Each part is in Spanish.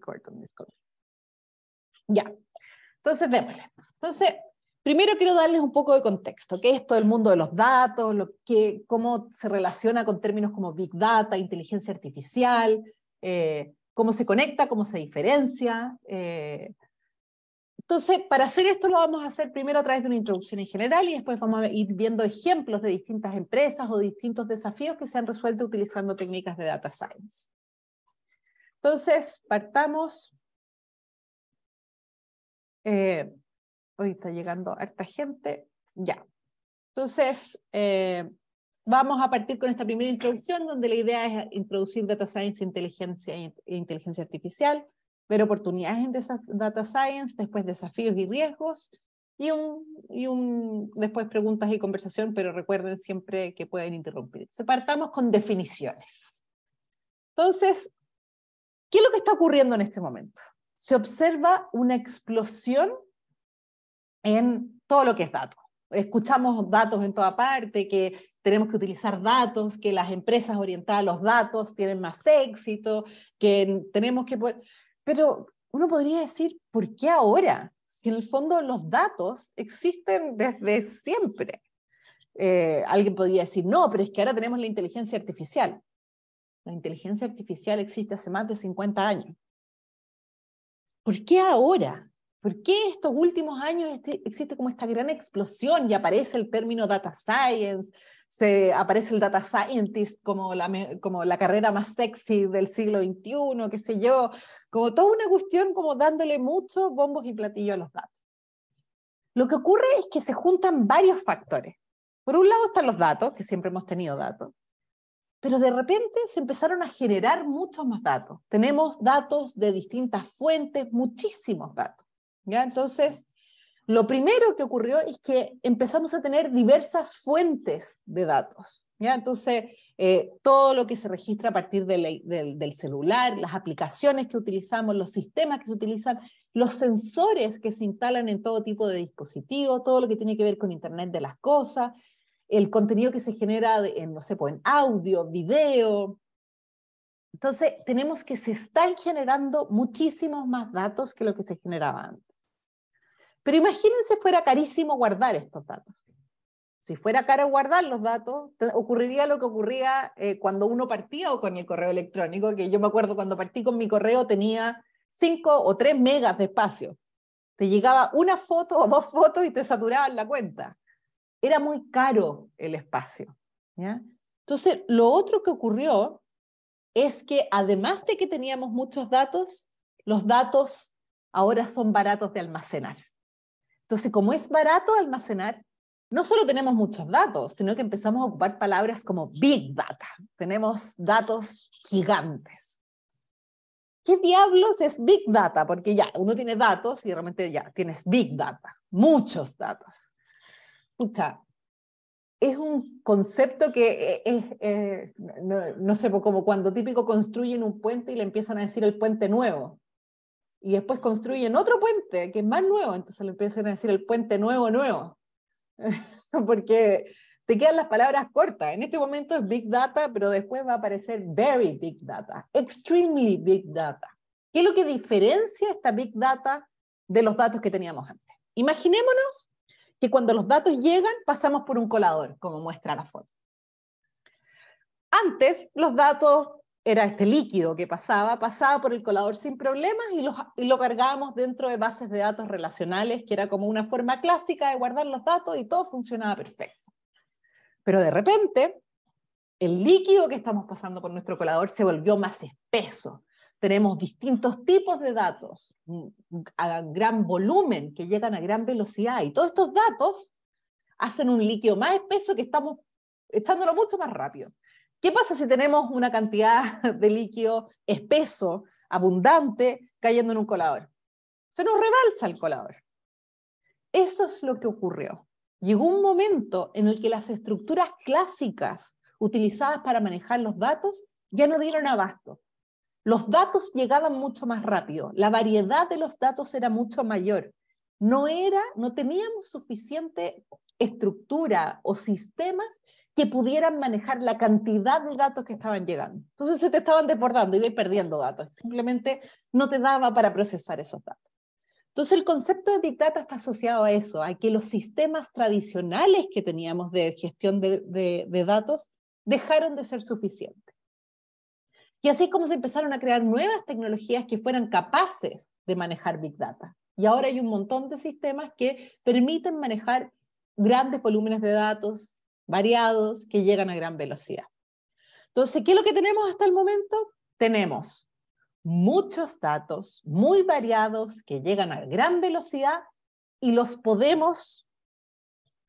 record on this Ya, entonces démosle. Entonces, primero quiero darles un poco de contexto, ¿Qué es todo el mundo de los datos, lo que, cómo se relaciona con términos como Big Data, inteligencia artificial, eh, cómo se conecta, cómo se diferencia. Eh. Entonces, para hacer esto lo vamos a hacer primero a través de una introducción en general y después vamos a ir viendo ejemplos de distintas empresas o distintos desafíos que se han resuelto utilizando técnicas de data science. Entonces, partamos. Eh, hoy está llegando harta gente. Ya. Entonces, eh, vamos a partir con esta primera introducción, donde la idea es introducir data science, inteligencia e inteligencia artificial, ver oportunidades en data science, después desafíos y riesgos, y un, y un después preguntas y conversación, pero recuerden siempre que pueden interrumpir. Partamos con definiciones. Entonces, ¿Qué es lo que está ocurriendo en este momento? Se observa una explosión en todo lo que es datos. Escuchamos datos en toda parte, que tenemos que utilizar datos, que las empresas orientadas a los datos tienen más éxito, que tenemos que Pero uno podría decir, ¿por qué ahora? Si en el fondo los datos existen desde siempre. Eh, alguien podría decir, no, pero es que ahora tenemos la inteligencia artificial. La inteligencia artificial existe hace más de 50 años. ¿Por qué ahora? ¿Por qué estos últimos años este, existe como esta gran explosión y aparece el término data science? Se aparece el data scientist como la, como la carrera más sexy del siglo XXI, qué sé yo, como toda una cuestión como dándole muchos bombos y platillos a los datos. Lo que ocurre es que se juntan varios factores. Por un lado están los datos, que siempre hemos tenido datos pero de repente se empezaron a generar muchos más datos. Tenemos datos de distintas fuentes, muchísimos datos. ¿ya? Entonces, lo primero que ocurrió es que empezamos a tener diversas fuentes de datos. ¿ya? Entonces, eh, todo lo que se registra a partir del celular, las aplicaciones que utilizamos, los sistemas que se utilizan, los sensores que se instalan en todo tipo de dispositivos, todo lo que tiene que ver con Internet de las Cosas, el contenido que se genera en, no sé, pues, en audio, video. Entonces, tenemos que se están generando muchísimos más datos que lo que se generaba antes. Pero imagínense fuera carísimo guardar estos datos. Si fuera caro guardar los datos, ocurriría lo que ocurría eh, cuando uno partía con el correo electrónico, que yo me acuerdo cuando partí con mi correo tenía 5 o 3 megas de espacio. Te llegaba una foto o dos fotos y te saturaban la cuenta era muy caro el espacio. Entonces, lo otro que ocurrió es que además de que teníamos muchos datos, los datos ahora son baratos de almacenar. Entonces, como es barato almacenar, no solo tenemos muchos datos, sino que empezamos a ocupar palabras como big data. Tenemos datos gigantes. ¿Qué diablos es big data? Porque ya, uno tiene datos y realmente ya, tienes big data, muchos datos pucha, es un concepto que es, eh, eh, eh, no, no, sé, como cuando típico construyen un puente y le empiezan a decir el puente nuevo. Y después construyen otro puente que es más nuevo, entonces le empiezan a decir el puente nuevo, nuevo. Porque te quedan las palabras cortas. En este momento es Big Data, pero después va a aparecer Very Big Data, Extremely Big Data. ¿Qué es lo que diferencia esta Big Data de los datos que teníamos antes? Imaginémonos que cuando los datos llegan pasamos por un colador, como muestra la foto. Antes los datos era este líquido que pasaba, pasaba por el colador sin problemas y, lo cargábamos dentro de bases de datos relacionales, que era como una forma clásica de guardar los datos y todo funcionaba perfecto. Pero de repente, el líquido que estamos pasando por nuestro colador se volvió más espeso, tenemos distintos tipos de datos mm, a gran volumen que llegan a gran velocidad y todos estos datos hacen un líquido más espeso que estamos echándolo mucho más rápido. ¿Qué pasa si tenemos una cantidad de líquido espeso, abundante, cayendo en un colador? Se nos rebalsa el colador. Eso es lo que ocurrió. Llegó un momento en el que las estructuras clásicas utilizadas para manejar los datos ya no dieron abasto los datos llegaban mucho más rápido, la variedad de los datos era mucho mayor. No era, no teníamos suficiente estructura o sistemas que pudieran manejar la cantidad de datos que estaban llegando. Entonces se te estaban desbordando, iba perdiendo datos, simplemente no te daba para procesar esos datos. Entonces el concepto de Big Data está asociado a eso, a que los sistemas tradicionales que teníamos de gestión de datos dejaron de ser suficientes. Y así es como se empezaron a crear nuevas tecnologías que fueran capaces de manejar Big Data. Y ahora hay un montón de sistemas que permiten manejar grandes volúmenes de datos variados que llegan a gran velocidad. Entonces, ¿qué es lo que tenemos hasta el momento? Tenemos muchos datos muy variados que llegan a gran velocidad y los podemos,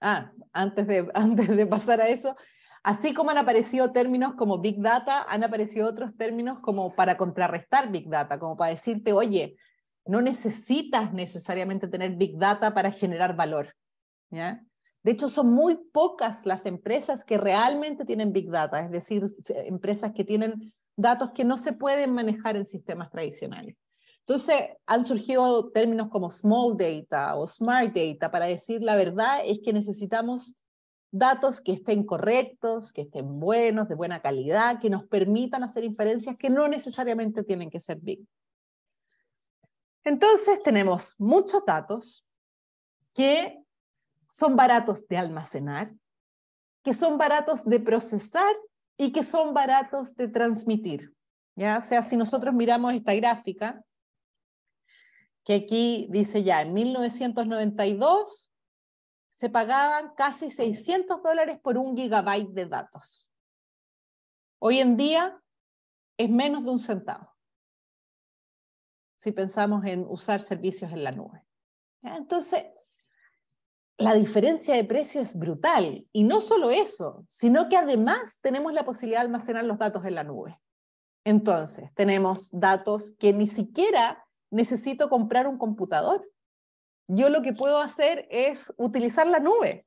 ah, antes de, antes de pasar a eso, Así como han aparecido términos como Big Data, han aparecido otros términos como para contrarrestar Big Data, como para decirte, oye, no necesitas necesariamente tener Big Data para generar valor. De hecho, son muy pocas las empresas que realmente tienen Big Data, es decir, empresas que tienen datos que no se pueden manejar en sistemas tradicionales. Entonces, han surgido términos como small data o smart data para decir la verdad es que necesitamos datos que estén correctos, que estén buenos, de buena calidad, que nos permitan hacer inferencias que no necesariamente tienen que ser big. Entonces tenemos muchos datos que son baratos de almacenar, que son baratos de procesar y que son baratos de transmitir. ¿ya? O sea, si nosotros miramos esta gráfica, que aquí dice ya, en 1992 se pagaban casi 600 dólares por un gigabyte de datos. Hoy en día es menos de un centavo si pensamos en usar servicios en la nube. Entonces, la diferencia de precio es brutal. Y no solo eso, sino que además tenemos la posibilidad de almacenar los datos en la nube. Entonces, tenemos datos que ni siquiera necesito comprar un computador yo lo que puedo hacer es utilizar la nube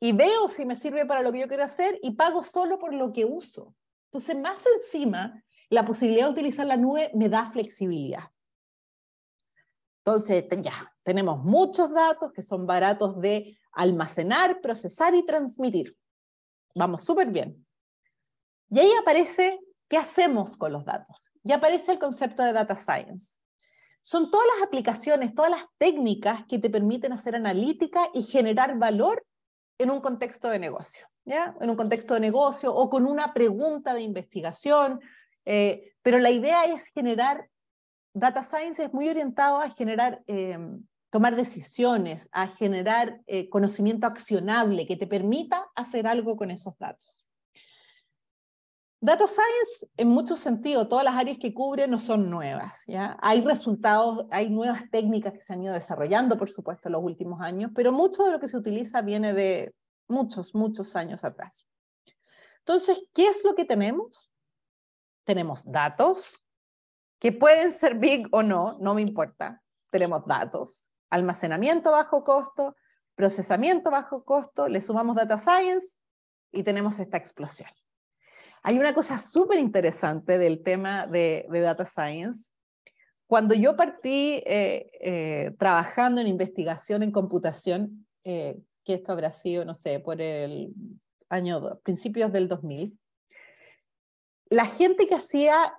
y veo si me sirve para lo que yo quiero hacer y pago solo por lo que uso. Entonces, más encima, la posibilidad de utilizar la nube me da flexibilidad. Entonces, ya, tenemos muchos datos que son baratos de almacenar, procesar y transmitir. Vamos súper bien. Y ahí aparece qué hacemos con los datos. Y aparece el concepto de data science son todas las aplicaciones, todas las técnicas que te permiten hacer analítica y generar valor en un contexto de negocio, ¿ya? En un contexto de negocio o con una pregunta de investigación, eh, pero la idea es generar, data science es muy orientado a generar, eh, tomar decisiones, a generar eh, conocimiento accionable que te permita hacer algo con esos datos. Data Science, en muchos sentidos, todas las áreas que cubre no son nuevas. Hay resultados, hay nuevas técnicas que se han ido desarrollando, por supuesto, en los últimos años, pero mucho de lo que se utiliza viene de muchos, muchos años atrás. Entonces, ¿qué es lo que tenemos? Tenemos datos, que pueden ser big o no, no me importa. Tenemos datos, almacenamiento bajo costo, procesamiento bajo costo, le sumamos data science y tenemos esta explosión. Hay una cosa súper interesante del tema de, data science. Cuando yo partí eh, eh, trabajando en investigación en computación, eh, que esto habrá sido, no sé, por el año, principios del 2000, la gente que hacía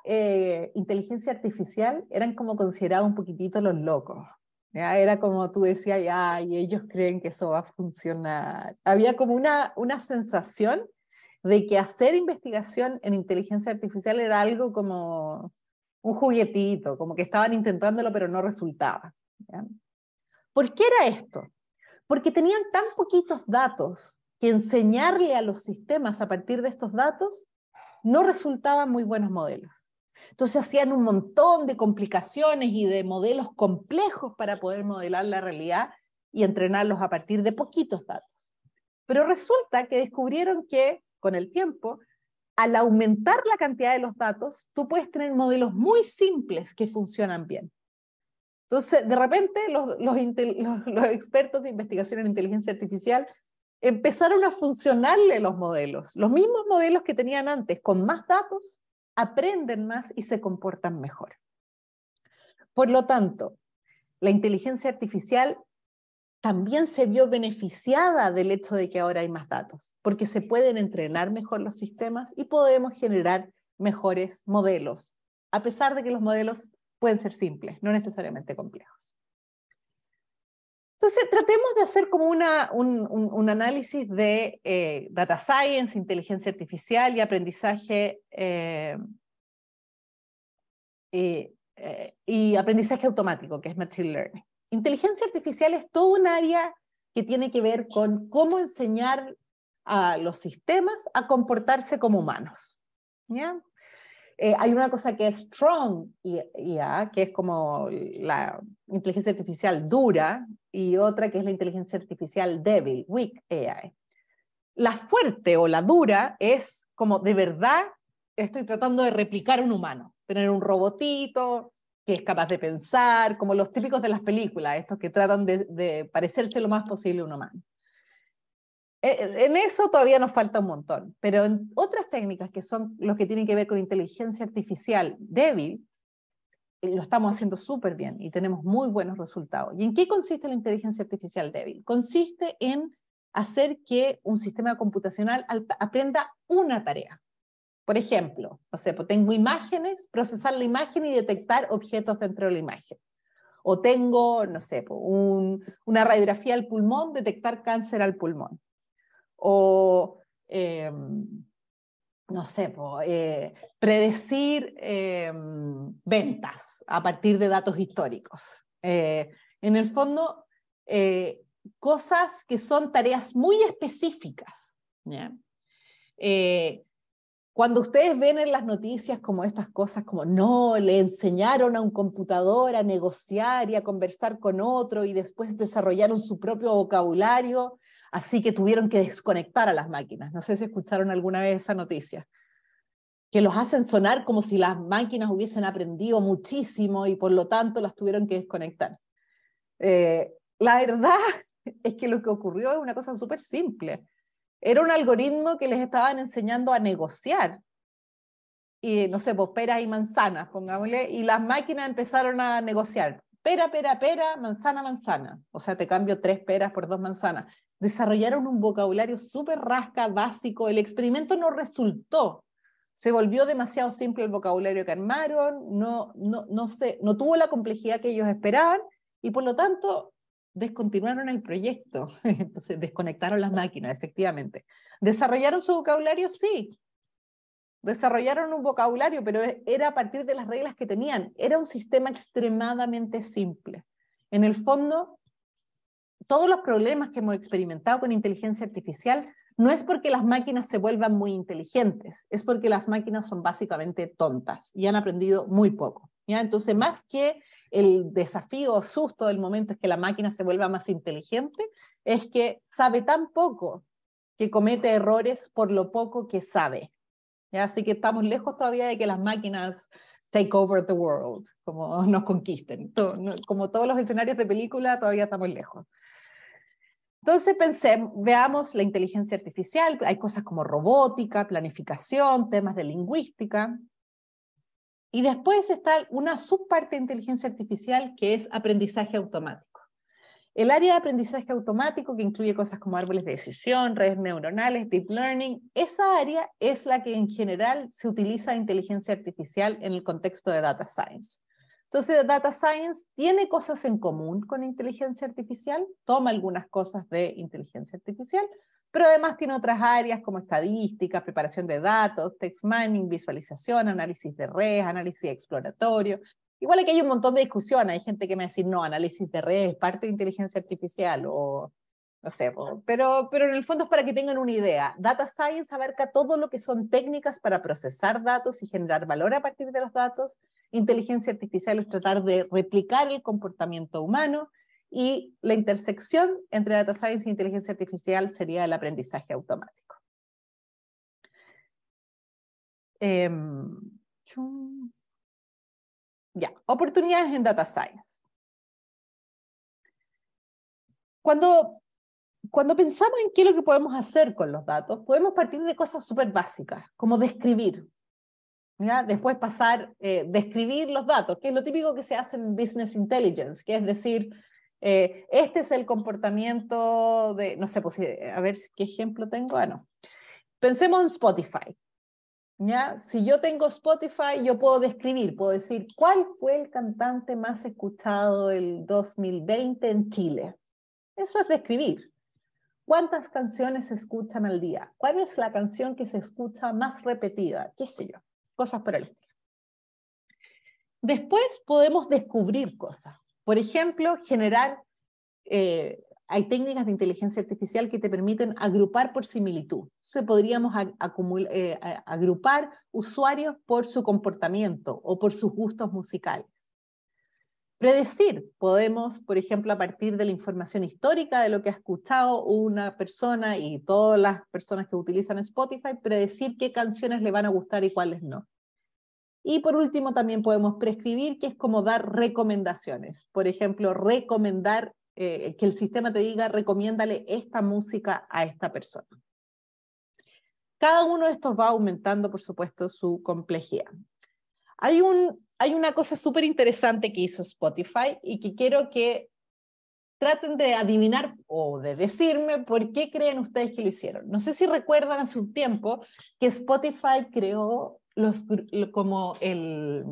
inteligencia artificial eran como considerados un poquitito los locos. Era como tú decías, y ellos creen que eso va a funcionar. Había como una, una sensación de que hacer investigación en inteligencia artificial era algo como un juguetito, como que estaban intentándolo pero no resultaba. ¿Por qué era esto? Porque tenían tan poquitos datos que enseñarle a los sistemas a partir de estos datos no resultaban muy buenos modelos. Entonces hacían un montón de complicaciones y de modelos complejos para poder modelar la realidad y entrenarlos a partir de poquitos datos. Pero resulta que descubrieron que con el tiempo, al aumentar la cantidad de los datos, tú puedes tener modelos muy simples que funcionan bien. Entonces, de repente, los, expertos de investigación en inteligencia artificial empezaron a funcionarle los modelos. Los mismos modelos que tenían antes, con más datos, aprenden más y se comportan mejor. Por lo tanto, la inteligencia artificial también se vio beneficiada del hecho de que ahora hay más datos, porque se pueden entrenar mejor los sistemas y podemos generar mejores modelos, a pesar de que los modelos pueden ser simples, no necesariamente complejos. Entonces, tratemos de hacer como un, análisis de eh, data science, inteligencia artificial y aprendizaje eh, eh, y aprendizaje automático, que es Machine Learning. Inteligencia artificial es todo un área que tiene que ver con cómo enseñar a los sistemas a comportarse como humanos. Eh, hay una cosa que es strong IA, que es como la inteligencia artificial dura, y otra que es la inteligencia artificial débil, weak AI. La fuerte o la dura es como de verdad estoy tratando de replicar un humano, tener un robotito, que es capaz de pensar, como los típicos de las películas, estos que tratan de, parecerse lo más posible a un humano. En eso todavía nos falta un montón, pero en otras técnicas que son los que tienen que ver con inteligencia artificial débil, eh, lo estamos haciendo súper bien y tenemos muy buenos resultados. ¿Y en qué consiste la inteligencia artificial débil? Consiste en hacer que un sistema computacional aprenda una tarea. Por ejemplo, pues, tengo imágenes, procesar la imagen y detectar objetos dentro de la imagen. O tengo, no sé, pues, una radiografía al pulmón, detectar cáncer al pulmón. O, em, no sé, pues, eh, predecir em, ventas a partir de datos históricos. Eh, en el fondo, eh, cosas que son tareas muy específicas. ¿ya? Cuando ustedes ven en las noticias como estas cosas, como no, le enseñaron a un computador a negociar y a conversar con otro y después desarrollaron su propio vocabulario, así que tuvieron que desconectar a las máquinas. No sé si escucharon alguna vez esa noticia. Que los hacen sonar como si las máquinas hubiesen aprendido muchísimo y por lo tanto las tuvieron que desconectar. Eh, la verdad es que lo que ocurrió es una cosa súper simple era un algoritmo que les estaban enseñando a negociar. Y no sé, pues peras y manzanas, pongámosle, y las máquinas empezaron a negociar. Pera, pera, pera, manzana, manzana. O sea, te cambio tres peras por dos manzanas. Desarrollaron un vocabulario súper rasca, básico. El experimento no resultó, se volvió demasiado simple el vocabulario que armaron, no, no, no, no tuvo la complejidad que ellos esperaban y por lo tanto descontinuaron el proyecto, entonces desconectaron las máquinas, efectivamente. ¿Desarrollaron su vocabulario? Sí. Desarrollaron un vocabulario, pero e, era a partir de las reglas que tenían. Era un sistema extremadamente simple. En el fondo, todos los problemas que hemos experimentado con inteligencia artificial no es porque las máquinas se vuelvan muy inteligentes, es porque las máquinas son básicamente tontas y han aprendido muy poco. ¿ya? Entonces, más que el desafío o susto del momento es que la máquina se vuelva más inteligente, es que sabe tan poco que comete errores por lo poco que sabe. Así que estamos lejos todavía de que las máquinas take over the world, como nos conquisten. como todos los escenarios de película, todavía estamos lejos. Entonces pensé, veamos la inteligencia artificial, hay cosas como robótica, planificación, temas de lingüística, y después está una subparte de inteligencia artificial que es aprendizaje automático. El área de aprendizaje automático, que incluye cosas como árboles de decisión, redes neuronales, deep learning, esa área es la que en general se utiliza inteligencia artificial en el contexto de data science. Entonces, data science tiene cosas en común con inteligencia artificial, toma algunas cosas de inteligencia artificial, pero además tiene otras áreas como estadística, preparación de datos, text mining, visualización, análisis de redes, análisis exploratorio. Igual que hay un montón de discusión, hay gente que me dice, no, análisis de redes es parte de inteligencia artificial o no sé, pero, pero en el fondo es para que tengan una idea. Data Science abarca todo lo que son técnicas para procesar datos y generar valor a partir de los datos. Inteligencia artificial es tratar de replicar el comportamiento humano y la intersección entre data science e inteligencia artificial sería el aprendizaje automático. Em, ya, oportunidades en data science. Cuando, cuando pensamos en qué es lo que podemos hacer con los datos, podemos partir de cosas súper básicas, como describir. ¿ya? Después pasar, eh, describir los datos, que es lo típico que se hace en Business Intelligence, que es decir, eh, este es el comportamiento de, no sé, pues, a ver qué ejemplo tengo, ah, Pensemos en Spotify. ¿ya? Si yo tengo Spotify, yo puedo describir, puedo decir cuál fue el cantante más escuchado el 2020 en Chile. Eso es describir. ¿Cuántas canciones se escuchan al día? ¿Cuál es la canción que se escucha más repetida? ¿Qué sé yo? Cosas por el Después podemos descubrir cosas. Por ejemplo, generar, eh, hay técnicas de inteligencia artificial que te permiten agrupar por similitud. Se podríamos eh, agrupar usuarios por su comportamiento o por sus gustos musicales. Predecir, podemos, por ejemplo, a partir de la información histórica de lo que ha escuchado una persona y todas las personas que utilizan Spotify, predecir qué canciones le van a gustar y cuáles no. Y por último, también podemos prescribir, que es como dar recomendaciones. Por ejemplo, recomendar eh, que el sistema te diga, recomiéndale esta música a esta persona. Cada uno de estos va aumentando, por supuesto, su complejidad. Hay, un, hay una cosa súper interesante que hizo Spotify y que quiero que traten de adivinar o de decirme por qué creen ustedes que lo hicieron. No sé si recuerdan hace un tiempo que Spotify creó como el,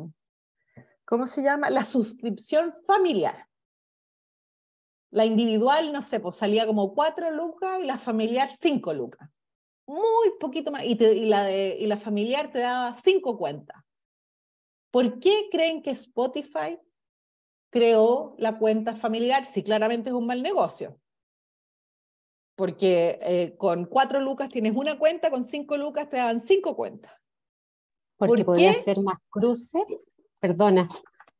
¿cómo se llama? La suscripción familiar. La individual, no sé, pues salía como cuatro lucas y la familiar cinco lucas. Muy poquito más. Y, la, la familiar te daba cinco cuentas. ¿Por qué creen que Spotify creó la cuenta familiar si claramente es un mal negocio? Porque eh, con cuatro lucas tienes una cuenta, con cinco lucas te daban cinco cuentas. Porque podría podía hacer más cruces, perdona.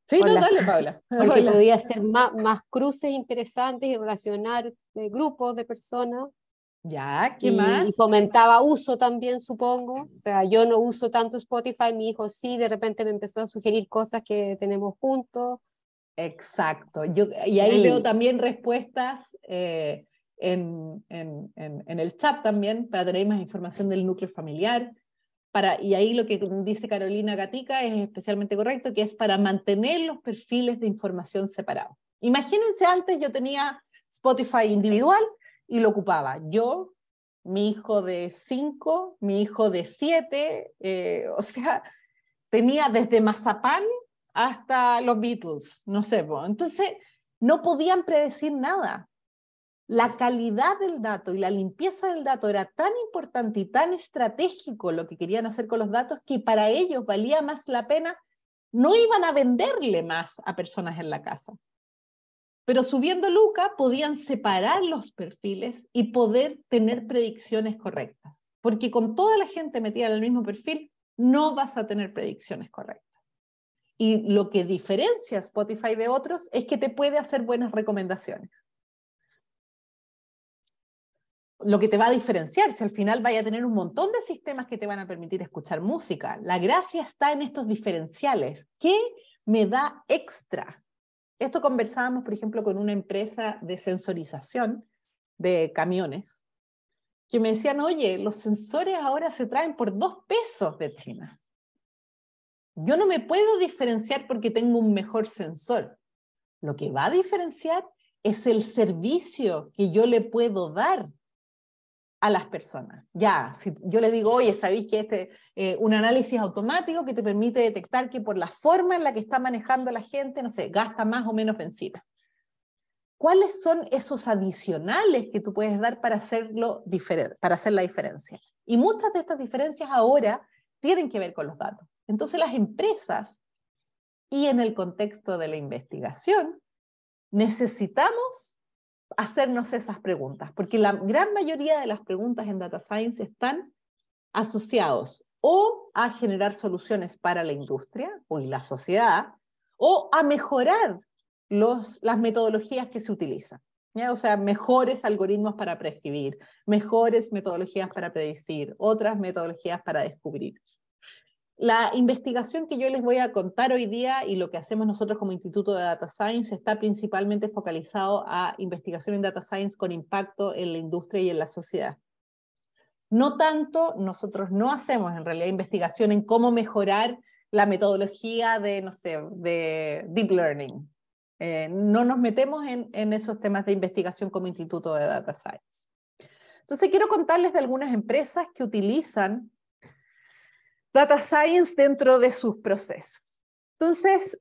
Sí, no, dale, Paula. Porque podía hacer más, más, cruces interesantes y relacionar eh, grupos de personas. Ya, ¿qué más? Y fomentaba uso también, supongo. O sea, yo no uso tanto Spotify, mi hijo sí, de repente me empezó a sugerir cosas que tenemos juntos. Exacto. y ahí veo también respuestas eh, en, en, el chat también para tener más información del núcleo familiar y ahí lo que dice Carolina Gatica es especialmente correcto, que es para mantener los perfiles de información separados. Imagínense antes yo tenía Spotify individual y lo ocupaba yo, mi hijo de 5, mi hijo de 7, eh, o sea, tenía desde Mazapán hasta los Beatles, no sé, entonces no podían predecir nada la calidad del dato y la limpieza del dato era tan importante y tan estratégico lo que querían hacer con los datos que para ellos valía más la pena, no iban a venderle más a personas en la casa. Pero subiendo Luca podían separar los perfiles y poder tener predicciones correctas, porque con toda la gente metida en el mismo perfil no vas a tener predicciones correctas. Y lo que diferencia Spotify de otros es que te puede hacer buenas recomendaciones lo que te va a diferenciar, si al final vaya a tener un montón de sistemas que te van a permitir escuchar música. La gracia está en estos diferenciales. ¿Qué me da extra? Esto conversábamos, por ejemplo, con una empresa de sensorización de camiones, que me decían, oye, los sensores ahora se traen por dos pesos de China. Yo no me puedo diferenciar porque tengo un mejor sensor. Lo que va a diferenciar es el servicio que yo le puedo dar a las personas. Ya, si yo les digo, oye, sabéis que este eh, un análisis automático que te permite detectar que por la forma en la que está manejando la gente, no sé, gasta más o menos benzina. ¿Cuáles son esos adicionales que tú puedes dar para hacerlo diferente, para hacer la diferencia? Y muchas de estas diferencias ahora tienen que ver con los datos. Entonces las empresas y en el contexto de la investigación necesitamos hacernos esas preguntas, porque la gran mayoría de las preguntas en Data Science están asociados o a generar soluciones para la industria o la sociedad, o a mejorar los, las metodologías que se utilizan. O sea, mejores algoritmos para prescribir, mejores metodologías para predecir, otras metodologías para descubrir. La investigación que yo les voy a contar hoy día y lo que hacemos nosotros como Instituto de Data Science está principalmente focalizado a investigación en Data Science con impacto en la industria y en la sociedad. No tanto, nosotros no hacemos en realidad investigación en cómo mejorar la metodología de, no sé, de Deep Learning. Eh, no nos metemos en, en esos temas de investigación como Instituto de Data Science. Entonces quiero contarles de algunas empresas que utilizan data science dentro de sus procesos. Entonces,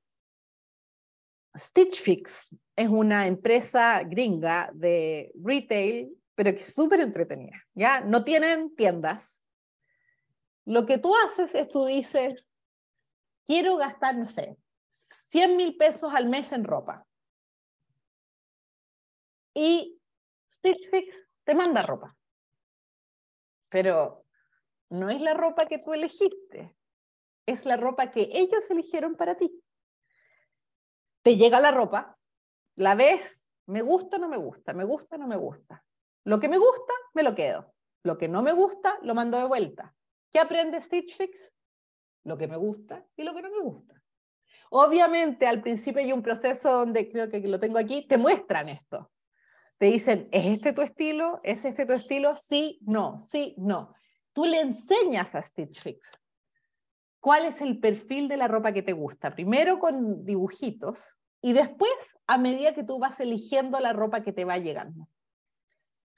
Stitch Fix es una empresa gringa de retail, pero que es súper entretenida, ¿ya? No tienen tiendas. Lo que tú haces es tú dices, quiero gastar, no sé, 100 mil pesos al mes en ropa. Y Stitch Fix te manda ropa. Pero no es la ropa que tú elegiste, es la ropa que ellos eligieron para ti. Te llega la ropa, la ves, me gusta, o no me gusta, me gusta, o no me gusta. Lo que me gusta, me lo quedo. Lo que no me gusta, lo mando de vuelta. ¿Qué aprendes Stitch Fix? Lo que me gusta y lo que no me gusta. Obviamente, al principio hay un proceso donde creo que lo tengo aquí, te muestran esto. Te dicen, ¿es este tu estilo? ¿Es este tu estilo? Sí, no, sí, no tú le enseñas a Stitch Fix cuál es el perfil de la ropa que te gusta. Primero con dibujitos y después a medida que tú vas eligiendo la ropa que te va llegando.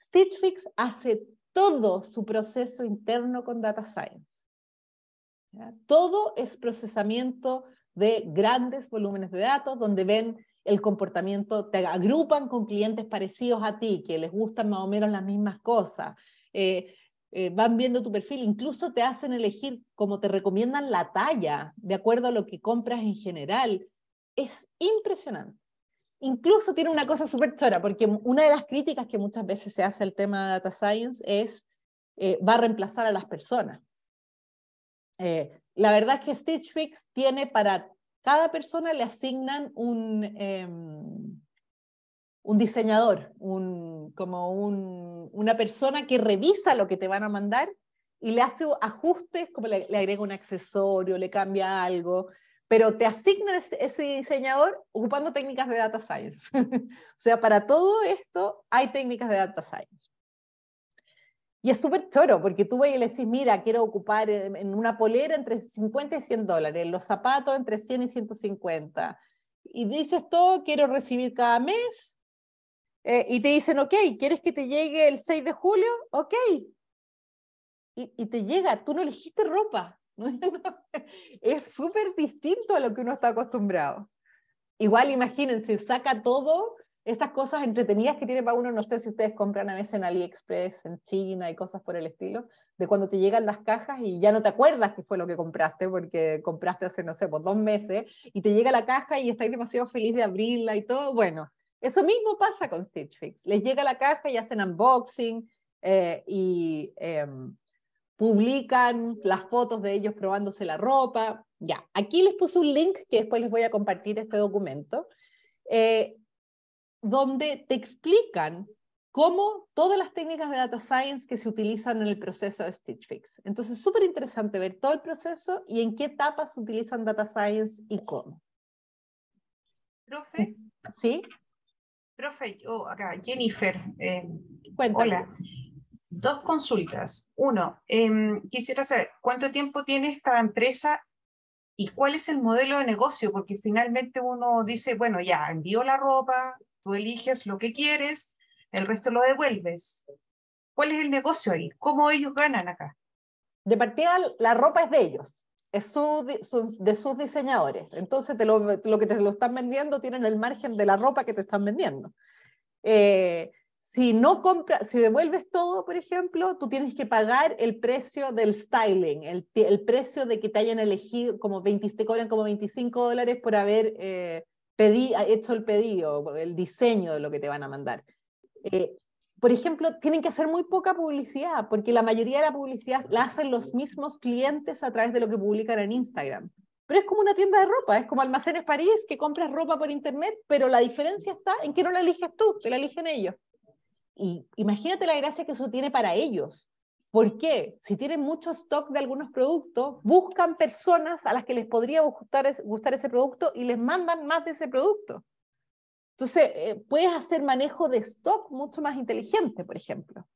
Stitch Fix hace todo su proceso interno con Data Science. Todo es procesamiento de grandes volúmenes de datos donde ven el comportamiento, te agrupan con clientes parecidos a ti, que les gustan más o menos las mismas cosas. Eh, eh, van viendo tu perfil, incluso te hacen elegir como te recomiendan la talla, de acuerdo a lo que compras en general. Es impresionante. Incluso tiene una cosa súper chora, porque una de las críticas que muchas veces se hace al tema de data science es, eh, va a reemplazar a las personas. Eh, la verdad es que Stitch Fix tiene para cada persona le asignan un em, un diseñador, un, como un, una persona que revisa lo que te van a mandar y le hace ajustes, como le, agrega un accesorio, le cambia algo, pero te asigna ese diseñador ocupando técnicas de data science. o sea, para todo esto hay técnicas de data science. Y es súper choro, porque tú ve y le decís, mira, quiero ocupar en una polera entre 50 y 100 dólares, los zapatos entre 100 y 150. Y dices todo, quiero recibir cada mes, eh, y te dicen, ok, ¿quieres que te llegue el 6 de julio? Ok. Y, te llega, tú no elegiste ropa. es súper distinto a lo que uno está acostumbrado. Igual imagínense, saca todo, estas cosas entretenidas que tiene para uno, no sé si ustedes compran a veces en AliExpress, en China y cosas por el estilo, de cuando te llegan las cajas y ya no te acuerdas qué fue lo que compraste, porque compraste hace, no sé, por dos meses, y te llega la caja y estáis demasiado feliz de abrirla y todo. Bueno, eso mismo pasa con Stitch Fix. Les llega la caja y hacen unboxing eh, y em, publican las fotos de ellos probándose la ropa. Ya, aquí les puse un link que después les voy a compartir este documento, eh, donde te explican cómo todas las técnicas de data science que se utilizan en el proceso de Stitch Fix. Entonces, súper interesante ver todo el proceso y en qué etapas utilizan data science y cómo. Profe. Sí. Profe, acá, Jennifer. Em, hola. Dos consultas. Uno, em, quisiera saber cuánto tiempo tiene esta empresa y cuál es el modelo de negocio, porque finalmente uno dice, bueno, ya envío la ropa, tú eliges lo que quieres, el resto lo devuelves. ¿Cuál es el negocio ahí? ¿Cómo ellos ganan acá? De partida, la ropa es de ellos de sus diseñadores. Entonces, te lo, que te lo están vendiendo tienen el margen de la ropa que te están vendiendo. Eh, si no compras, si devuelves todo, por ejemplo, tú tienes que pagar el precio del styling, el, precio de que te hayan elegido, como 20, te cobran como 25 dólares por haber eh, hecho el pedido, el diseño de lo que te van a mandar. Eh, por ejemplo, tienen que hacer muy poca publicidad, porque la mayoría de la publicidad la hacen los mismos clientes a través de lo que publican en Instagram. Pero es como una tienda de ropa, es como Almacenes París, que compras ropa por internet, pero la diferencia está en que no la eliges tú, te la eligen ellos. Y imagínate la gracia que eso tiene para ellos. ¿Por qué? Si tienen mucho stock de algunos productos, buscan personas a las que les podría gustar, gustar ese producto y les mandan más de ese producto. Entonces, eh, puedes hacer manejo de stock mucho más inteligente, por ejemplo.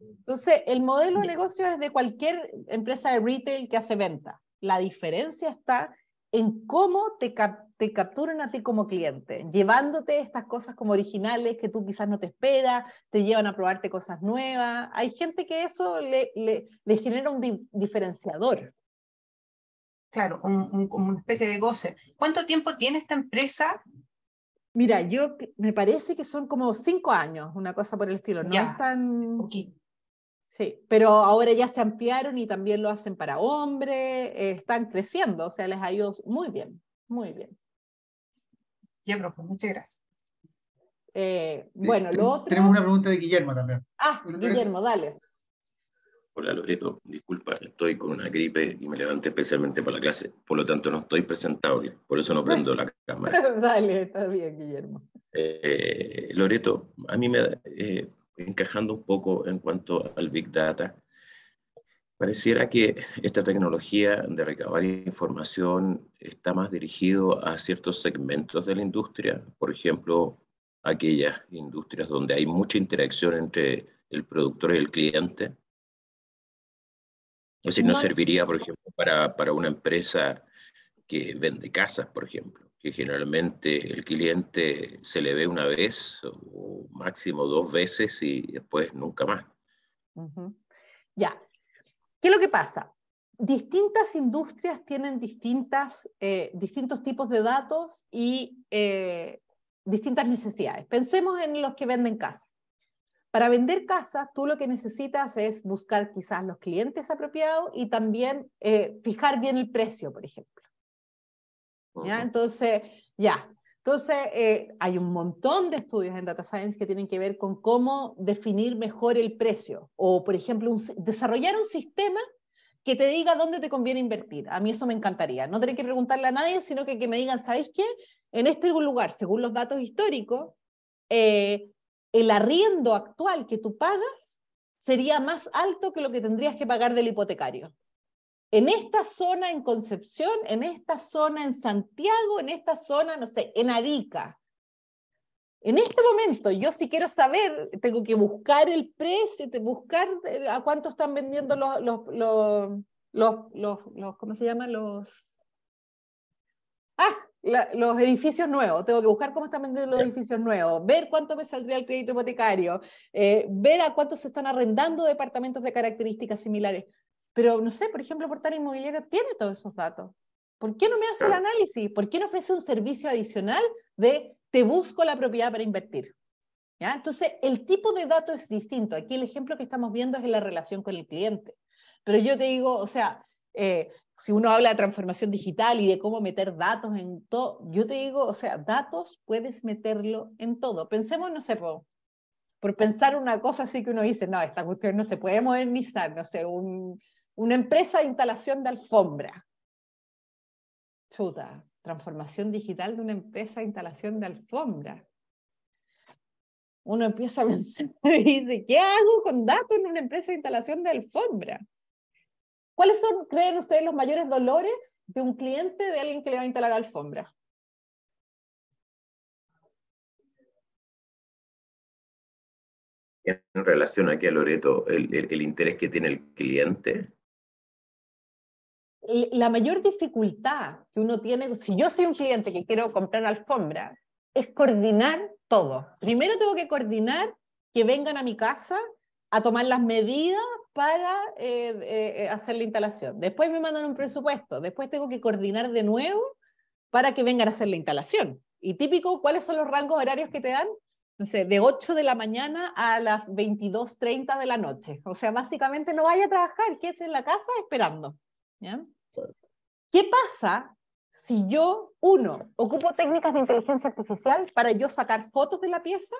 Entonces, el modelo de negocio es de cualquier empresa de retail que hace venta. La diferencia está en cómo te, capturan a ti como cliente, llevándote estas cosas como originales que tú quizás no te esperas, te llevan a probarte cosas nuevas. Hay gente que eso le, genera un diferenciador. Claro, como una especie de goce. ¿Cuánto tiempo tiene esta empresa Mira, yo me parece que son como cinco años, una cosa por el estilo. No ya. están Sí, pero ahora ya se ampliaron y también lo hacen para hombres, eh, están creciendo, o sea, les ha ido muy bien, muy bien. Ya, profe, muchas gracias. Eh, bueno, lo Tenemos una pregunta de Guillermo también. Ah, Guillermo, dale. Hola Loreto, disculpa, estoy con una gripe y me levanté especialmente para la clase, por lo tanto no estoy presentable, por eso no prendo la cámara. Dale, está bien, Guillermo. Eh, Loreto, a mí me, eh, encajando un poco en cuanto al Big Data, pareciera que esta tecnología de recabar información está más dirigido a ciertos segmentos de la industria, por ejemplo, aquellas industrias donde hay mucha interacción entre el productor y el cliente, es decir, no serviría, por ejemplo, para, una empresa que vende casas, por ejemplo, que generalmente el cliente se le ve una vez o máximo dos veces y después nunca más. Ya. ¿Qué es lo que pasa? Distintas industrias tienen distintas, eh, distintos tipos de datos y eh, distintas necesidades. Pensemos en los que venden casas. Para vender casa tú lo que necesitas es buscar quizás los clientes apropiados y también eh, fijar bien el precio, por ejemplo. ¿Ya? Entonces, ya. Entonces, eh, hay un montón de estudios en Data Science que tienen que ver con cómo definir mejor el precio o, por ejemplo, desarrollar un sistema que te diga dónde te conviene invertir. A mí eso me encantaría. No tener que preguntarle a nadie, sino que, me digan, ¿sabes qué? En este lugar, según los datos históricos, eh, el arriendo actual que tú pagas sería más alto que lo que tendrías que pagar del hipotecario. En esta zona en Concepción, en esta zona en Santiago, en esta zona, no sé, en Arica. En este momento, yo si quiero saber, tengo que buscar el precio, buscar eh, a cuánto están vendiendo los, los, los, los, ¿cómo se llaman? Los... Ah, los edificios nuevos, tengo que buscar cómo están vendiendo los edificios nuevos, ver cuánto me saldría el crédito hipotecario, eh, ver a cuánto se están arrendando departamentos de características similares. Pero no sé, por ejemplo, Portal Inmobiliario tiene todos esos datos. ¿Por qué no me hace el análisis? ¿Por qué no ofrece un servicio adicional de te busco la propiedad para invertir? ¿Ya? Entonces, el tipo de datos es distinto. Aquí el ejemplo que estamos viendo es la relación con el cliente. Pero yo te digo, o sea, eh, si uno habla de transformación digital y de cómo meter datos en todo, yo te digo, o sea, datos puedes meterlo en todo. Pensemos, no sé, por, pensar una cosa así que uno dice, no, esta cuestión no se puede modernizar, no sé, una empresa de instalación de alfombra. Chuta, transformación digital de una empresa de instalación de alfombra. Uno empieza a pensar y dice, ¿qué hago con datos en una empresa de instalación de alfombra? ¿Cuáles son, creen ustedes, los mayores dolores de un cliente, de alguien que le va a instalar la alfombra? En relación aquí a Loreto, el, el interés que tiene el cliente, la mayor dificultad que uno tiene, si yo soy un cliente que quiero comprar alfombra, es coordinar todo. Primero tengo que coordinar que vengan a mi casa a tomar las medidas, para eh, eh, hacer la instalación. Después me mandan un presupuesto, después tengo que coordinar de nuevo para que vengan a hacer la instalación. Y típico, ¿cuáles son los rangos horarios que te dan? No sé, de 8 de la mañana a las 22.30 de la noche. O sea, básicamente no vaya a trabajar, es en la casa esperando. ¿Qué pasa si yo, uno, ocupo técnicas de inteligencia artificial para yo sacar fotos de la pieza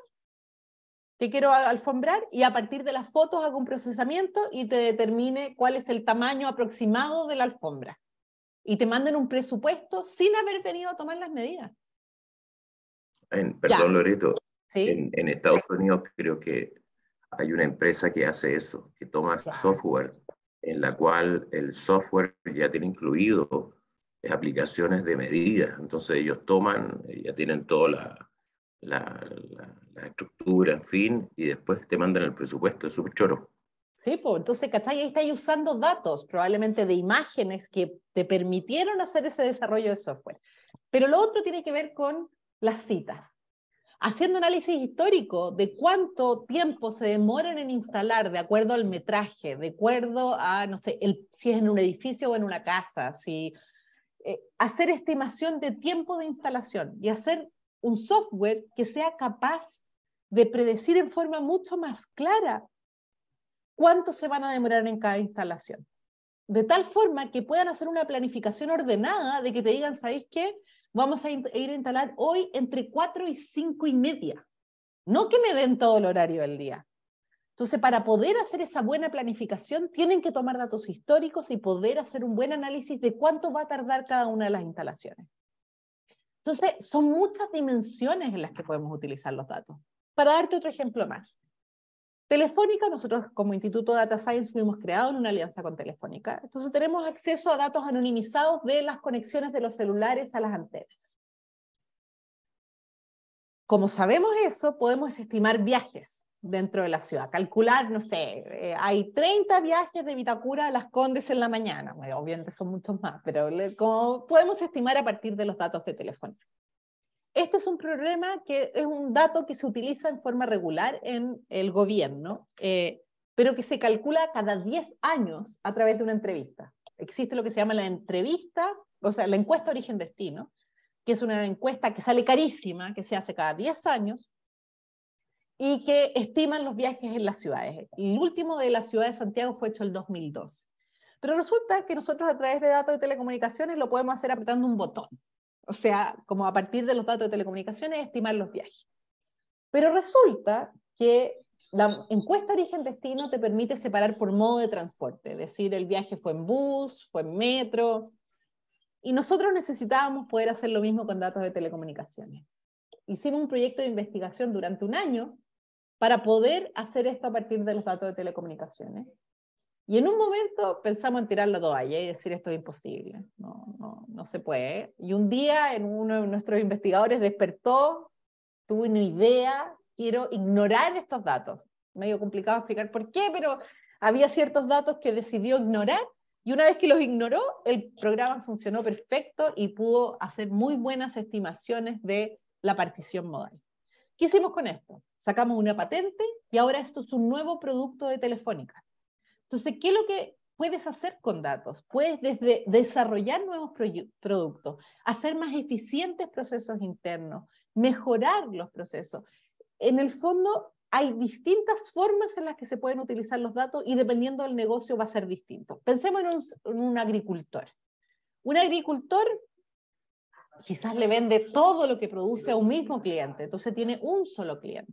te quiero alfombrar y a partir de las fotos hago un procesamiento y te determine cuál es el tamaño aproximado de la alfombra. Y te manden un presupuesto sin haber venido a tomar las medidas. perdón, Lorito. Loreto. En, Estados Unidos creo que hay una empresa que hace eso, que toma software, en la cual el software ya tiene incluido aplicaciones de medidas. Entonces ellos toman, eh, ya tienen toda la, la, estructura, en fin, y después te mandan el presupuesto, es subchoro. Sí, pues entonces, ¿cachai? Ahí estáis usando datos, probablemente de imágenes que te permitieron hacer ese desarrollo de software. Pero lo otro tiene que ver con las citas. Haciendo análisis histórico de cuánto tiempo se demoran en instalar de acuerdo al metraje, de acuerdo a, no sé, si es en un edificio o en una casa, si eh, hacer estimación de tiempo de instalación y hacer un software que sea capaz de predecir en forma mucho más clara cuánto se van a demorar en cada instalación. De tal forma que puedan hacer una planificación ordenada de que te digan, ¿sabéis qué? Vamos a ir a instalar hoy entre 4 y 5 y media. No que me den todo el horario del día. Entonces, para poder hacer esa buena planificación, tienen que tomar datos históricos y poder hacer un buen análisis de cuánto va a tardar cada una de las instalaciones. Entonces, son muchas dimensiones en las que podemos utilizar los datos. Para darte otro ejemplo más. Telefónica, nosotros como Instituto de Data Science fuimos creados en una alianza con Telefónica. Entonces tenemos acceso a datos anonimizados de las conexiones de los celulares a las antenas. Como sabemos eso, podemos estimar viajes dentro de la ciudad. Calcular, no sé, eh, hay 30 viajes de Vitacura a Las Condes en la mañana. obviamente son muchos más, pero podemos estimar a partir de los datos de teléfono. Este es un problema que es un dato que se utiliza en forma regular en el gobierno, eh, pero que se calcula cada 10 años a través de una entrevista. Existe lo que se llama la entrevista, o sea, la encuesta origen-destino, que es una encuesta que sale carísima, que se hace cada 10 años, y que estiman los viajes en las ciudades. El último de la ciudad de Santiago fue hecho el 2012. Pero resulta que nosotros a través de datos de telecomunicaciones lo podemos hacer apretando un botón. O sea, como a partir de los datos de telecomunicaciones, estimar los viajes. Pero resulta que la encuesta origen-destino te permite separar por modo de transporte, es decir, el viaje fue en bus, fue en metro, y nosotros necesitábamos poder hacer lo mismo con datos de telecomunicaciones. Hicimos un proyecto de investigación durante un año para poder hacer esto a partir de los datos de telecomunicaciones. Y en un momento pensamos en tirar la toalla y decir esto es imposible, no, no, no se puede. Y un día en uno de nuestros investigadores despertó, tuvo una idea, quiero ignorar estos datos. Medio complicado explicar por qué, pero había ciertos datos que decidió ignorar y una vez que los ignoró, el programa funcionó perfecto y pudo hacer muy buenas estimaciones de la partición modal. ¿Qué hicimos con esto? Sacamos una patente y ahora esto es un nuevo producto de Telefónica. Entonces, ¿qué es lo que puedes hacer con datos? Puedes desde desarrollar nuevos productos, hacer más eficientes procesos internos, mejorar los procesos. En el fondo, hay distintas formas en las que se pueden utilizar los datos y dependiendo del negocio va a ser distinto. Pensemos en un, en un agricultor. Un agricultor quizás le vende todo lo que produce a un mismo cliente, entonces tiene un solo cliente.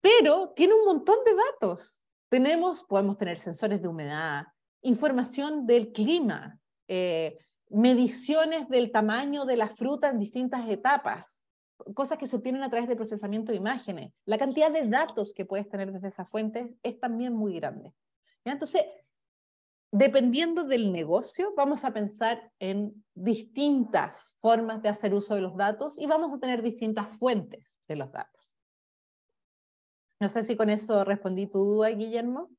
Pero tiene un montón de datos. Tenemos, podemos tener sensores de humedad, información del clima, eh, mediciones del tamaño de la fruta en distintas etapas, cosas que se obtienen a través de procesamiento de imágenes. La cantidad de datos que puedes tener desde esa fuente es también muy grande. Entonces, dependiendo del negocio, vamos a pensar en distintas formas de hacer uso de los datos y vamos a tener distintas fuentes de los datos. No sé si con eso respondí tu duda, Guillermo.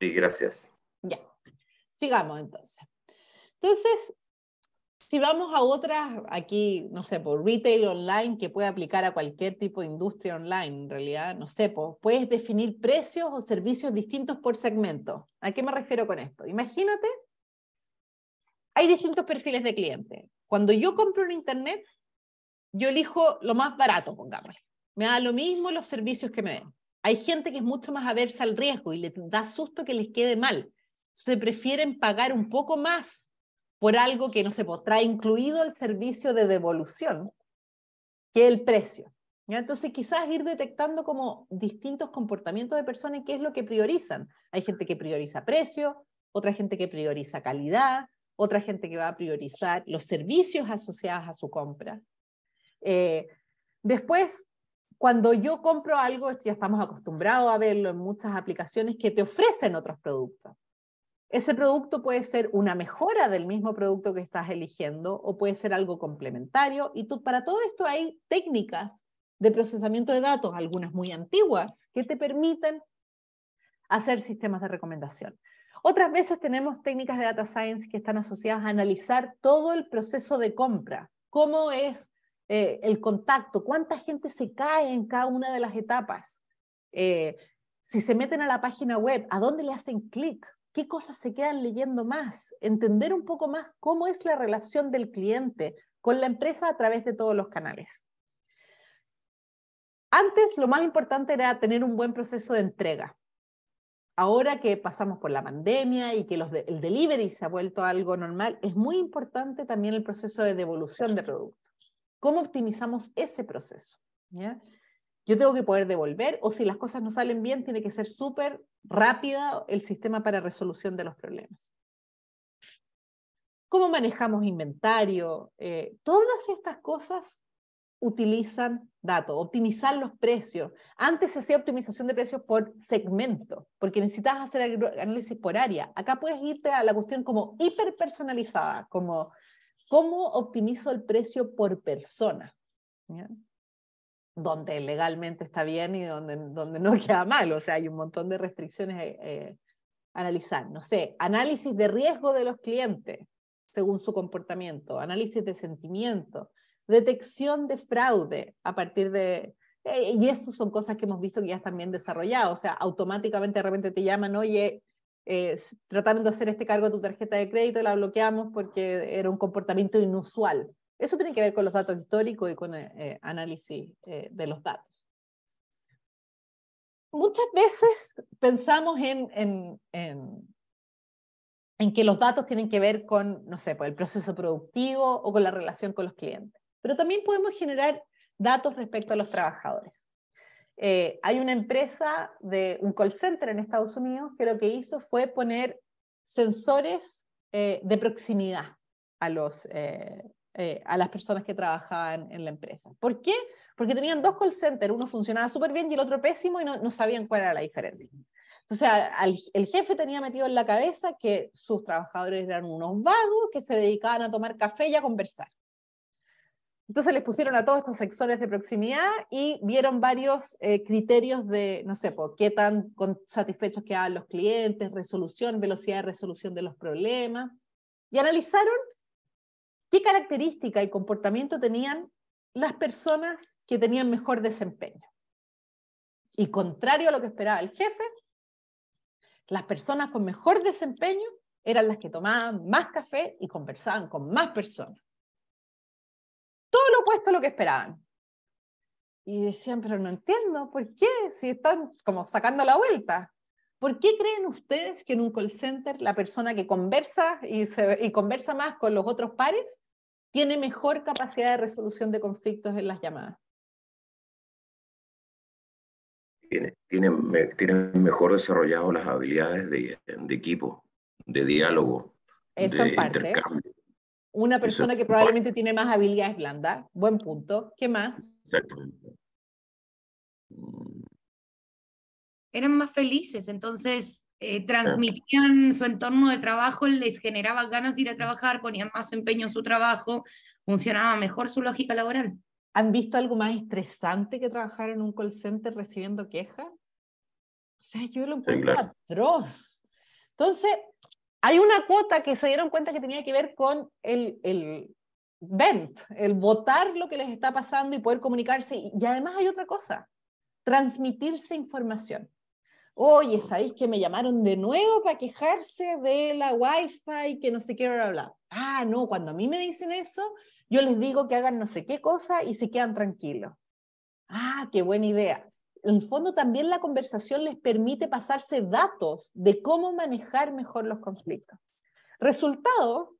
Sí, gracias. Ya. Sigamos entonces. Entonces, si vamos a otras, aquí, no sé, por retail online, que puede aplicar a cualquier tipo de industria online, en realidad, no sé, puedes definir precios o servicios distintos por segmento. ¿A qué me refiero con esto? Imagínate, hay distintos perfiles de cliente. Cuando yo compro en Internet, yo elijo lo más barato, pongámosle. Me da lo mismo los servicios que me den. Hay gente que es mucho más aversa al riesgo y le da susto que les quede mal. Se prefieren pagar un poco más por algo que no se pues, podrá incluido el servicio de devolución, que el precio. Entonces, quizás ir detectando como distintos comportamientos de personas y qué es lo que priorizan. Hay gente que prioriza precio, otra gente que prioriza calidad, otra gente que va a priorizar los servicios asociados a su compra. Eh, después, cuando yo compro algo, ya estamos acostumbrados a verlo en muchas aplicaciones que te ofrecen otros productos. Ese producto puede ser una mejora del mismo producto que estás eligiendo o puede ser algo complementario. Y tú, para todo esto hay técnicas de procesamiento de datos, algunas muy antiguas, que te permiten hacer sistemas de recomendación. Otras veces tenemos técnicas de data science que están asociadas a analizar todo el proceso de compra, cómo es eh, el contacto, cuánta gente se cae en cada una de las etapas, eh, si se meten a la página web, a dónde le hacen clic, qué cosas se quedan leyendo más, entender un poco más cómo es la relación del cliente con la empresa a través de todos los canales. Antes lo más importante era tener un buen proceso de entrega. Ahora que pasamos por la pandemia y que el delivery se ha vuelto algo normal, es muy importante también el proceso de devolución de productos. ¿Cómo optimizamos ese proceso? ¿Ya? yo tengo que poder devolver o si las cosas no salen bien, tiene que ser súper rápida el sistema para resolución de los problemas. ¿Cómo manejamos inventario? Eh, todas estas cosas utilizan datos, optimizar los precios. Antes se hacía optimización de precios por segmento, porque necesitabas hacer análisis por área. Acá puedes irte a la cuestión como hiperpersonalizada, como cómo optimizo el precio por persona donde legalmente está bien y donde, donde no queda mal. O sea, hay un montón de restricciones a, eh, eh, analizar. No sé, análisis de riesgo de los clientes según su comportamiento, análisis de sentimiento, detección de fraude a partir de... Eh, y eso son cosas que hemos visto que ya están bien desarrolladas. O sea, automáticamente de repente te llaman, oye, eh, trataron de hacer este cargo de tu tarjeta de crédito, la bloqueamos porque era un comportamiento inusual. Eso tiene que ver con los datos históricos y con el eh, eh, análisis eh, de los datos. Muchas veces pensamos en, que los datos tienen que ver con, no sé, pues, el proceso productivo o con la relación con los clientes. Pero también podemos generar datos respecto a los trabajadores. hay una empresa de un call center en Estados Unidos que lo que hizo fue poner sensores de proximidad a los, eh, eh, a las personas que trabajaban en la empresa. ¿Por qué? Porque tenían dos call centers, uno funcionaba súper bien y el otro pésimo y no, sabían cuál era la diferencia. Entonces, el jefe tenía metido en la cabeza que sus trabajadores eran unos vagos que se dedicaban a tomar café y a conversar. Entonces les pusieron a todos estos sectores de proximidad y vieron varios eh, criterios de, no sé, por qué tan satisfechos quedaban los clientes, resolución, velocidad de resolución de los problemas. Y analizaron ¿Qué característica y comportamiento tenían las personas que tenían mejor desempeño? Y contrario a lo que esperaba el jefe, las personas con mejor desempeño eran las que tomaban más café y conversaban con más personas. Todo lo opuesto a lo que esperaban. Y decían, pero no entiendo, ¿por qué? Si están como sacando la vuelta. ¿Por qué creen ustedes que en un call center la persona que conversa y, conversa más con los otros pares tiene mejor capacidad de resolución de conflictos en las llamadas? Tienen, mejor desarrollado las habilidades de, equipo, de diálogo, de intercambio. Una persona que probablemente tiene más habilidades blandas. Buen punto. ¿Qué más? Exactamente eran más felices, entonces eh, transmitían su entorno de trabajo, les generaba ganas de ir a trabajar, ponían más empeño en su trabajo, funcionaba mejor su lógica laboral. ¿Han visto algo más estresante que trabajar en un call center recibiendo quejas? O sea, yo lo encuentro atroz. Entonces, hay una cuota que se dieron cuenta que tenía que ver con el, el vent, el votar lo que les está pasando y poder comunicarse. Y además hay otra cosa, transmitirse información oye, ¿sabéis que me llamaron de nuevo para quejarse de la wifi que no sé qué, hablar? Ah, no, cuando a mí me dicen eso, yo les digo que hagan no sé qué cosa y se quedan tranquilos. Ah, qué buena idea. En el fondo también la conversación les permite pasarse datos de cómo manejar mejor los conflictos. Resultado,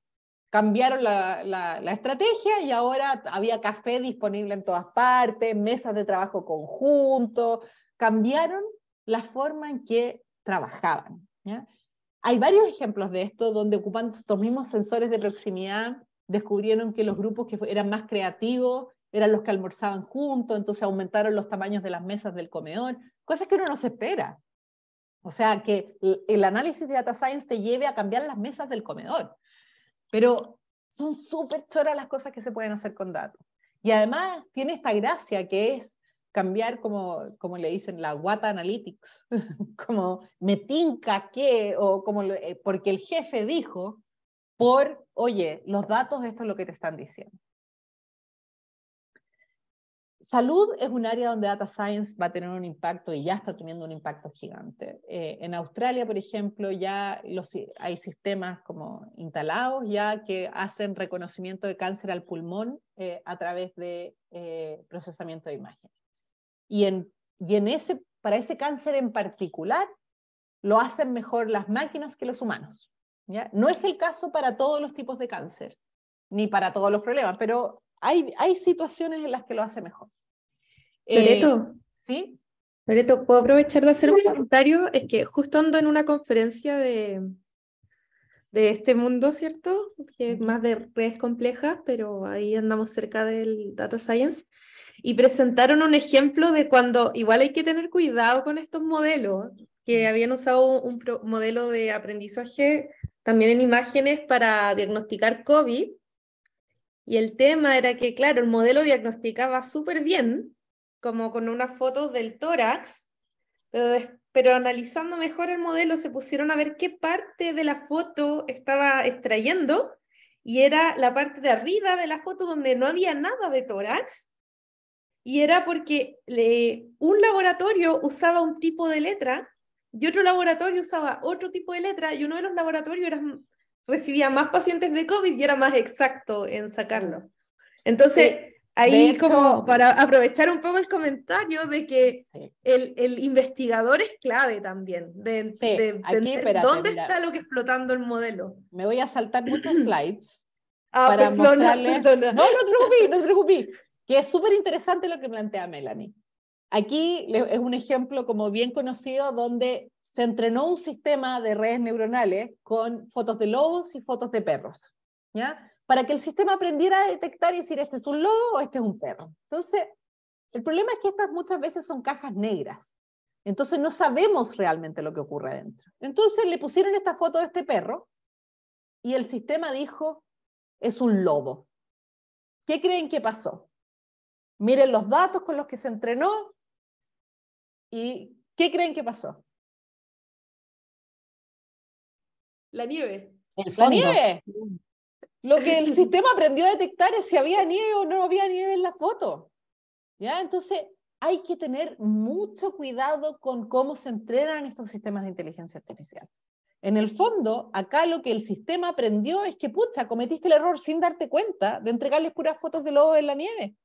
cambiaron la, la, estrategia y ahora había café disponible en todas partes, mesas de trabajo conjunto, cambiaron la forma en que trabajaban. Hay varios ejemplos de esto donde ocupando estos mismos sensores de proximidad descubrieron que los grupos que eran más creativos eran los que almorzaban juntos, entonces aumentaron los tamaños de las mesas del comedor, cosas que uno no se espera. O sea, que el análisis de data science te lleve a cambiar las mesas del comedor. Pero son súper choras las cosas que se pueden hacer con datos. Y además tiene esta gracia que es cambiar, como, como le dicen, la guata analytics, como me tinca que, o como eh, porque el jefe dijo, por, oye, los datos, esto es lo que te están diciendo. Salud es un área donde data science va a tener un impacto y ya está teniendo un impacto gigante. Eh, en Australia, por ejemplo, ya los, hay sistemas como instalados ya que hacen reconocimiento de cáncer al pulmón eh, a través de procesamiento de imágenes y, en, ese, para ese cáncer en particular lo hacen mejor las máquinas que los humanos. ¿ya? No es el caso para todos los tipos de cáncer, ni para todos los problemas, pero hay, situaciones en las que lo hace mejor. Eh, Loreto, ¿sí? Loreto, ¿puedo aprovechar de hacer un comentario? Es que justo ando en una conferencia de, de este mundo, ¿cierto? Que es más de redes complejas, pero ahí andamos cerca del data science y presentaron un ejemplo de cuando igual hay que tener cuidado con estos modelos, que mm. habían usado un modelo de aprendizaje también en imágenes para diagnosticar COVID. Y el tema era que, claro, el modelo diagnosticaba súper bien, como con una foto del tórax, pero analizando mejor el modelo se pusieron a ver qué parte de la foto estaba extrayendo y era la parte de arriba de la foto donde no había nada de tórax y era porque le, un laboratorio usaba un tipo de letra y otro laboratorio usaba otro tipo de letra y uno de los laboratorios recibía más pacientes de COVID y era más exacto en sacarlo. Entonces, ahí como para aprovechar un poco el comentario de que el, el, investigador es clave también, de, dónde está lo que explotando el modelo. Me voy a saltar muchas slides. Ah, para perdona, No, no te preocupes, no te preocupes que es súper interesante lo que plantea Melanie. Aquí es un ejemplo como bien conocido donde se entrenó un sistema de redes neuronales con fotos de lobos y fotos de perros, ¿ya? Para que el sistema aprendiera a detectar y decir, este es un lobo o este es un perro. Entonces, el problema es que estas muchas veces son cajas negras. Entonces no sabemos realmente lo que ocurre adentro. Entonces le pusieron esta foto de este perro y el sistema dijo, es un lobo. ¿Qué creen que pasó? miren los datos con los que se entrenó y ¿qué creen que pasó? La nieve. La nieve. Lo que el sistema aprendió a detectar es si había nieve o no había nieve en la foto. ¿Ya? Entonces, hay que tener mucho cuidado con cómo se entrenan estos sistemas de inteligencia artificial. En el fondo, acá lo que el sistema aprendió es que, pucha, cometiste el error sin darte cuenta de entregarles puras fotos de lobos en la nieve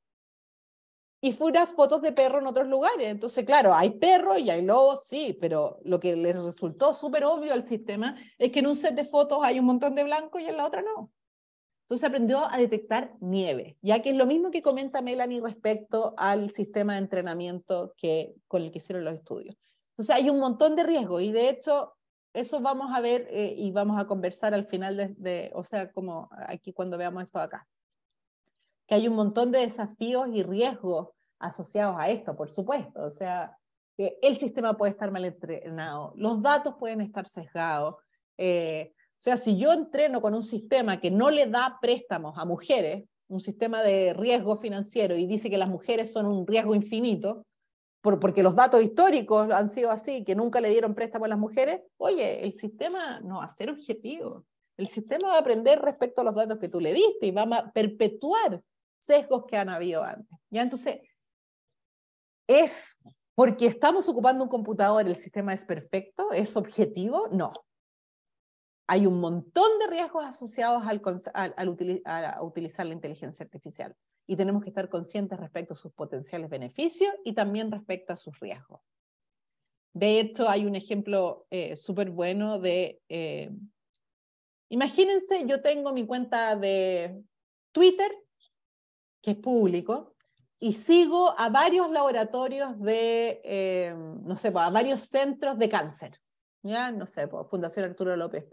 y unas fotos de perro en otros lugares. Entonces, claro, hay perros y hay lobos, sí, pero lo que les resultó súper obvio al sistema es que en un set de fotos hay un montón de blanco y en la otra no. Entonces aprendió a detectar nieve, ya que es lo mismo que comenta Melanie respecto al sistema de entrenamiento que, con el que hicieron los estudios. Entonces hay un montón de riesgos y de hecho eso vamos a ver eh, y vamos a conversar al final de, o sea, como aquí cuando veamos esto acá que hay un montón de desafíos y riesgos asociados a esto, por supuesto. O sea, el sistema puede estar mal entrenado, los datos pueden estar sesgados. Eh, o sea, si yo entreno con un sistema que no le da préstamos a mujeres, un sistema de riesgo financiero y dice que las mujeres son un riesgo infinito, por, porque los datos históricos han sido así, que nunca le dieron préstamo a las mujeres, oye, el sistema no va a ser objetivo. El sistema va a aprender respecto a los datos que tú le diste y va a perpetuar sesgos que han habido antes. ¿ya? Entonces, es porque estamos ocupando un computador, el sistema es perfecto, es objetivo, no. Hay un montón de riesgos asociados al, a, utilizar la inteligencia artificial y tenemos que estar conscientes respecto a sus potenciales beneficios y también respecto a sus riesgos. De hecho, hay un ejemplo eh, súper bueno de, eh, imagínense, yo tengo mi cuenta de Twitter que es público, y sigo a varios laboratorios de, eh, no sé, pues, a varios centros de cáncer. Ya, no sé, pues, Fundación Arturo López,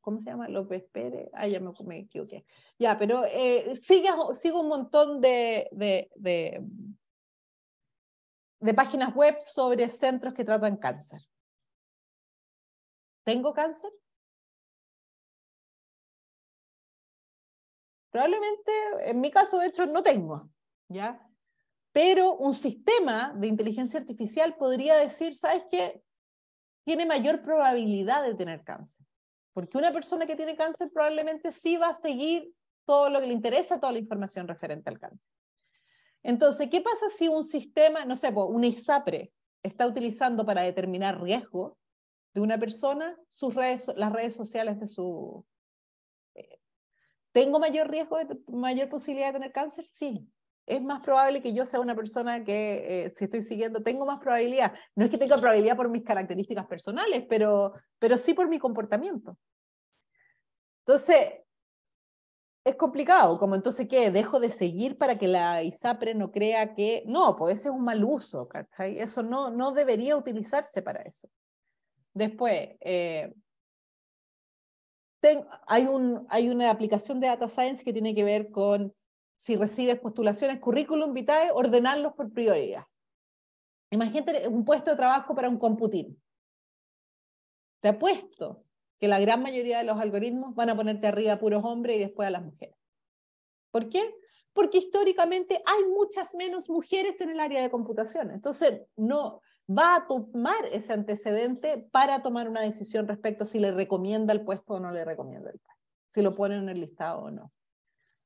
¿cómo se llama? López Pérez, ah, ya me, equivoqué. Ya, pero eh, sigo, un montón de páginas web sobre centros que tratan cáncer. ¿Tengo cáncer? Probablemente, en mi caso, de hecho, no tengo, ¿ya? Pero un sistema de inteligencia artificial podría decir, ¿sabes qué? Tiene mayor probabilidad de tener cáncer. Porque una persona que tiene cáncer probablemente sí va a seguir todo lo que le interesa, toda la información referente al cáncer. Entonces, ¿qué pasa si un sistema, no sé, un ISAPRE está utilizando para determinar riesgo de una persona sus redes, las redes sociales de su, ¿Tengo mayor riesgo, de, mayor posibilidad de tener cáncer? Sí. Es más probable que yo sea una persona que, eh, si estoy siguiendo, tengo más probabilidad. No es que tenga probabilidad por mis características personales, pero, pero sí por mi comportamiento. Entonces, es complicado, como entonces, ¿qué? ¿Dejo de seguir para que la ISAPRE no crea que... No, pues ese es un mal uso, ¿cachai? Eso no, no debería utilizarse para eso. Después, eh, hay, hay una aplicación de Data Science que tiene que ver con si recibes postulaciones, currículum vitae, ordenarlos por prioridad. Imagínate un puesto de trabajo para un computín. Te apuesto que la gran mayoría de los algoritmos van a ponerte arriba a puros hombres y después a las mujeres. ¿Por qué? Porque históricamente hay muchas menos mujeres en el área de computación. Entonces, no, va a tomar ese antecedente para tomar una decisión respecto si le recomienda el puesto o no le recomienda el puesto, si lo pone en el listado o no.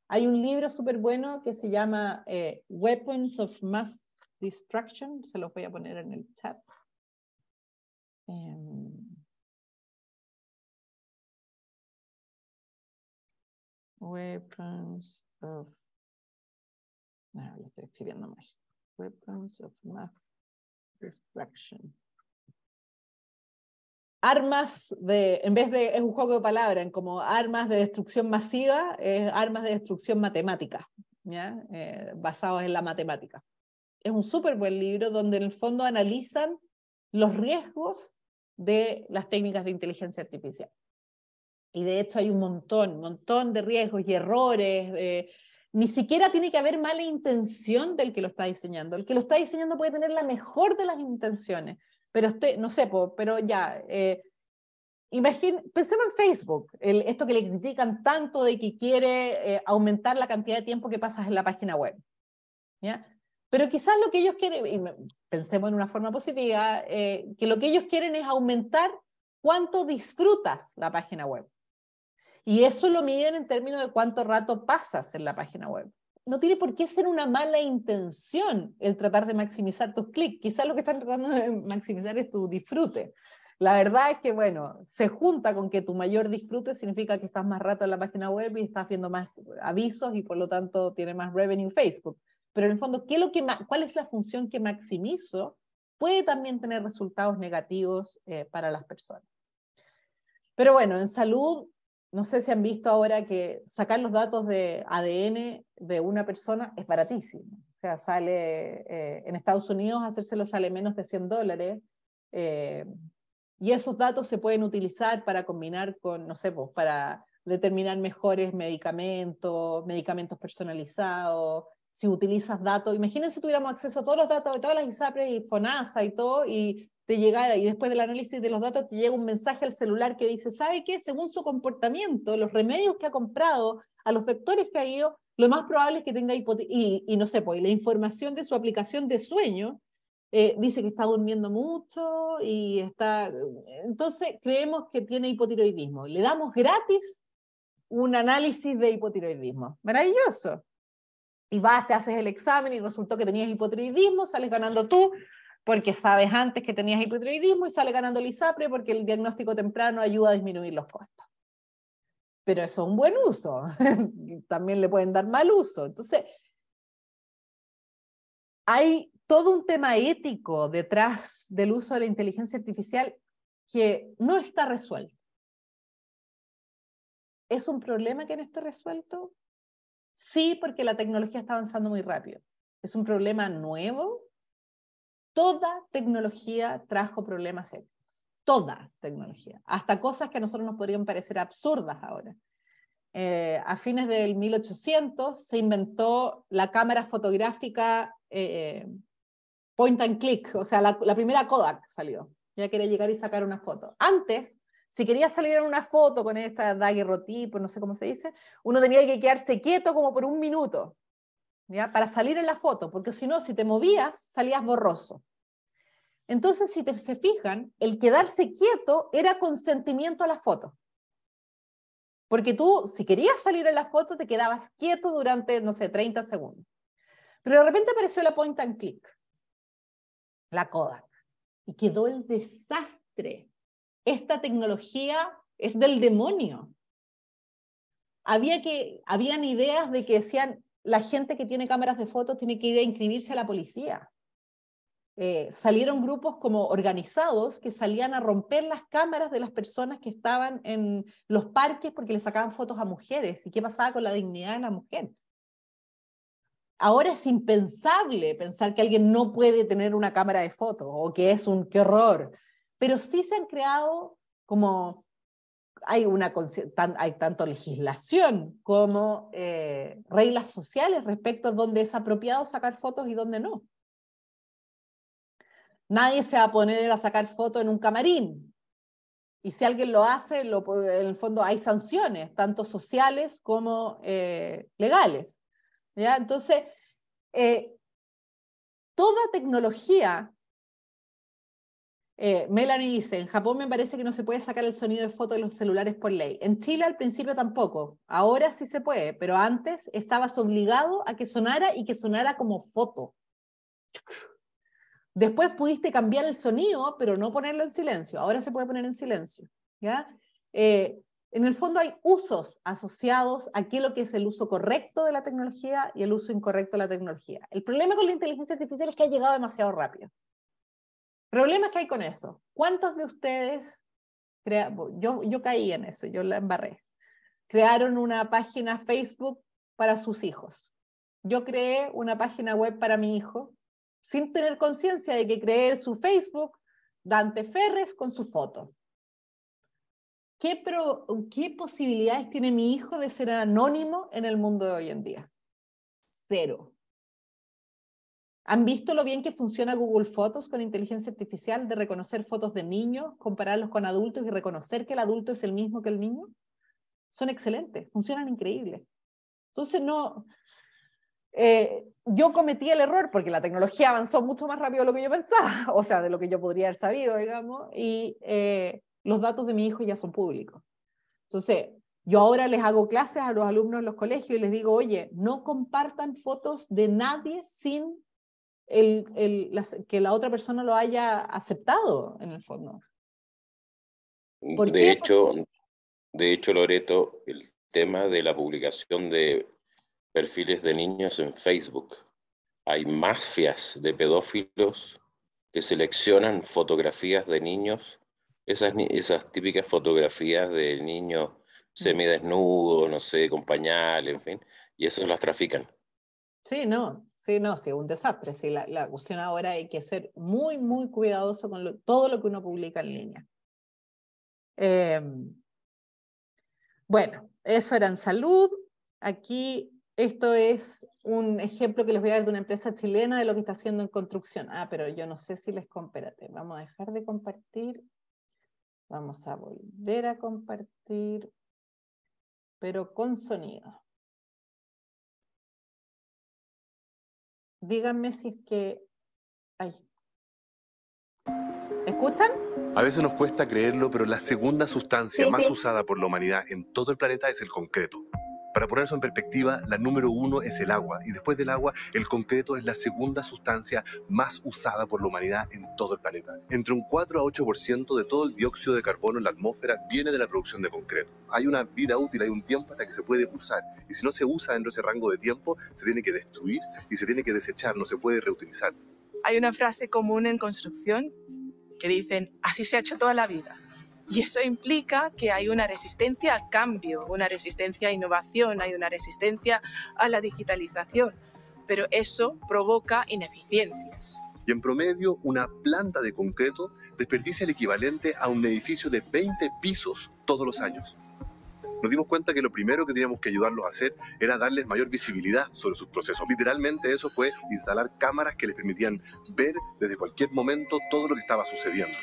Hay un libro súper bueno que se llama eh, Weapons of Mass Destruction, se los voy a poner en el chat. Em, weapons of... No, ah, estoy escribiendo mal. Weapons of Mass Armas de, en vez de, es un juego de palabras, en como armas de destrucción masiva, es armas de destrucción matemática, ¿ya? Eh, basados en la matemática. Es un súper buen libro donde en el fondo analizan los riesgos de las técnicas de inteligencia artificial. Y de hecho hay un montón, montón de riesgos y errores, de ni siquiera tiene que haber mala intención del que lo está diseñando. El que lo está diseñando puede tener la mejor de las intenciones. Pero usted, no sé, pero ya, eh, pensemos en Facebook, esto que le critican tanto de que quiere eh, aumentar la cantidad de tiempo que pasas en la página web. Pero quizás lo que ellos quieren, pensemos en una forma positiva, eh, que lo que ellos quieren es aumentar cuánto disfrutas la página web. Y eso lo miden en términos de cuánto rato pasas en la página web. No tiene por qué ser una mala intención el tratar de maximizar tus clics. Quizás lo que están tratando de maximizar es tu disfrute. La verdad es que, bueno, se junta con que tu mayor disfrute significa que estás más rato en la página web y estás viendo más avisos y por lo tanto tiene más revenue Facebook. Pero en el fondo, ¿qué es lo que ¿cuál es la función que maximizo? Puede también tener resultados negativos eh, para las personas. Pero bueno, en salud no sé si han visto ahora que sacar los datos de ADN de una persona es baratísimo. O sea, sale eh, en Estados Unidos hacérselo sale menos de 100 dólares. Eh, y esos datos se pueden utilizar para combinar con, no sé, pues, para determinar mejores medicamentos, medicamentos personalizados, si utilizas datos. Imagínense si tuviéramos acceso a todos los datos de todas las ISAPRES e y FONASA y todo, y te llegara, y después del análisis de los datos, te llega un mensaje al celular que dice, ¿sabe qué? Según su comportamiento, los remedios que ha comprado, a los vectores que ha ido, lo más probable es que tenga hipotiroidismo. y, y, no sé, pues la información de su aplicación de sueño eh, dice que está durmiendo mucho y está, entonces creemos que tiene hipotiroidismo. Le damos gratis un análisis de hipotiroidismo. Maravilloso. Y vas, te haces el examen y resultó que tenías hipotiroidismo, sales ganando tú, porque sabes antes que tenías hipotiroidismo y sale ganando el ISAPRE porque el diagnóstico temprano ayuda a disminuir los costos. Pero eso es un buen uso. También le pueden dar mal uso. Entonces, hay todo un tema ético detrás del uso de la inteligencia artificial que no está resuelto. ¿Es un problema que no esté resuelto? Sí, porque la tecnología está avanzando muy rápido. ¿Es un problema nuevo? Toda tecnología trajo problemas éticos. Toda tecnología. Hasta cosas que a nosotros nos podrían parecer absurdas ahora. Eh, a fines del 1800 se inventó la cámara fotográfica eh, point and click, o sea, la, la, primera Kodak salió. Ya quería llegar y sacar una foto. Antes, si quería salir en una foto con esta daguerrotipo, no sé cómo se dice, uno tenía que quedarse quieto como por un minuto. Para salir en la foto, porque si no, si te movías, salías borroso. Entonces, si se fijan, el quedarse quieto era consentimiento a la foto. Porque tú, si querías salir en la foto, te quedabas quieto durante, no sé, 30 segundos. Pero de repente apareció la point and click, la Kodak, y quedó el desastre. Esta tecnología es del demonio. Había que, habían ideas de que decían, la gente que tiene cámaras de fotos tiene que ir a inscribirse a la policía. Eh, salieron grupos como organizados que salían a romper las cámaras de las personas que estaban en los parques porque le sacaban fotos a mujeres. ¿Y qué pasaba con la dignidad de la mujer? Ahora es impensable pensar que alguien no puede tener una cámara de fotos o que es un qué horror, pero sí se han creado como hay, tanto legislación como eh, reglas sociales respecto a dónde es apropiado sacar fotos y dónde no. Nadie se va a poner a sacar fotos en un camarín. Y si alguien lo hace, en el fondo hay sanciones, tanto sociales como eh, legales. Entonces, eh, toda tecnología eh, Melanie dice, en Japón me parece que no se puede sacar el sonido de foto de los celulares por ley. En Chile al principio tampoco, ahora sí se puede, pero antes estabas obligado a que sonara y que sonara como foto. Después pudiste cambiar el sonido, pero no ponerlo en silencio. Ahora se puede poner en silencio. Eh, en el fondo hay usos asociados a qué lo que es el uso correcto de la tecnología y el uso incorrecto de la tecnología. El problema con la inteligencia artificial es que ha llegado demasiado rápido. Problemas que hay con eso. ¿Cuántos de ustedes, yo, caí en eso, yo la embarré, crearon una página Facebook para sus hijos? Yo creé una página web para mi hijo sin tener conciencia de que creé su Facebook Dante Ferres con su foto. ¿Qué, pro, ¿Qué posibilidades tiene mi hijo de ser anónimo en el mundo de hoy en día? Cero. ¿Han visto lo bien que funciona Google Fotos con inteligencia artificial de reconocer fotos de niños, compararlos con adultos y reconocer que el adulto es el mismo que el niño? Son excelentes, funcionan increíbles. Entonces, no, eh, yo cometí el error porque la tecnología avanzó mucho más rápido de lo que yo pensaba, o sea, de lo que yo podría haber sabido, digamos, y eh, los datos de mi hijo ya son públicos. Entonces, yo ahora les hago clases a los alumnos en los colegios y les digo, oye, no compartan fotos de nadie sin el, que la otra persona lo haya aceptado, en el fondo. Mm, de hecho, de hecho, Loreto, el tema de la publicación de perfiles de niños en Facebook. Hay mafias de pedófilos que seleccionan fotografías de niños, esas, esas típicas fotografías de niño mm. semidesnudo, no sé, con pañal, en fin, y esas las trafican. Sí, no, Sí, no, sí, un desastre. Sí, la, cuestión ahora hay que ser muy, muy cuidadoso con todo lo que uno publica en línea. Em, bueno, eso era en salud. Aquí esto es un ejemplo que les voy a dar de una empresa chilena de lo que está haciendo en construcción. Ah, pero yo no sé si les compérate. Vamos a dejar de compartir. Vamos a volver a compartir, pero con sonido. díganme si es que... ¿Escuchan? A veces nos cuesta creerlo, pero la segunda sustancia más usada por la humanidad en todo el planeta es el concreto. Para poner eso en perspectiva, la número uno es el agua y después del agua el concreto es la segunda sustancia más usada por la humanidad en todo el planeta. Entre un 4 a 8% de todo el dióxido de carbono en la atmósfera viene de la producción de concreto. Hay una vida útil, hay un tiempo hasta que se puede usar y si no se usa dentro de ese rango de tiempo se tiene que destruir y se tiene que desechar, no se puede reutilizar. Hay una frase común en construcción que dicen, así se ha hecho toda la vida y eso implica que hay una resistencia a cambio, una resistencia a innovación, hay una resistencia a la digitalización, pero eso provoca ineficiencias. Y en promedio, una planta de concreto desperdicia el equivalente a un edificio de 20 pisos todos los años. Nos dimos cuenta que lo primero que teníamos que ayudarlos a hacer era darles mayor visibilidad sobre sus procesos. Literalmente eso fue instalar cámaras que les permitían ver desde cualquier momento todo lo que estaba sucediendo.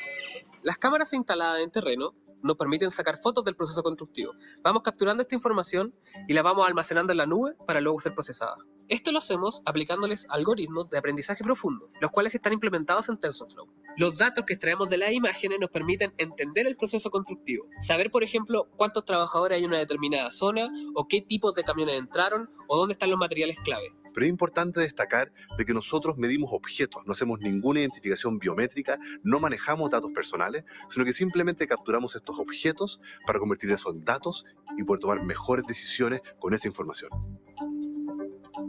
Las cámaras instaladas en terreno nos permiten sacar fotos del proceso constructivo. Vamos capturando esta información y la vamos almacenando en la nube para luego ser procesada. Esto lo hacemos aplicándoles algoritmos de aprendizaje profundo, los cuales están implementados en TensorFlow. Los datos que extraemos de las imágenes nos permiten entender el proceso constructivo, saber por ejemplo cuántos trabajadores hay en una determinada zona o qué tipos de camiones entraron o dónde están los materiales clave. Pero es importante destacar de que nosotros medimos objetos, no hacemos ninguna identificación biométrica, no manejamos datos personales, sino que simplemente capturamos estos objetos para convertir eso en datos y poder tomar mejores decisiones con esa información.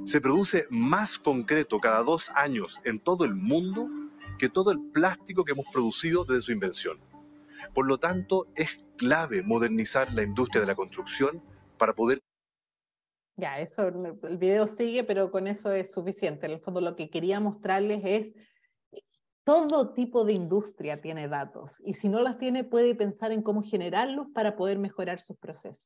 Se produce más concreto cada dos años en todo el mundo que todo el plástico que hemos producido desde su invención. Por lo tanto, es clave modernizar la industria de la construcción para poder ya, eso, el video sigue, pero con eso es suficiente. En el fondo lo que quería mostrarles es todo tipo de industria tiene datos y si no las tiene puede pensar en cómo generarlos para poder mejorar sus procesos.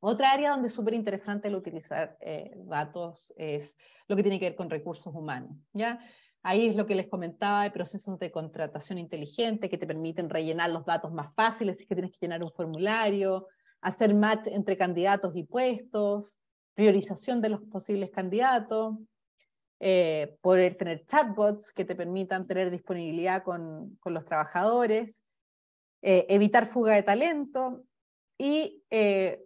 Otra área donde es súper interesante el utilizar eh, datos es lo que tiene que ver con recursos humanos. ¿ya? Ahí es lo que les comentaba de procesos de contratación inteligente que te permiten rellenar los datos más fáciles, si es que tienes que llenar un formulario, hacer match entre candidatos y puestos, priorización de los posibles candidatos, eh, poder tener chatbots que te permitan tener disponibilidad con, los trabajadores, eh, evitar fuga de talento y eh,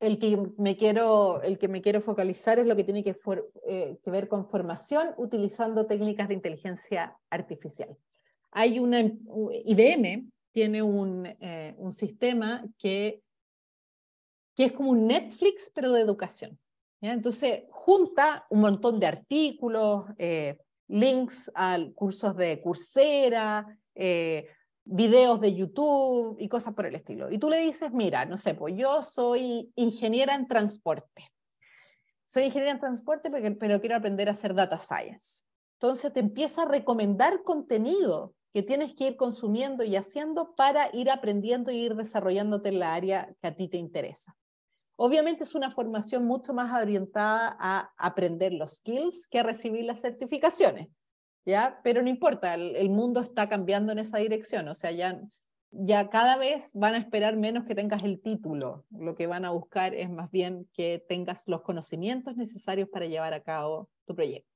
el, que me quiero, el que me quiero focalizar es lo que tiene que, que ver con formación utilizando técnicas de inteligencia artificial. Hay una, IBM em, tiene un, un sistema que que es como un Netflix, pero de educación. Entonces, junta un montón de artículos, eh, links a cursos de Coursera, eh, videos de YouTube y cosas por el estilo. Y tú le dices, mira, no sé, pues yo soy ingeniera en transporte. Soy ingeniera en transporte, pero quiero aprender a hacer data science. Entonces te empieza a recomendar contenido que tienes que ir consumiendo y haciendo para ir aprendiendo y ir desarrollándote en la área que a ti te interesa. Obviamente es una formación mucho más orientada a aprender los skills que a recibir las certificaciones, ¿ya? Pero no importa, el, mundo está cambiando en esa dirección, o sea, ya, ya cada vez van a esperar menos que tengas el título, lo que van a buscar es más bien que tengas los conocimientos necesarios para llevar a cabo tu proyecto.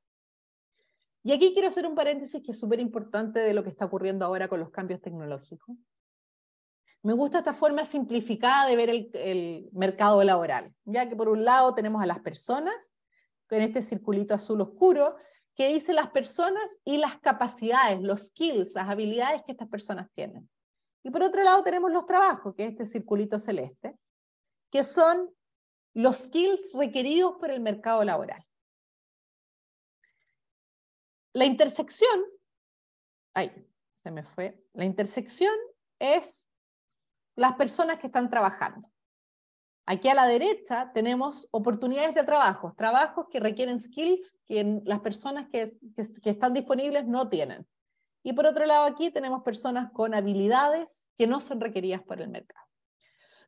Y aquí quiero hacer un paréntesis que es súper importante de lo que está ocurriendo ahora con los cambios tecnológicos. Me gusta esta forma simplificada de ver el, mercado laboral, ya que por un lado tenemos a las personas, en este circulito azul oscuro, que dice las personas y las capacidades, los skills, las habilidades que estas personas tienen. Y por otro lado tenemos los trabajos, que es este circulito celeste, que son los skills requeridos por el mercado laboral. La intersección, ay, se me fue, la intersección es las personas que están trabajando. Aquí a la derecha tenemos oportunidades de trabajo, trabajos que requieren skills que las personas que, están disponibles no tienen. Y por otro lado aquí tenemos personas con habilidades que no son requeridas por el mercado.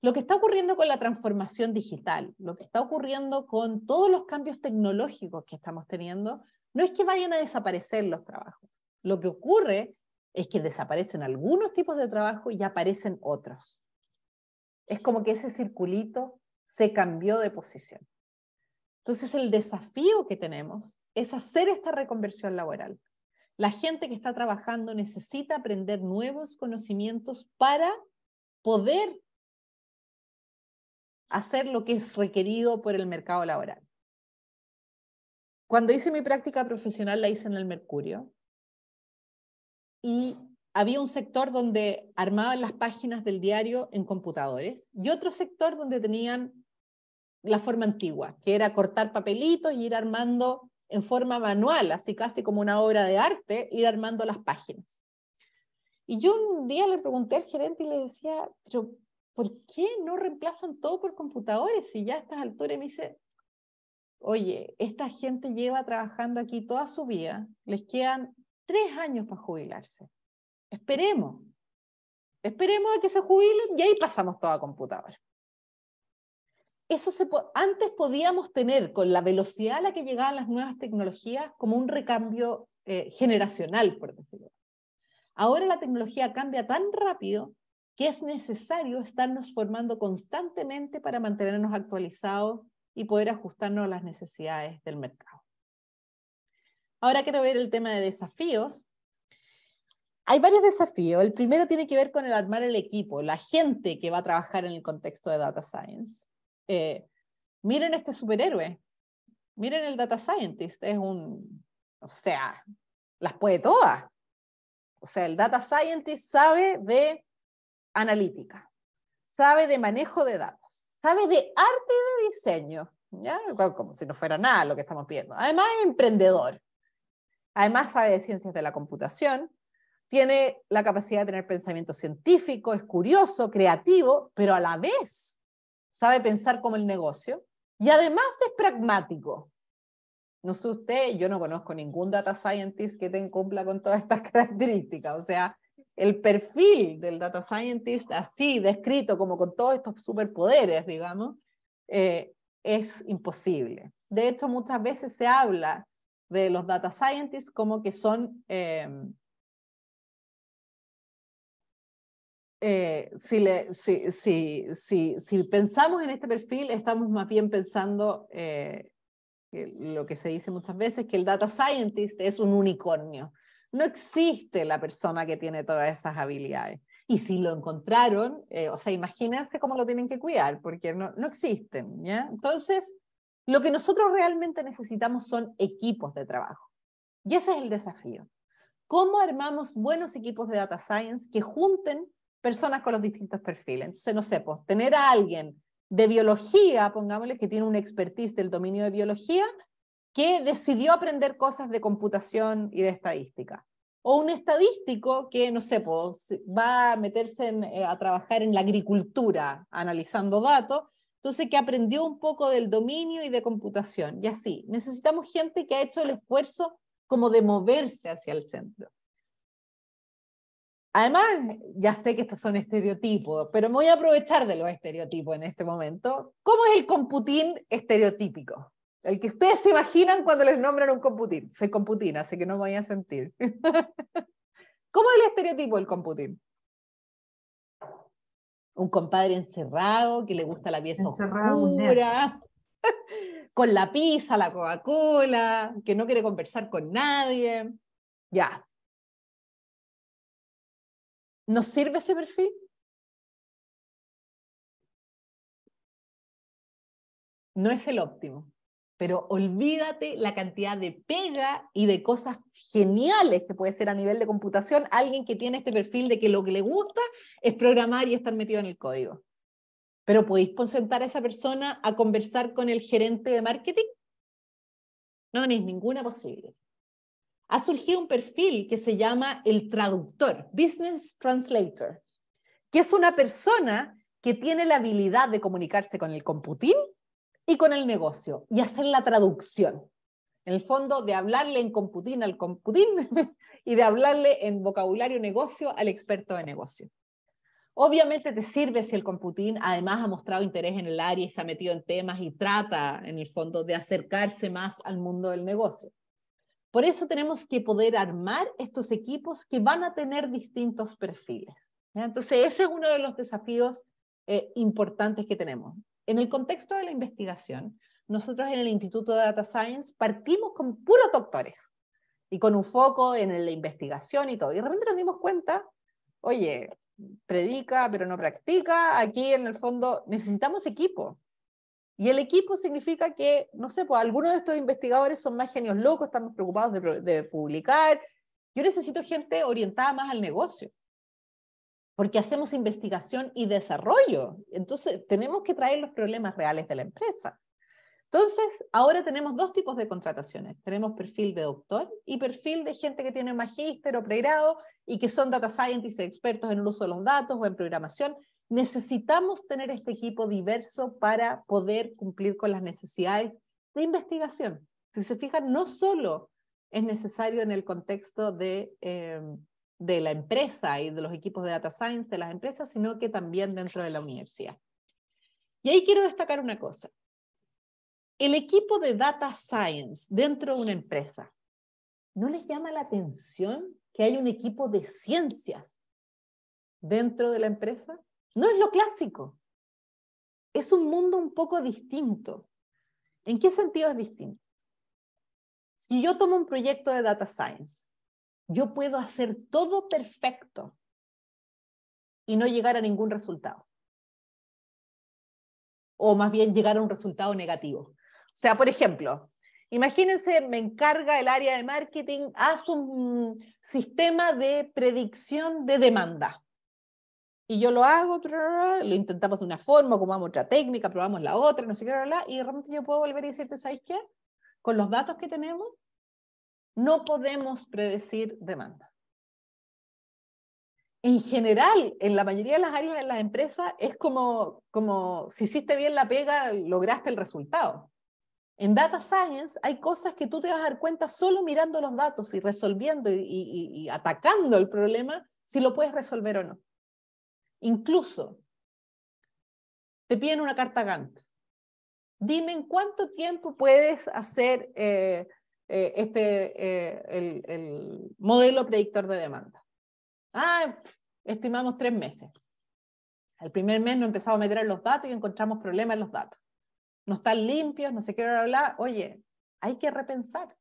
Lo que está ocurriendo con la transformación digital, lo que está ocurriendo con todos los cambios tecnológicos que estamos teniendo, no es que vayan a desaparecer los trabajos. Lo que ocurre es que desaparecen algunos tipos de trabajo y aparecen otros. Es como que ese circulito se cambió de posición. Entonces el desafío que tenemos es hacer esta reconversión laboral. La gente que está trabajando necesita aprender nuevos conocimientos para poder hacer lo que es requerido por el mercado laboral. Cuando hice mi práctica profesional la hice en el Mercurio y había un sector donde armaban las páginas del diario en computadores y otro sector donde tenían la forma antigua, que era cortar papelitos y ir armando en forma manual, así casi como una obra de arte, ir armando las páginas. Y yo un día le pregunté al gerente y le decía, pero ¿por qué no reemplazan todo por computadores si ya a estas alturas? me dice, oye, esta gente lleva trabajando aquí toda su vida, les quedan tres años para jubilarse. Esperemos. Esperemos a que se jubilen y ahí pasamos toda computadora. Eso se antes podíamos tener, con la velocidad a la que llegaban las nuevas tecnologías, como un recambio eh, generacional, por decirlo. Ahora la tecnología cambia tan rápido que es necesario estarnos formando constantemente para mantenernos actualizados y poder ajustarnos a las necesidades del mercado. Ahora quiero ver el tema de desafíos. Hay varios desafíos. El primero tiene que ver con el armar el equipo, la gente que va a trabajar en el contexto de Data Science. Eh, miren este superhéroe, miren el Data Scientist, es un, o sea, las puede todas. O sea, el Data Scientist sabe de analítica, sabe de manejo de datos, sabe de arte de diseño, ¿ya? como si no fuera nada lo que estamos viendo. Además es emprendedor, Además sabe de ciencias de la computación, tiene la capacidad de tener pensamiento científico, es curioso, creativo, pero a la vez sabe pensar como el negocio y además es pragmático. No sé usted, yo no conozco ningún data scientist que te cumpla con todas estas características. O sea, el perfil del data scientist así descrito como con todos estos superpoderes, digamos, eh, es imposible. De hecho, muchas veces se habla de los data scientists como que son, eh, eh, si, le, si, si, si, pensamos en este perfil, estamos más bien pensando eh, lo que se dice muchas veces, que el data scientist es un unicornio. No existe la persona que tiene todas esas habilidades. Y si lo encontraron, o sea, imagínense cómo lo tienen que cuidar, porque no, no existen, ¿ya? Entonces, lo que nosotros realmente necesitamos son equipos de trabajo. Y ese es el desafío. ¿Cómo armamos buenos equipos de data science que junten personas con los distintos perfiles? Entonces, no sé, pues, tener a alguien de biología, pongámosle, que tiene un expertise del dominio de biología, que decidió aprender cosas de computación y de estadística. O un estadístico que, no sé, pues, va a meterse eh, a trabajar en la agricultura analizando datos entonces que aprendió un poco del dominio y de computación, y así. Necesitamos gente que ha hecho el esfuerzo como de moverse hacia el centro. Además, ya sé que estos son estereotipos, pero me voy a aprovechar de los estereotipos en este momento. ¿Cómo es el computín estereotípico? El que ustedes se imaginan cuando les nombran un computín. Soy computina, así que no me voy a sentir. ¿Cómo es el estereotipo del computín? un compadre encerrado que le gusta la pieza encerrado oscura, con la pizza, la Coca-Cola, que no quiere conversar con nadie. Ya. ¿Nos sirve ese perfil? No es el óptimo pero olvídate la cantidad de pega y de cosas geniales que puede ser a nivel de computación alguien que tiene este perfil de que lo que le gusta es programar y estar metido en el código. Pero podéis sentar a esa persona a conversar con el gerente de marketing. No tenéis ninguna posibilidad. Ha surgido un perfil que se llama el traductor, Business Translator, que es una persona que tiene la habilidad de comunicarse con el computín y con el negocio y hacer la traducción. En el fondo, de hablarle en computín al computín y de hablarle en vocabulario negocio al experto de negocio. Obviamente te sirve si el computín además ha mostrado interés en el área y se ha metido en temas y trata, en el fondo, de acercarse más al mundo del negocio. Por eso tenemos que poder armar estos equipos que van a tener distintos perfiles. Entonces, ese es uno de los desafíos eh, importantes que tenemos. En el contexto de la investigación, nosotros en el Instituto de Data Science partimos con puros doctores y con un foco en la investigación y todo. Y de repente nos dimos cuenta, oye, predica pero no practica, aquí en el fondo necesitamos equipo. Y el equipo significa que, no sé, pues, algunos de estos investigadores son más genios locos, Estamos preocupados de publicar. Yo necesito gente orientada más al negocio porque hacemos investigación y desarrollo. Entonces, tenemos que traer los problemas reales de la empresa. Entonces, ahora tenemos dos tipos de contrataciones. Tenemos perfil de doctor y perfil de gente que tiene magíster o pregrado y que son data scientists expertos en el uso de los datos o en programación. Necesitamos tener este equipo diverso para poder cumplir con las necesidades de investigación. Si se fijan, no solo es necesario en el contexto de... Eh, de la empresa y de los equipos de data science de las empresas, sino que también dentro de la universidad. Y ahí quiero destacar una cosa. El equipo de data science dentro de una empresa, ¿no les llama la atención que hay un equipo de ciencias dentro de la empresa? No es lo clásico. Es un mundo un poco distinto. ¿En qué sentido es distinto? Si yo tomo un proyecto de data science yo puedo hacer todo perfecto y no llegar a ningún resultado. O más bien llegar a un resultado negativo. O sea, por ejemplo, imagínense, me encarga el área de marketing, haz un sistema de predicción de demanda. Y yo lo hago, lo intentamos de una forma, comamos otra técnica, probamos la otra, no sé qué, y realmente yo puedo volver y decirte, ¿sabes qué? Con los datos que tenemos, no podemos predecir demanda. En general, en la mayoría de las áreas de las empresas, es como, como si hiciste bien la pega, lograste el resultado. En Data Science hay cosas que tú te vas a dar cuenta solo mirando los datos y resolviendo y, atacando el problema si lo puedes resolver o no. Incluso te piden una carta Gantt. Dime en cuánto tiempo puedes hacer eh, eh, este, eh, el, modelo predictor de demanda. Ah, estimamos tres meses. El primer mes no empezamos a meter en los datos y encontramos problemas en los datos. No están limpios, no se quiere hablar. Oye, hay que repensar.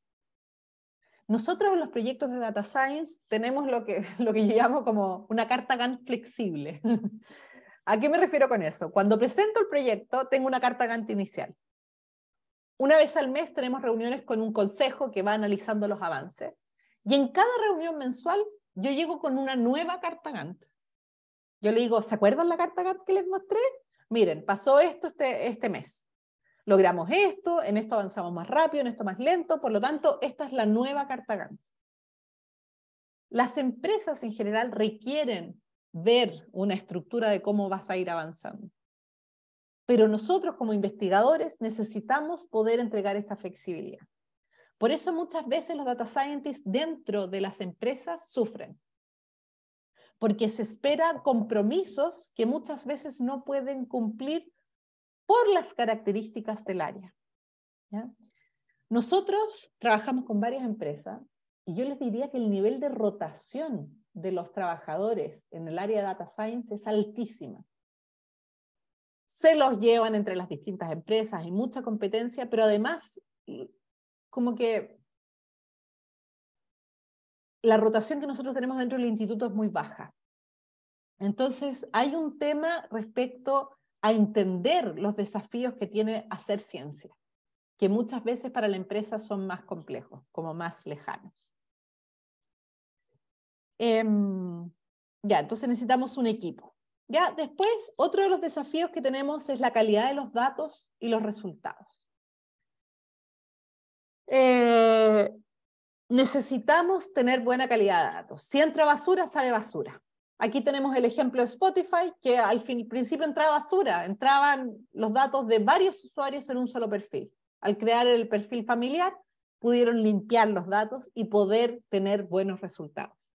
Nosotros los proyectos de Data Science tenemos lo que, lo que yo como una carta Gantt flexible. ¿A qué me refiero con eso? Cuando presento el proyecto, tengo una carta Gantt inicial. Una vez al mes tenemos reuniones con un consejo que va analizando los avances. Y en cada reunión mensual yo llego con una nueva carta Gantt. Yo le digo, ¿se acuerdan la carta Gantt que les mostré? Miren, pasó esto este, este mes. Logramos esto, en esto avanzamos más rápido, en esto más lento, por lo tanto, esta es la nueva carta Gantt. Las empresas en general requieren ver una estructura de cómo vas a ir avanzando. Pero nosotros como investigadores necesitamos poder entregar esta flexibilidad. Por eso muchas veces los data scientists dentro de las empresas sufren, porque se esperan compromisos que muchas veces no pueden cumplir por las características del área. Nosotros trabajamos con varias empresas y yo les diría que el nivel de rotación de los trabajadores en el área de data science es altísima se los llevan entre las distintas empresas, hay mucha competencia, pero además como que la rotación que nosotros tenemos dentro del instituto es muy baja. Entonces, hay un tema respecto a entender los desafíos que tiene hacer ciencia, que muchas veces para la empresa son más complejos, como más lejanos. Em, ya, entonces necesitamos un equipo. Ya después, otro de los desafíos que tenemos es la calidad de los datos y los resultados. Eh, necesitamos tener buena calidad de datos. Si entra basura, sale basura. Aquí tenemos el ejemplo de Spotify, que al principio entraba basura, entraban los datos de varios usuarios en un solo perfil. Al crear el perfil familiar, pudieron limpiar los datos y poder tener buenos resultados.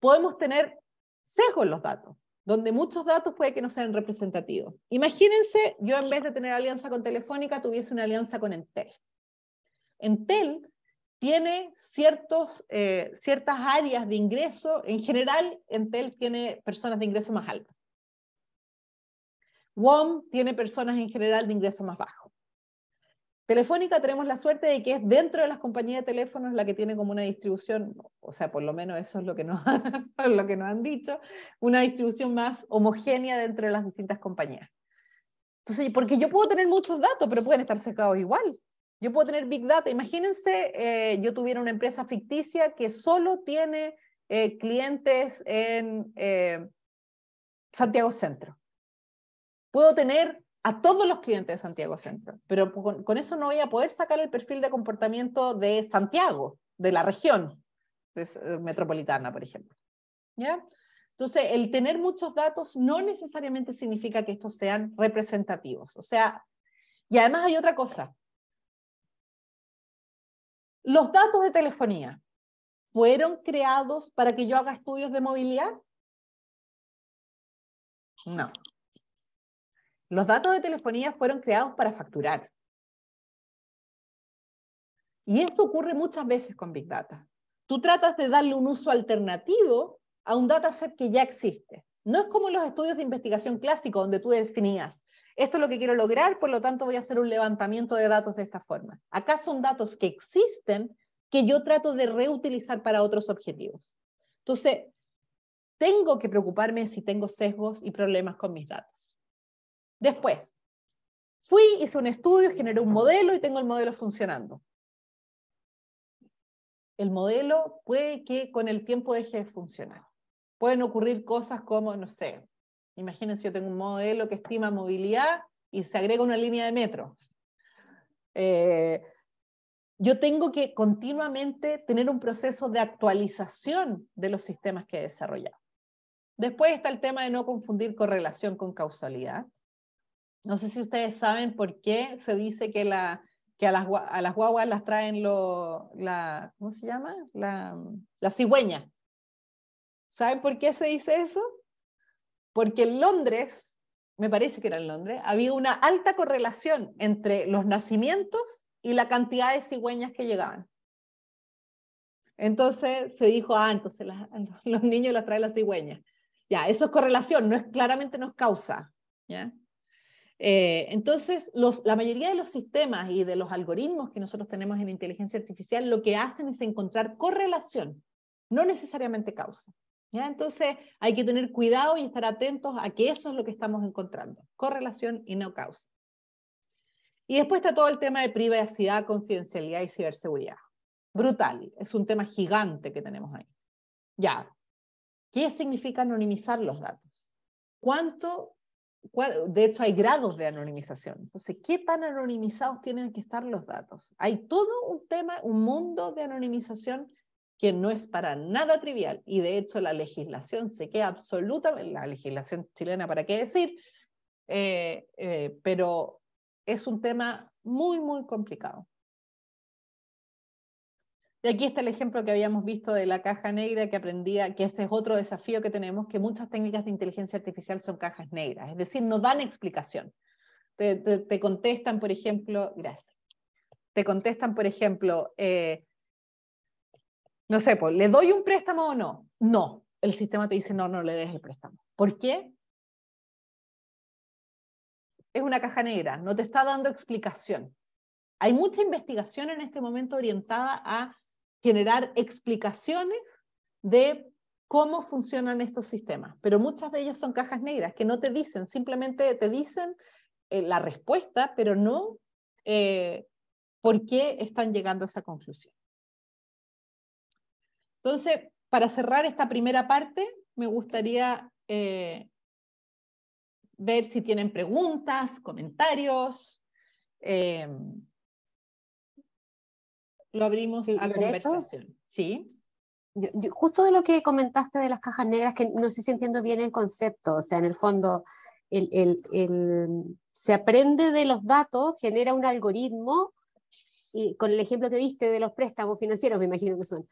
Podemos tener sesgo en los datos, donde muchos datos puede que no sean representativos. Imagínense, yo en vez de tener alianza con Telefónica, tuviese una alianza con Entel. Entel tiene ciertos, eh, ciertas áreas de ingreso, en general Entel tiene personas de ingreso más alto. WOM tiene personas en general de ingreso más bajo. Telefónica tenemos la suerte de que es dentro de las compañías de teléfonos la que tiene como una distribución, o sea, por lo menos eso es lo que nos, lo que nos han dicho, una distribución más homogénea dentro de las distintas compañías. Entonces, porque yo puedo tener muchos datos, pero pueden estar secados igual. Yo puedo tener Big Data. Imagínense, eh, yo tuviera una empresa ficticia que solo tiene eh, clientes en eh, Santiago Centro. Puedo tener a todos los clientes de Santiago Centro, pero con, eso no voy a poder sacar el perfil de comportamiento de Santiago, de la región eh, metropolitana, por ejemplo. Entonces, el tener muchos datos no necesariamente significa que estos sean representativos. O sea, y además hay otra cosa. Los datos de telefonía fueron creados para que yo haga estudios de movilidad. No, los datos de telefonía fueron creados para facturar. Y eso ocurre muchas veces con Big Data. Tú tratas de darle un uso alternativo a un dataset que ya existe. No es como los estudios de investigación clásico, donde tú definías, esto es lo que quiero lograr, por lo tanto voy a hacer un levantamiento de datos de esta forma. Acá son datos que existen que yo trato de reutilizar para otros objetivos. Entonces, tengo que preocuparme si tengo sesgos y problemas con mis datos. Después, fui, hice un estudio, generé un modelo y tengo el modelo funcionando. El modelo puede que con el tiempo deje de funcionar. Pueden ocurrir cosas como, no sé, imagínense, yo tengo un modelo que estima movilidad y se agrega una línea de metro. Eh, yo tengo que continuamente tener un proceso de actualización de los sistemas que he desarrollado. Después está el tema de no confundir correlación con causalidad. No sé si ustedes saben por qué se dice que, la, que a, las, a las guaguas las traen la, ¿cómo se llama? La, la cigüeña. ¿Saben por qué se dice eso? Porque en Londres, me parece que era en Londres, había una alta correlación entre los nacimientos y la cantidad de cigüeñas que llegaban. Entonces se dijo, ah, entonces los niños las traen las cigüeñas. Ya, eso es correlación, no es, claramente no es causa. ¿ya? Eh, entonces, la mayoría de los sistemas y de los algoritmos que nosotros tenemos en inteligencia artificial lo que hacen es encontrar correlación, no necesariamente causa. ¿ya? Entonces, hay que tener cuidado y estar atentos a que eso es lo que estamos encontrando, correlación y no causa. Y después está todo el tema de privacidad, confidencialidad y ciberseguridad. Brutal, es un tema gigante que tenemos ahí. Ya, ¿qué significa anonimizar los datos? ¿Cuánto de hecho, hay grados de anonimización. Entonces, ¿qué tan anonimizados tienen que estar los datos? Hay todo un tema, un mundo de anonimización que no es para nada trivial. Y de hecho, la legislación se queda absolutamente, la legislación chilena, ¿para qué decir? Eh, eh, pero es un tema muy, muy complicado. Y aquí está el ejemplo que habíamos visto de la caja negra que aprendía, que ese es otro desafío que tenemos, que muchas técnicas de inteligencia artificial son cajas negras, es decir, no dan explicación. Te, contestan, por ejemplo, gracias. Te contestan, por ejemplo, eh, no sé, pues, ¿le doy un préstamo o no? No, el sistema te dice no, no le des el préstamo. ¿Por qué? Es una caja negra, no te está dando explicación. Hay mucha investigación en este momento orientada a generar explicaciones de cómo funcionan estos sistemas, pero muchas de ellas son cajas negras que no te dicen, simplemente te dicen eh, la respuesta, pero no eh, por qué están llegando a esa conclusión. Entonces, para cerrar esta primera parte, me gustaría eh, ver si tienen preguntas, comentarios lo abrimos a la conversación. Sí. justo de lo que comentaste de las cajas negras, que no sé si entiendo bien el concepto, o sea, en el fondo, el, el, el, se aprende de los datos, genera un algoritmo, y con el ejemplo que viste de los préstamos financieros, me imagino que son,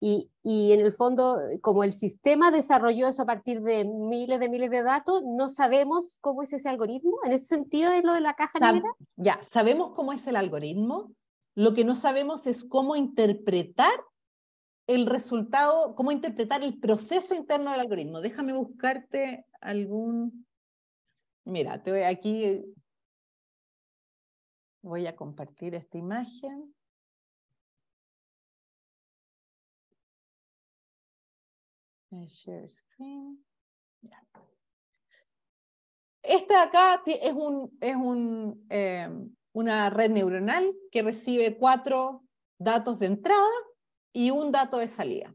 y, y, en el fondo, como el sistema desarrolló eso a partir de miles de miles de datos, no sabemos cómo es ese algoritmo. En ese sentido es lo de la caja negra. Ya, sabemos cómo es el algoritmo, lo que no sabemos es cómo interpretar el resultado, cómo interpretar el proceso interno del algoritmo. Déjame buscarte algún... Mira, te voy aquí voy a compartir esta imagen. Eh, share screen. acá es un, es un em, una red neuronal que recibe cuatro datos de entrada y un dato de salida.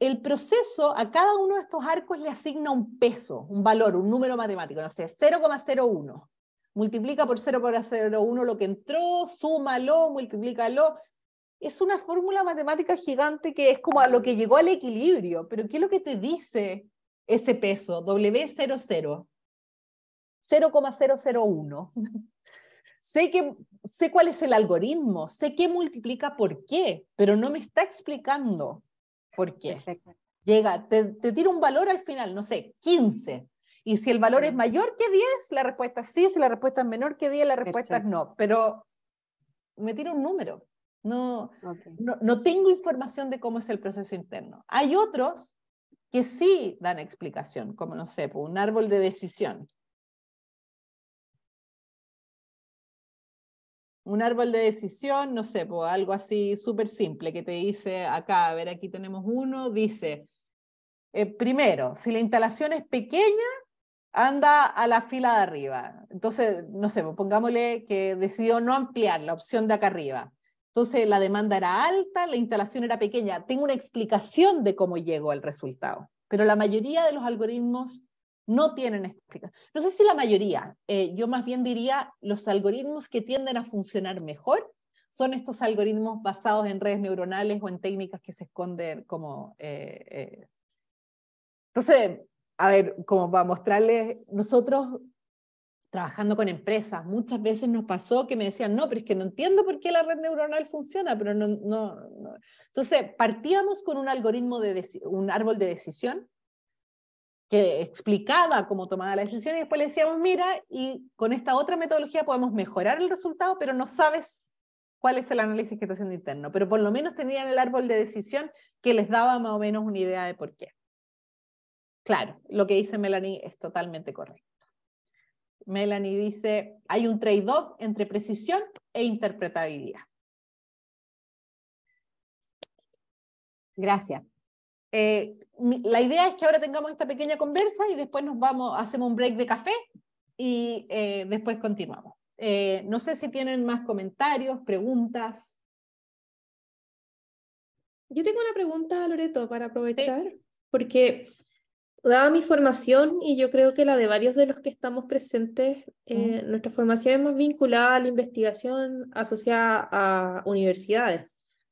El proceso a cada uno de estos arcos le asigna un peso, un valor, un número matemático, no sé, 0,01. Multiplica por 0,01 lo que entró, súmalo, multiplícalo. Es una fórmula matemática gigante que es como a lo que llegó al equilibrio, pero ¿qué es lo que te dice ese peso? W00. 0,001. sé, que, sé cuál es el algoritmo, sé qué multiplica por qué, pero no me está explicando por qué. Llega, te, te tira un valor al final, no sé, 15. Y si el valor es mayor que 10, la respuesta es sí, si la respuesta es menor que 10, la respuesta es no. Pero me tira un número. No, no, no tengo información de cómo es el proceso interno. Hay otros que sí dan explicación, como no sé, pues, un árbol de decisión. un árbol de decisión, no sé, pues, algo así súper simple que te dice acá, a ver, aquí tenemos uno, dice, eh, primero, si la instalación es pequeña, anda a la fila de arriba. Entonces, no sé, pues, pongámosle que decidió no ampliar la opción de acá arriba. Entonces, la demanda era alta, la instalación era pequeña. Tengo una explicación de cómo llegó al resultado, pero la mayoría de los algoritmos no tienen esta No sé si la mayoría, eh, yo más bien diría los algoritmos que tienden a funcionar mejor son estos algoritmos basados en redes neuronales o en técnicas que se esconden como... Eh, eh. Entonces, a ver, como para mostrarles, nosotros trabajando con empresas, muchas veces nos pasó que me decían, no, pero es que no entiendo por qué la red neuronal funciona, pero no... no, no. Entonces, partíamos con un algoritmo de un árbol de decisión que explicaba cómo tomaba la decisión y después le decíamos, mira, y con esta otra metodología podemos mejorar el resultado, pero no sabes cuál es el análisis que está haciendo interno. Pero por lo menos tenían el árbol de decisión que les daba más o menos una idea de por qué. Claro, lo que dice Melanie es totalmente correcto. Melanie dice, hay un trade-off entre precisión e interpretabilidad. Gracias. Eh, la idea es que ahora tengamos esta pequeña conversa y después nos vamos, hacemos un break de café y eh, después continuamos. Eh, no sé si tienen más comentarios, preguntas. Yo tengo una pregunta, Loreto, para aprovechar, porque dada mi formación y yo creo que la de varios de los que estamos presentes, eh, mm. nuestra formación es más vinculada a la investigación asociada a universidades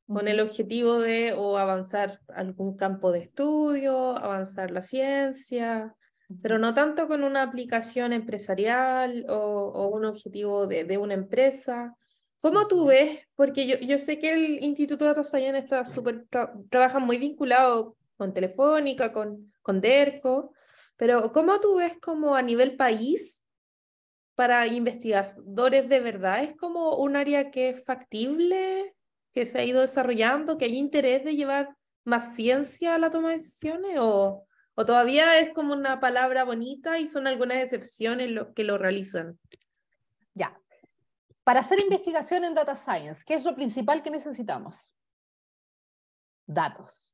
con el objetivo de o avanzar algún campo de estudio, avanzar la ciencia, pero no tanto con una aplicación empresarial o, un objetivo de, de, una empresa. ¿Cómo tú ves? Porque yo, yo sé que el Instituto de science está súper, trabaja muy vinculado con Telefónica, con, con DERCO, pero ¿cómo tú ves como a nivel país para investigadores de verdad es como un área que es factible que se ha ido desarrollando, que hay interés de llevar más ciencia a la toma de decisiones o, todavía es como una palabra bonita y son algunas excepciones los que lo realizan? Ya. Para hacer investigación en data science, ¿qué es lo principal que necesitamos? Datos.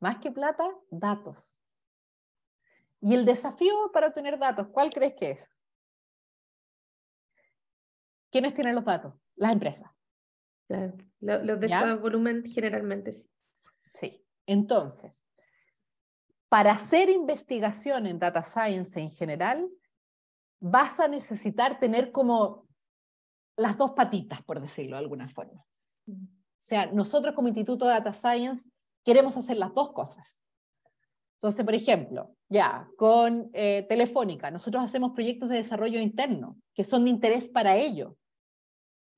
Más que plata, datos. Y el desafío para obtener datos, ¿cuál crees que es? ¿Quiénes tienen los datos? Las empresas los lo de cada este volumen generalmente sí. Sí, entonces, para hacer investigación en data science en general, vas a necesitar tener como las dos patitas, por decirlo de alguna forma. O sea, nosotros como Instituto de Data Science queremos hacer las dos cosas. Entonces, por ejemplo, ya con eh, Telefónica, nosotros hacemos proyectos de desarrollo interno que son de interés para ellos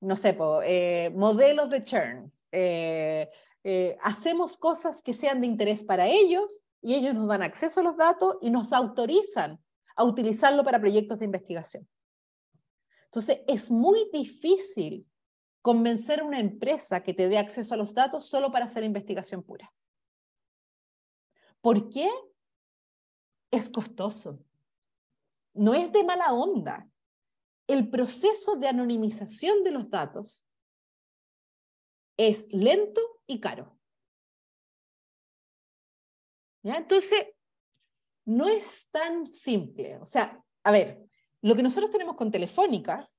no sé, eh, modelos de churn. Eh, eh, hacemos cosas que sean de interés para ellos y ellos nos dan acceso a los datos y nos autorizan a utilizarlo para proyectos de investigación. Entonces, es muy difícil convencer a una empresa que te dé acceso a los datos solo para hacer investigación pura. ¿Por qué? Es costoso. No es de mala onda, el proceso de anonimización de los datos es lento y caro. Entonces, no es tan simple. O sea, a ver, lo que nosotros tenemos con Telefónica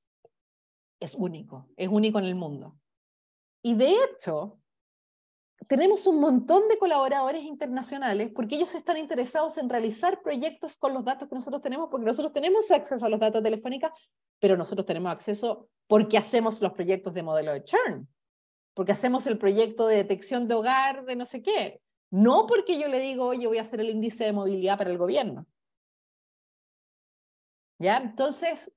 es único, es único en el mundo. Y de hecho, tenemos un montón de colaboradores internacionales porque ellos están interesados en realizar proyectos con los datos que nosotros tenemos, porque nosotros tenemos acceso a los datos de Telefónica, pero nosotros tenemos acceso porque hacemos los proyectos de modelo de churn, porque hacemos el proyecto de detección de hogar, de no sé qué. No porque yo le digo, oye, voy a hacer el índice de movilidad para el gobierno. ¿Ya? Entonces,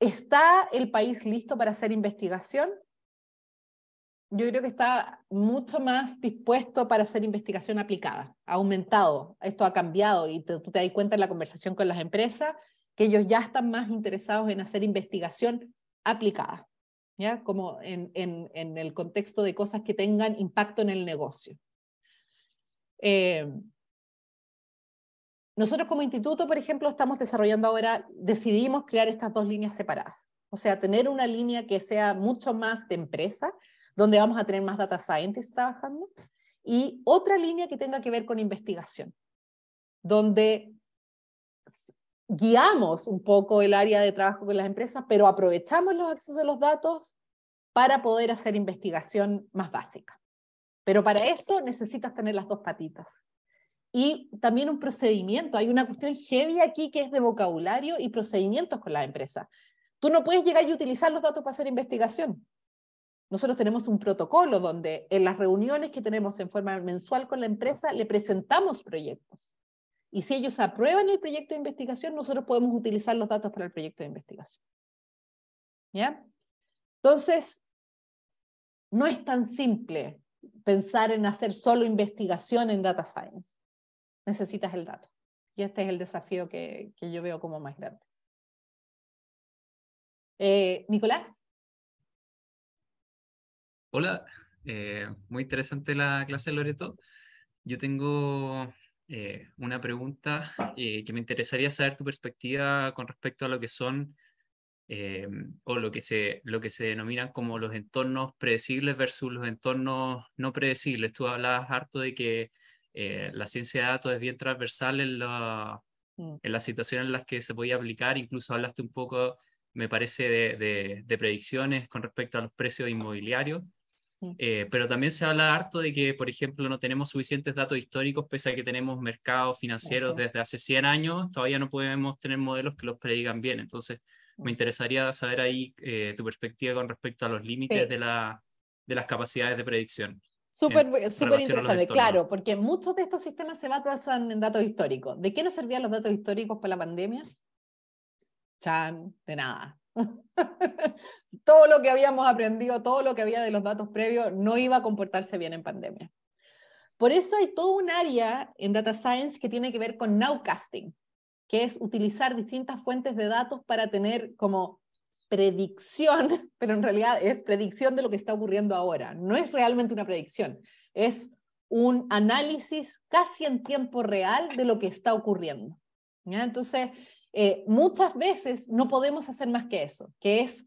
¿está el país listo para hacer investigación? Yo creo que está mucho más dispuesto para hacer investigación aplicada, ha aumentado, esto ha cambiado y tú te das cuenta en la conversación con las empresas que ellos ya están más interesados en hacer investigación aplicada, ¿ya? como en, en, el contexto de cosas que tengan impacto en el negocio. Eh, nosotros como instituto, por ejemplo, estamos desarrollando ahora, decidimos crear estas dos líneas separadas, o sea, tener una línea que sea mucho más de empresa, donde vamos a tener más data scientists trabajando, y otra línea que tenga que ver con investigación, donde guiamos un poco el área de trabajo con las empresas, pero aprovechamos los accesos a los datos para poder hacer investigación más básica. Pero para eso necesitas tener las dos patitas. Y también un procedimiento. Hay una cuestión heavy aquí que es de vocabulario y procedimientos con la empresa. Tú no puedes llegar y utilizar los datos para hacer investigación. Nosotros tenemos un protocolo donde en las reuniones que tenemos en forma mensual con la empresa le presentamos proyectos y si ellos aprueban el proyecto de investigación, nosotros podemos utilizar los datos para el proyecto de investigación. ¿Ya? Entonces, no es tan simple pensar en hacer solo investigación en data science. Necesitas el dato. Y este es el desafío que, yo veo como más grande. Eh, Nicolás. Hola, eh, muy interesante la clase, Loreto. Yo tengo eh, una pregunta ah. eh, que me interesaría saber tu perspectiva con respecto a lo que son eh, o lo que, se, lo que se denominan como los entornos predecibles versus los entornos no predecibles. Tú hablabas harto de que la ciencia de datos es bien transversal en, mm. en las situaciones en las que se podía aplicar, incluso hablaste un poco, me parece, de predicciones con respecto a los precios inmobiliarios. Eh, pero también se habla harto de que, por ejemplo, no tenemos suficientes datos históricos, pese a que tenemos mercados financieros desde hace 100 años, todavía no podemos tener modelos que los predigan bien. Entonces, me interesaría saber ahí eh, tu perspectiva con respecto a los límites de, las capacidades de predicción. Súper, súper interesante, claro, porque muchos de estos sistemas se basan en datos históricos. ¿De qué nos servían los datos históricos para la pandemia? Chan, de nada. todo lo que habíamos aprendido, todo lo que había de los datos previos, no iba a comportarse bien en pandemia. Por eso hay todo un área en Data Science que tiene que ver con nowcasting, que es utilizar distintas fuentes de datos para tener como predicción, pero en realidad es predicción de lo que está ocurriendo ahora. No es realmente una predicción, es un análisis casi en tiempo real de lo que está ocurriendo. Entonces, eh, muchas veces no podemos hacer más que eso, que es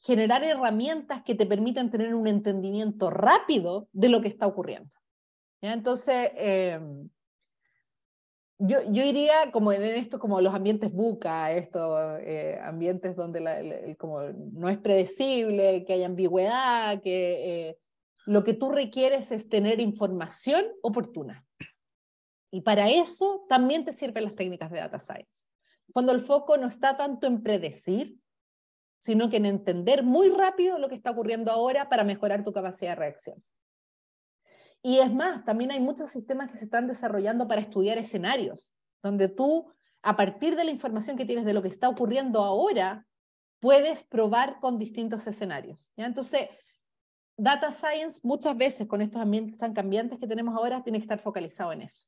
generar herramientas que te permitan tener un entendimiento rápido de lo que está ocurriendo. Entonces, em, yo, yo, iría como en esto, como los ambientes buca, estos eh, ambientes donde como no es predecible, que hay ambigüedad, que eh, lo que tú requieres es tener información oportuna. Y para eso también te sirven las técnicas de data science. Cuando el foco no está tanto en predecir, sino que en entender muy rápido lo que está ocurriendo ahora para mejorar tu capacidad de reacción. Y es más, también hay muchos sistemas que se están desarrollando para estudiar escenarios, donde tú, a partir de la información que tienes de lo que está ocurriendo ahora, puedes probar con distintos escenarios. ¿ya? Entonces, data science muchas veces con estos ambientes tan cambiantes que tenemos ahora tiene que estar focalizado en eso,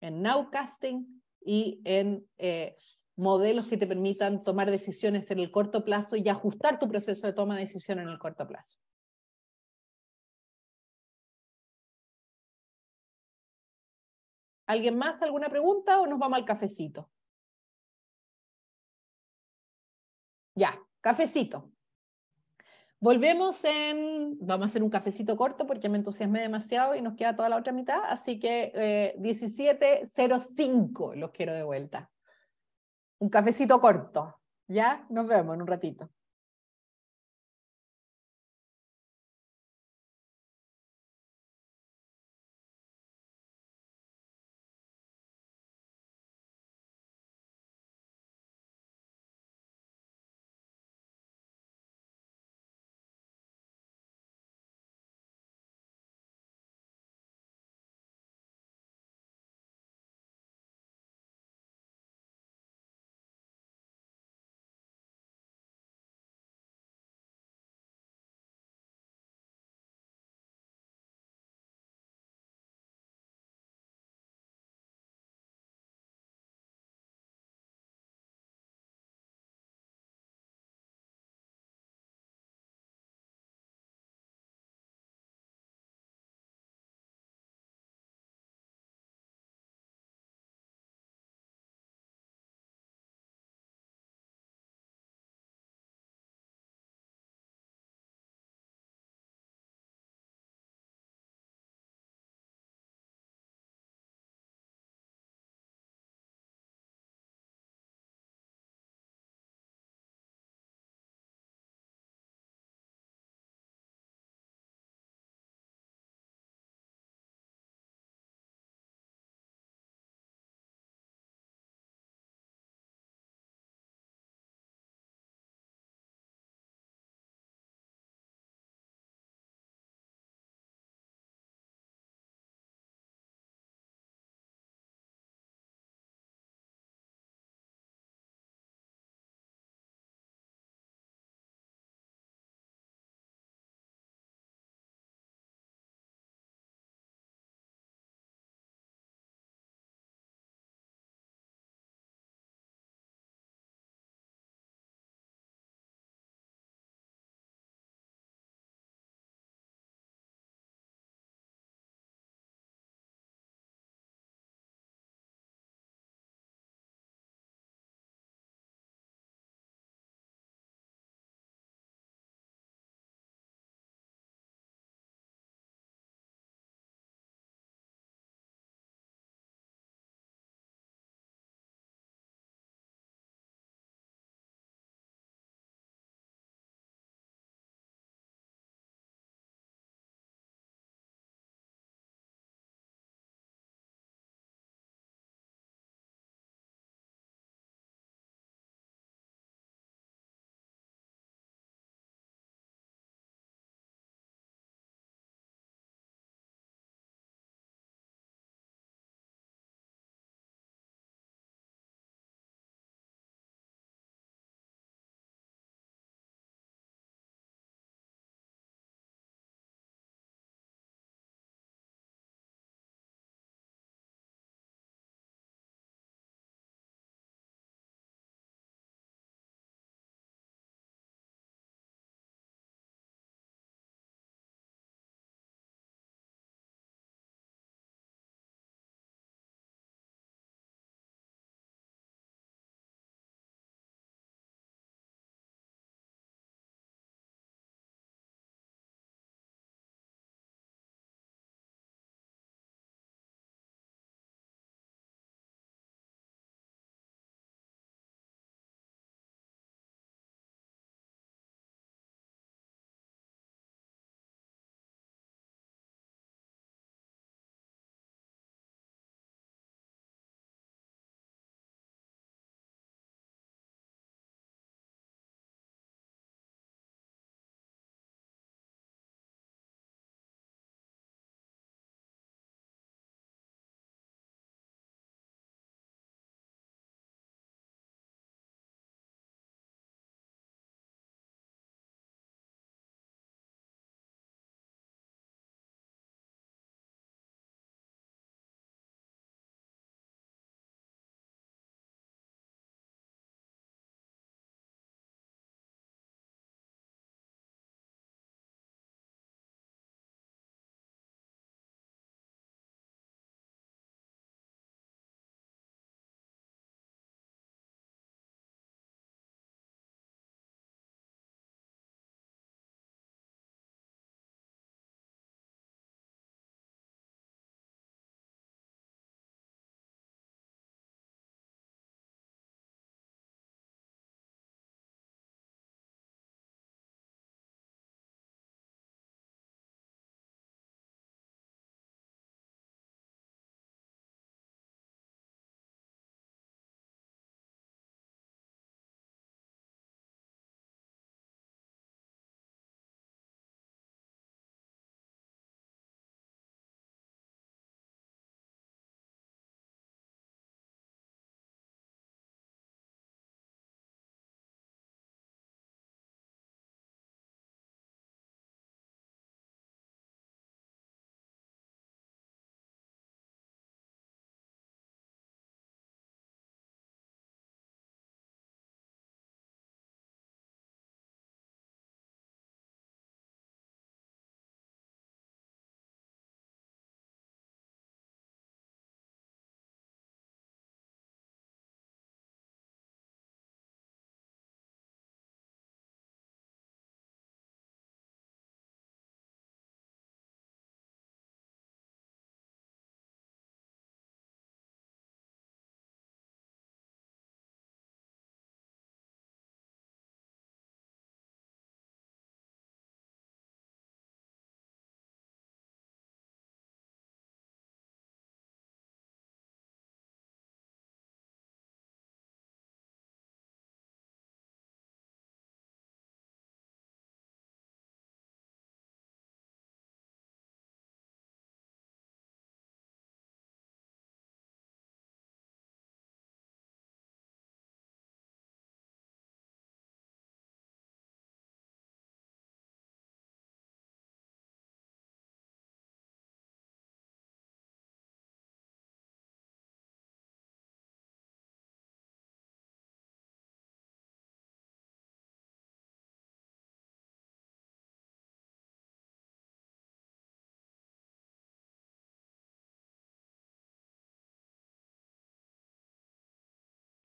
en nowcasting, y en eh, modelos que te permitan tomar decisiones en el corto plazo y ajustar tu proceso de toma de decisión en el corto plazo. ¿Alguien más? ¿Alguna pregunta o nos vamos al cafecito? Ya, cafecito. Volvemos en, vamos a hacer un cafecito corto porque me entusiasmé demasiado y nos queda toda la otra mitad, así que 17.05 eh, los quiero de vuelta. Un cafecito corto, ¿ya? Nos vemos en un ratito.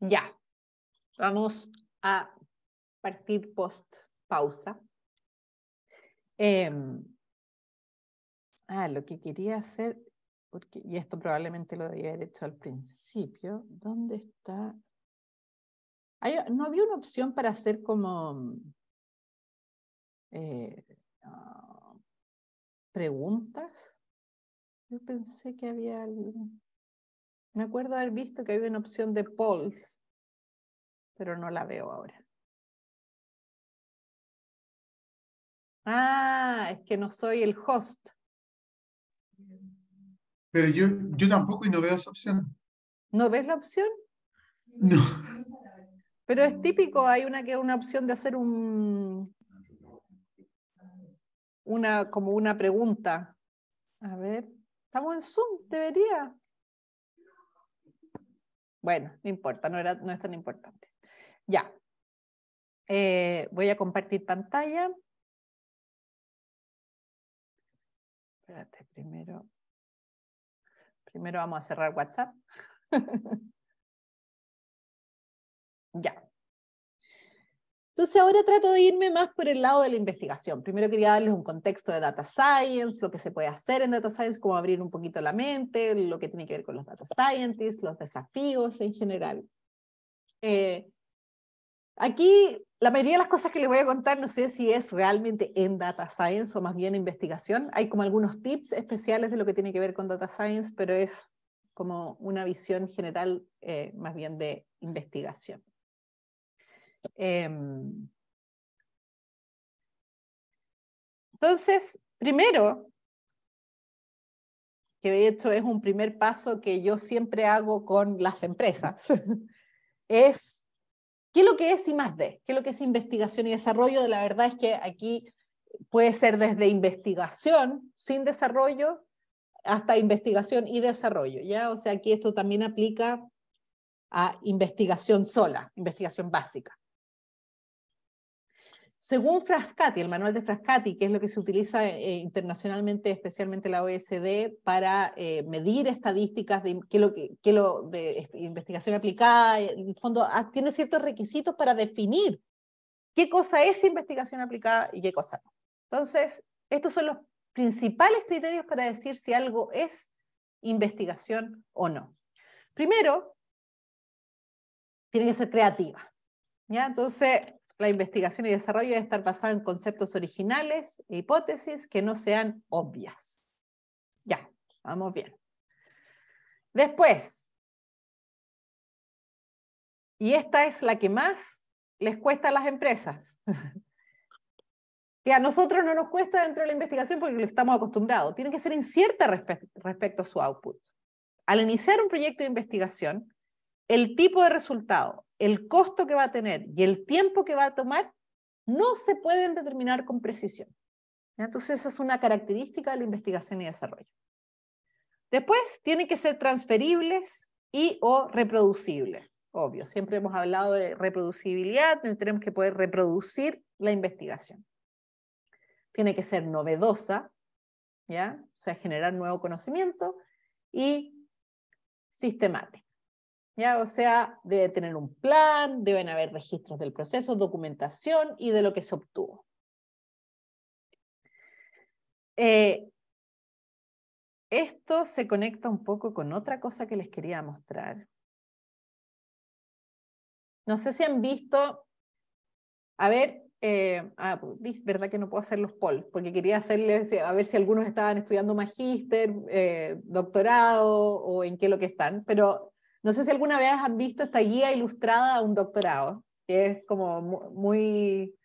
Ya, vamos a partir post pausa. Em, ah, lo que quería hacer, porque, y esto probablemente lo debía haber hecho al principio, ¿dónde está? no había una opción para hacer como eh, ah, preguntas. Yo pensé que había algo. Me acuerdo haber visto que había una opción de polls, pero no la veo ahora. Ah, es que no soy el host. Pero yo, yo tampoco y no veo esa opción. ¿No ves la opción? No. Pero es típico, hay una que una opción de hacer un una como una pregunta. A ver, estamos en Zoom, debería. Bueno, no importa, no, era, no es tan importante. Ya. Eh, voy a compartir pantalla. Espérate, primero. Primero vamos a cerrar WhatsApp. ya. Entonces ahora trato de irme más por el lado de la investigación. Primero quería darles un contexto de data science, lo que se puede hacer en data science, cómo abrir un poquito la mente, lo que tiene que ver con los data scientists, los desafíos en general. Eh, aquí la mayoría de las cosas que les voy a contar no sé si es realmente en data science o más bien investigación. Hay como algunos tips especiales de lo que tiene que ver con data science, pero es como una visión general eh, más bien de investigación. Em, entonces, primero, que de hecho es un primer paso que yo siempre hago con las empresas, es qué es lo que es I más D, qué es lo que es investigación y desarrollo. La verdad es que aquí puede ser desde investigación sin desarrollo hasta investigación y desarrollo, ¿ya? O sea, aquí esto también aplica a investigación sola, investigación básica. Según Frascati, el manual de Frascati, que es lo que se utiliza eh, internacionalmente, especialmente la OSD, e para eh, medir estadísticas de, lo, lo de investigación aplicada, en el fondo ah, tiene ciertos requisitos para definir qué cosa es investigación aplicada y qué cosa no. Entonces, estos son los principales criterios para decir si algo es investigación o no. Primero, tiene que ser creativa. ¿ya? Entonces, la investigación y desarrollo debe estar basada en conceptos originales e hipótesis que no sean obvias. Ya, vamos bien. Después, y esta es la que más les cuesta a las empresas, que a nosotros no nos cuesta dentro de la investigación porque lo estamos acostumbrados, Tienen que ser incierta respecto a su output. Al iniciar un proyecto de investigación, el tipo de resultado, el costo que va a tener y el tiempo que va a tomar no se pueden determinar con precisión. Entonces, esa es una característica de la investigación y desarrollo. Después, tienen que ser transferibles y o reproducibles. Obvio, siempre hemos hablado de reproducibilidad, tenemos que poder reproducir la investigación. Tiene que ser novedosa, ¿ya? O sea, generar nuevo conocimiento y sistemática. O sea, debe tener un plan, deben haber registros del proceso, documentación y de lo que se obtuvo. Eh, esto se conecta un poco con otra cosa que les quería mostrar. No sé si han visto, a ver, eh, ah, verdad que no puedo hacer los polls, porque quería hacerles, eh, a ver si algunos estaban estudiando magíster, doctorado o en qué lo que están, pero no sé si alguna vez han visto esta guía ilustrada a un doctorado, que es como muy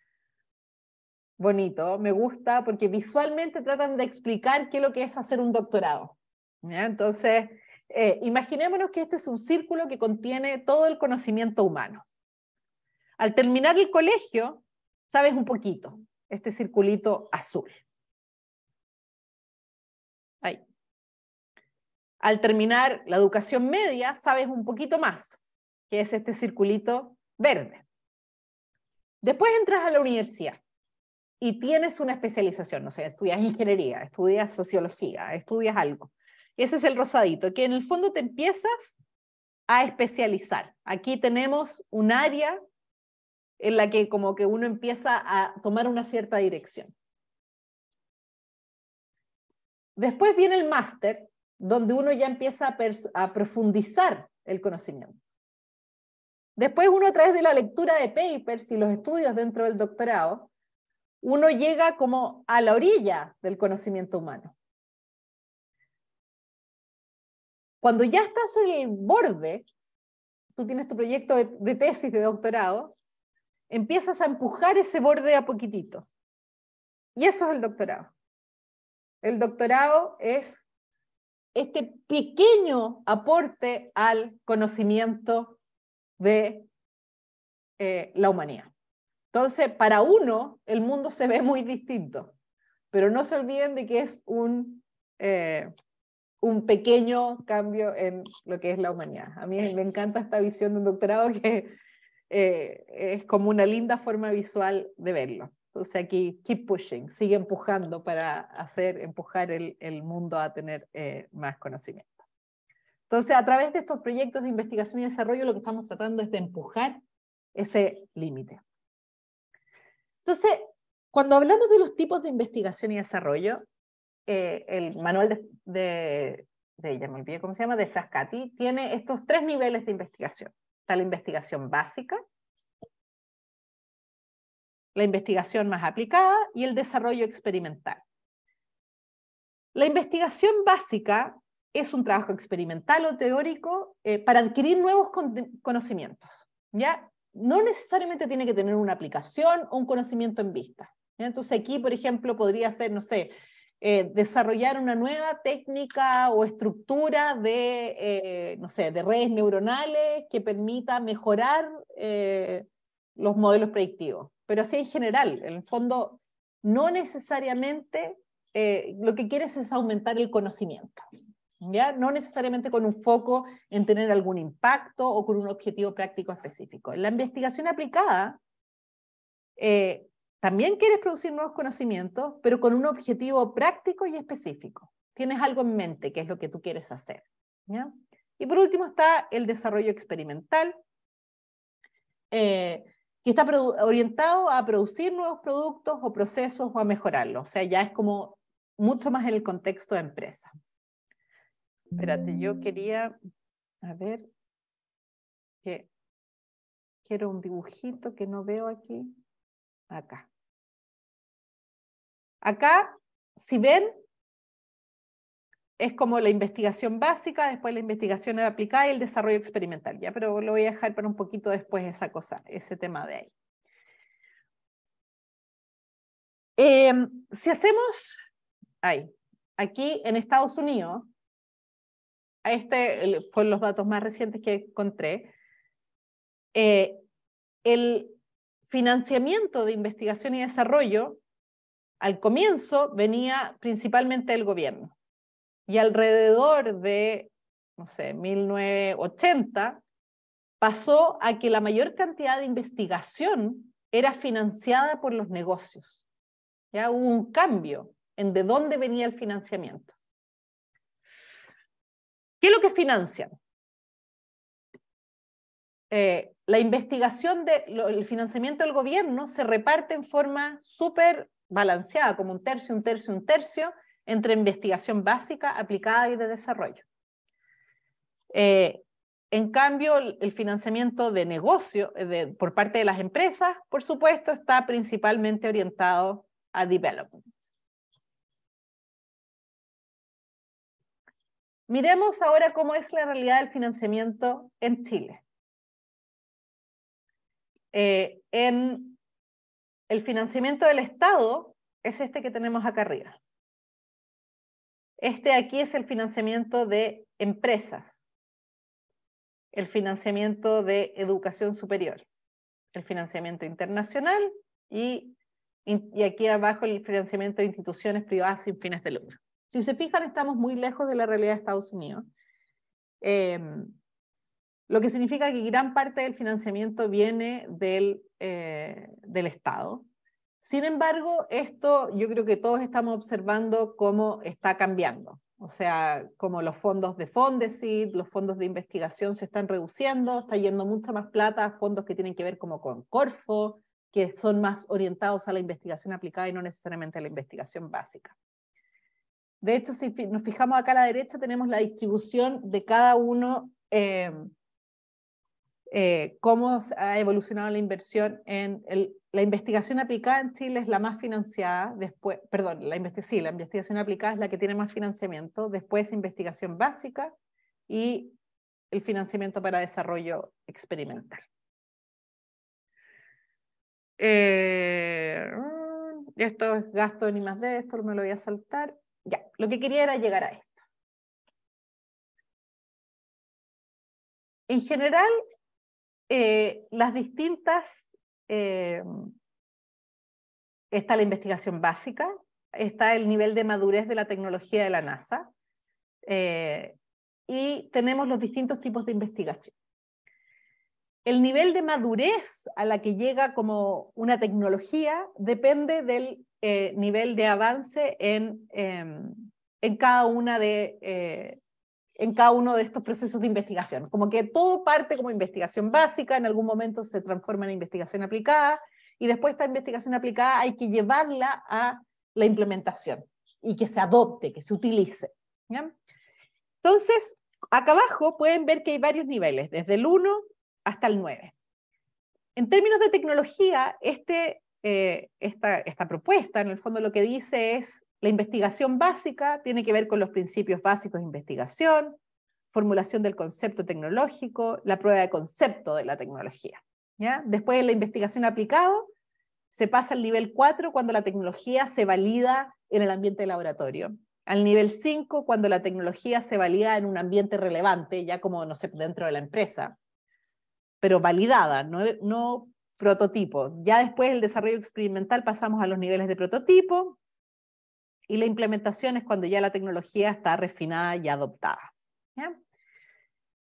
bonito, me gusta porque visualmente tratan de explicar qué es lo que es hacer un doctorado. Entonces, eh, imaginémonos que este es un círculo que contiene todo el conocimiento humano. Al terminar el colegio, sabes un poquito, este circulito azul. al terminar la educación media sabes un poquito más, que es este circulito verde. Después entras a la universidad y tienes una especialización, no sé, sea, estudias ingeniería, estudias sociología, estudias algo. Ese es el rosadito, que en el fondo te empiezas a especializar. Aquí tenemos un área en la que como que uno empieza a tomar una cierta dirección. Después viene el máster, donde uno ya empieza a, profundizar el conocimiento. Después uno a través de la lectura de papers y los estudios dentro del doctorado, uno llega como a la orilla del conocimiento humano. Cuando ya estás en el borde, tú tienes tu proyecto de, de tesis de doctorado, empiezas a empujar ese borde a poquitito. Y eso es el doctorado. El doctorado es este pequeño aporte al conocimiento de eh, la humanidad. Entonces, para uno, el mundo se ve muy distinto, pero no se olviden de que es un, eh, un pequeño cambio en lo que es la humanidad. A mí me encanta esta visión de un doctorado que eh, es como una linda forma visual de verlo sea, aquí, keep pushing, sigue empujando para hacer, empujar el, el mundo a tener eh, más conocimiento. Entonces, a través de estos proyectos de investigación y desarrollo, lo que estamos tratando es de empujar ese límite. Entonces, cuando hablamos de los tipos de investigación y desarrollo, eh, el manual de, de, ya me olvidé cómo se llama, de Frascati, tiene estos tres niveles de investigación. Está la investigación básica, la investigación más aplicada y el desarrollo experimental. La investigación básica es un trabajo experimental o teórico eh, para adquirir nuevos conocimientos. ¿ya? No necesariamente tiene que tener una aplicación o un conocimiento en vista. Entonces aquí, por ejemplo, podría ser, no sé, eh, desarrollar una nueva técnica o estructura de, eh, no sé, de redes neuronales que permita mejorar los modelos predictivos pero así en general. En el fondo, no necesariamente eh, lo que quieres es aumentar el conocimiento. ¿Ya? No necesariamente con un foco en tener algún impacto o con un objetivo práctico específico. En la investigación aplicada, eh, también quieres producir nuevos conocimientos, pero con un objetivo práctico y específico. Tienes algo en mente, que es lo que tú quieres hacer. ¿ya? Y por último está el desarrollo experimental, eh, y está orientado a producir nuevos productos o procesos o a mejorarlos. O sea, ya es como mucho más en el contexto de empresa. Espérate, yo mm. quería, a ver, que quiero un dibujito que no veo aquí. Acá. Acá, si ven, es como la investigación básica, después la investigación aplicada y el desarrollo experimental, ya, pero lo voy a dejar para un poquito después esa cosa, ese tema de ahí. Em, si hacemos, ahí, aquí en Estados Unidos, este fueron los datos más recientes que encontré, eh, el financiamiento de investigación y desarrollo al comienzo venía principalmente del gobierno. Y alrededor de, no sé, 1980, pasó a que la mayor cantidad de investigación era financiada por los negocios. Ya hubo un cambio en de dónde venía el financiamiento. ¿Qué es lo que financian? Eh, la investigación del financiamiento del gobierno se reparte en forma súper balanceada, como un tercio, un tercio, un tercio, entre investigación básica, aplicada y de desarrollo. Eh, en cambio, el financiamiento de negocio eh, por parte de las empresas, por supuesto, está principalmente orientado a development. Miremos ahora cómo es la realidad del financiamiento en Chile. Eh, en el financiamiento del Estado es este que tenemos acá arriba. Este aquí es el financiamiento de empresas, el financiamiento de educación superior, el financiamiento internacional y, aquí abajo el financiamiento de instituciones privadas sin fines de lucro. Si se fijan, estamos muy lejos de la realidad de Estados Unidos. Em, lo que significa que gran parte del financiamiento viene del, eh, del Estado, sin embargo, esto yo creo que todos estamos observando cómo está cambiando. O sea, como los fondos de Fondesit, los fondos de investigación se están reduciendo, está yendo mucha más plata a fondos que tienen que ver como con Corfo, que son más orientados a la investigación aplicada y no necesariamente a la investigación básica. De hecho, si nos fijamos acá a la derecha, tenemos la distribución de cada uno eh, eh, cómo ha evolucionado la inversión en la investigación aplicada en Chile es la más financiada, después, perdón, la, sí, la investigación aplicada es la que tiene más financiamiento, después investigación básica y el financiamiento para desarrollo experimental. Eh, mm, esto es gasto ni más de esto, me lo voy a saltar. Ya, lo que quería era llegar a esto. En general, eh, las distintas, eh, está la investigación básica, está el nivel de madurez de la tecnología de la NASA eh, y tenemos los distintos tipos de investigación. El nivel de madurez a la que llega como una tecnología depende del nivel de avance en, em, en cada una de en cada uno de estos procesos de investigación. Como que todo parte como investigación básica, en algún momento se transforma en investigación aplicada, y después esta investigación aplicada hay que llevarla a la implementación y que se adopte, que se utilice. Entonces, acá abajo pueden ver que hay varios niveles, desde el 1 hasta el 9. En términos de tecnología, este, eh, esta, esta propuesta en el fondo lo que dice es la investigación básica tiene que ver con los principios básicos de investigación, formulación del concepto tecnológico, la prueba de concepto de la tecnología. ¿ya? Después de la investigación aplicada, se pasa al nivel 4 cuando la tecnología se valida en el ambiente de laboratorio. Al nivel 5 cuando la tecnología se valida en un ambiente relevante, ya como, no sé, dentro de la empresa, pero validada, no, no prototipo. Ya después del desarrollo experimental pasamos a los niveles de prototipo, y la implementación es cuando ya la tecnología está refinada y adoptada.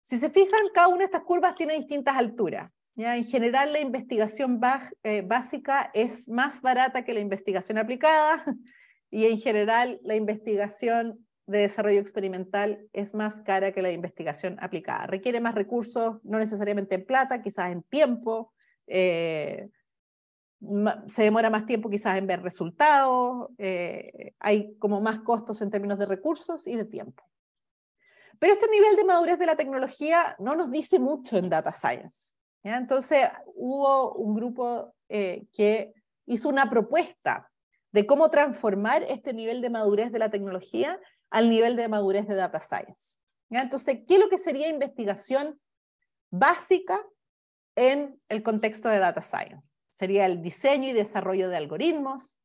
Si se fijan, cada una de estas curvas tiene distintas alturas. En general, la investigación eh, básica es más barata que la investigación aplicada y en general la investigación de desarrollo experimental es más cara que la investigación aplicada. Requiere más recursos, no necesariamente en plata, quizás en tiempo, eh, se demora más tiempo quizás en ver resultados, eh, hay como más costos en términos de recursos y de tiempo. Pero este nivel de madurez de la tecnología no nos dice mucho en data science. Entonces hubo un grupo eh, que hizo una propuesta de cómo transformar este nivel de madurez de la tecnología al nivel de madurez de data science. Entonces, ¿qué es lo que sería investigación básica en el contexto de data science? sería el diseño y desarrollo de algoritmos,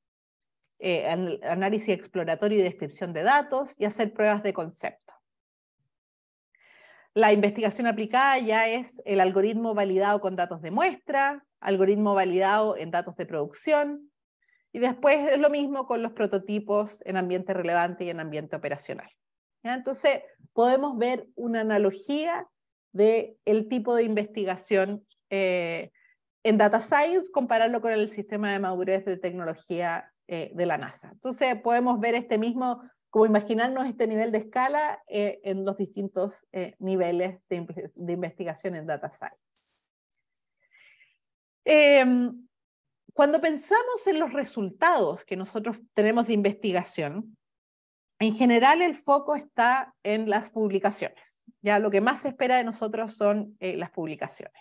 eh, análisis exploratorio y descripción de datos y hacer pruebas de concepto. La investigación aplicada ya es el algoritmo validado con datos de muestra, algoritmo validado en datos de producción, y después es lo mismo con los prototipos en ambiente relevante y en ambiente operacional. Entonces, podemos ver una analogía del el tipo de investigación eh, en Data Science, compararlo con el sistema de madurez de tecnología eh, de la NASA. Entonces podemos ver este mismo, como imaginarnos este nivel de escala eh, en los distintos eh, niveles de, de, investigación en Data Science. Em, cuando pensamos en los resultados que nosotros tenemos de investigación, en general el foco está en las publicaciones. Ya lo que más se espera de nosotros son las publicaciones.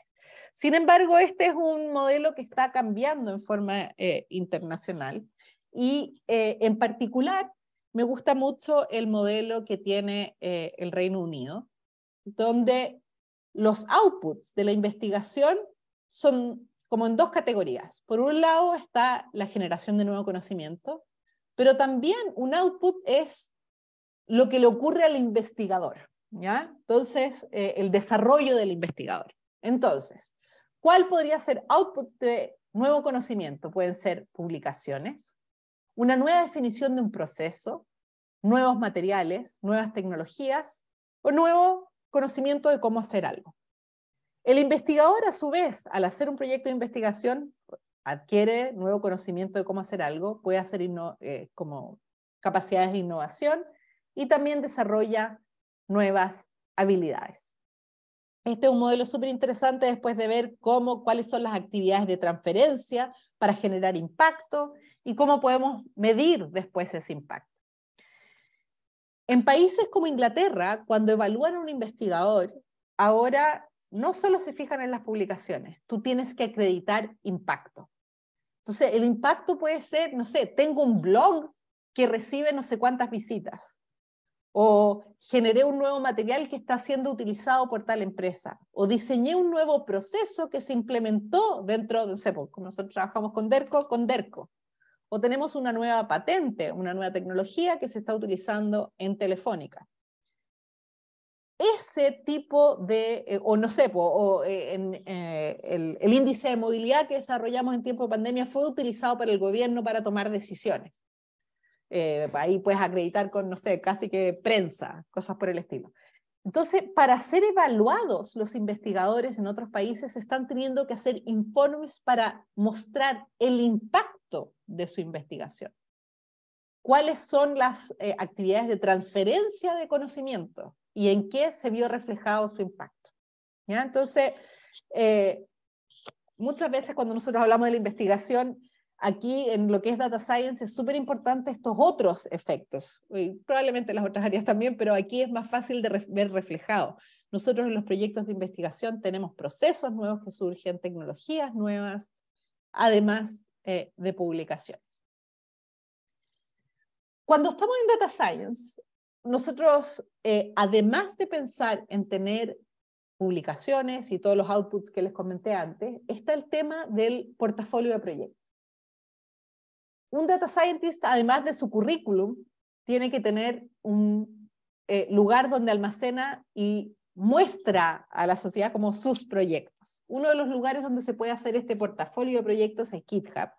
Sin embargo, este es un modelo que está cambiando en forma eh, internacional y eh, en particular me gusta mucho el modelo que tiene eh, el Reino Unido, donde los outputs de la investigación son como en dos categorías. Por un lado está la generación de nuevo conocimiento, pero también un output es lo que le ocurre al investigador, ¿ya? Entonces, el desarrollo del investigador. Entonces, ¿Cuál podría ser output de nuevo conocimiento? Pueden ser publicaciones, una nueva definición de un proceso, nuevos materiales, nuevas tecnologías o nuevo conocimiento de cómo hacer algo. El investigador, a su vez, al hacer un proyecto de investigación, adquiere nuevo conocimiento de cómo hacer algo, puede hacer eh, como capacidades de innovación y también desarrolla nuevas habilidades. Este es un modelo súper interesante después de ver cómo, cuáles son las actividades de transferencia para generar impacto y cómo podemos medir después ese impacto. En países como Inglaterra, cuando evalúan a un investigador, ahora no solo se fijan en las publicaciones, tú tienes que acreditar impacto. Entonces, el impacto puede ser, no sé, tengo un blog que recibe no sé cuántas visitas o generé un nuevo material que está siendo utilizado por tal empresa, o diseñé un nuevo proceso que se implementó dentro de, CEPO. Pues, como nosotros trabajamos con DERCO, con DERCO, o tenemos una nueva patente, una nueva tecnología que se está utilizando en Telefónica. Ese tipo de, eh, o no sé, pues, o, eh, eh, el, el índice de movilidad que desarrollamos en tiempo de pandemia fue utilizado por el gobierno para tomar decisiones eh, ahí puedes acreditar con, no sé, casi que prensa, cosas por el estilo. Entonces, para ser evaluados, los investigadores en otros países están teniendo que hacer informes para mostrar el impacto de su investigación. ¿Cuáles son las eh, actividades de transferencia de conocimiento y en qué se vio reflejado su impacto? Entonces, eh, muchas veces cuando nosotros hablamos de la investigación, aquí en lo que es data science es súper importante estos otros efectos, y probablemente en las otras áreas también, pero aquí es más fácil de ver reflejado. Nosotros en los proyectos de investigación tenemos procesos nuevos que surgen, tecnologías nuevas, además eh, de publicaciones. Cuando estamos en data science, nosotros, eh, además de pensar en tener publicaciones y todos los outputs que les comenté antes, está el tema del portafolio de proyectos un data scientist, además de su currículum, tiene que tener un eh, lugar donde almacena y muestra a la sociedad como sus proyectos. Uno de los lugares donde se puede hacer este portafolio de proyectos es GitHub,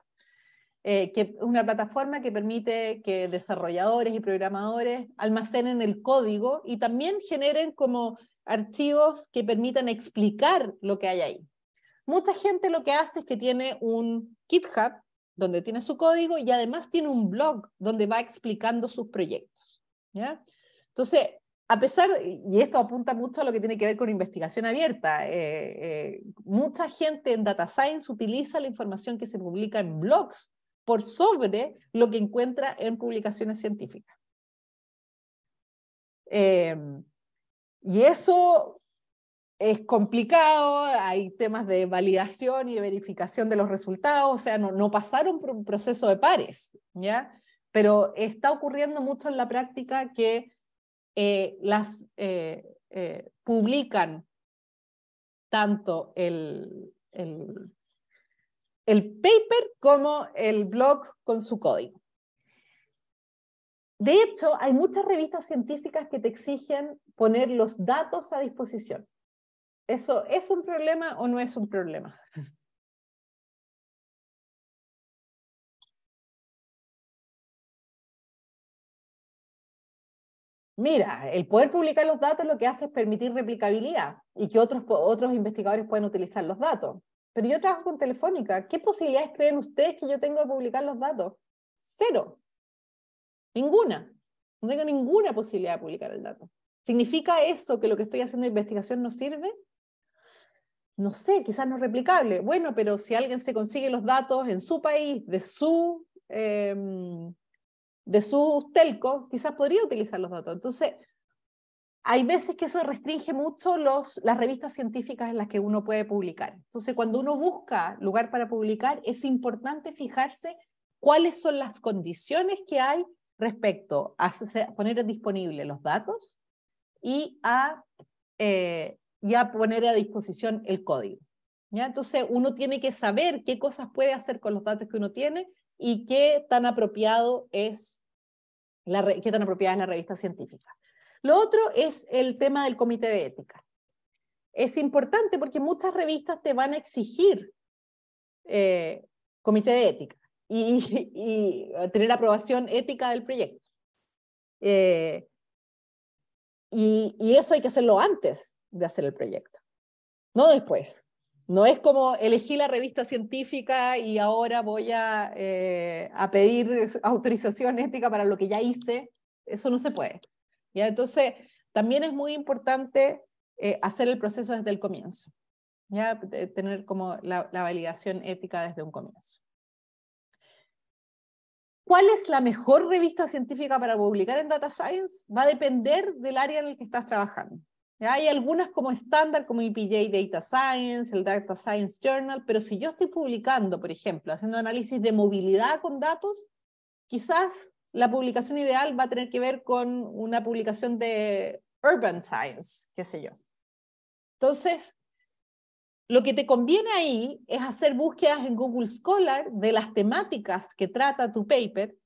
eh, que es una plataforma que permite que desarrolladores y programadores almacenen el código y también generen como archivos que permitan explicar lo que hay ahí. Mucha gente lo que hace es que tiene un GitHub donde tiene su código y además tiene un blog donde va explicando sus proyectos. Entonces, a pesar, y esto apunta mucho a lo que tiene que ver con investigación abierta, eh, eh, mucha gente en data science utiliza la información que se publica en blogs por sobre lo que encuentra en publicaciones científicas. Em, y eso es complicado, hay temas de validación y verificación de los resultados, o sea, no, no pasaron por un proceso de pares, ¿ya? Pero está ocurriendo mucho en la práctica que eh, las eh, eh, publican tanto el, el, el paper como el blog con su código. De hecho, hay muchas revistas científicas que te exigen poner los datos a disposición. ¿Eso es un problema o no es un problema? Mira, el poder publicar los datos lo que hace es permitir replicabilidad y que otros, otros investigadores puedan utilizar los datos. Pero yo trabajo con Telefónica. ¿Qué posibilidades creen ustedes que yo tengo de publicar los datos? Cero. Ninguna. No tengo ninguna posibilidad de publicar el dato. ¿Significa eso que lo que estoy haciendo de investigación no sirve? no sé, quizás no es replicable. Bueno, pero si alguien se consigue los datos en su país, de su... telco, em, de su telco quizás podría utilizar los datos. Entonces, hay veces que eso restringe mucho los, las revistas científicas en las que uno puede publicar. Entonces, cuando uno busca lugar para publicar, es importante fijarse cuáles son las condiciones que hay respecto a poner disponibles los datos y a eh, ya poner a disposición el código. ¿ya? Entonces uno tiene que saber qué cosas puede hacer con los datos que uno tiene y qué tan apropiado es la, qué tan apropiada es la revista científica. Lo otro es el tema del comité de ética. Es importante porque muchas revistas te van a exigir eh, comité de ética y, tener aprobación ética del proyecto. Eh, y, eso hay que hacerlo antes de hacer el proyecto. No después. No es como elegí la revista científica y ahora voy eh, a, pedir autorización ética para lo que ya hice. Eso no se puede. ¿ya? Entonces, también es muy importante eh, hacer el proceso desde el comienzo. ¿ya? Tener como la validación ética desde un comienzo. ¿Cuál es la mejor revista científica para publicar en Data Science? Va a depender del área en el que estás trabajando. Hay algunas como estándar, como EPJ Data Science, el Data Science Journal, pero si yo estoy publicando, por ejemplo, haciendo análisis de movilidad con datos, quizás la publicación ideal va a tener que ver con una publicación de Urban Science, qué sé yo. Entonces, lo que te conviene ahí es hacer búsquedas en Google Scholar de las temáticas que trata tu paper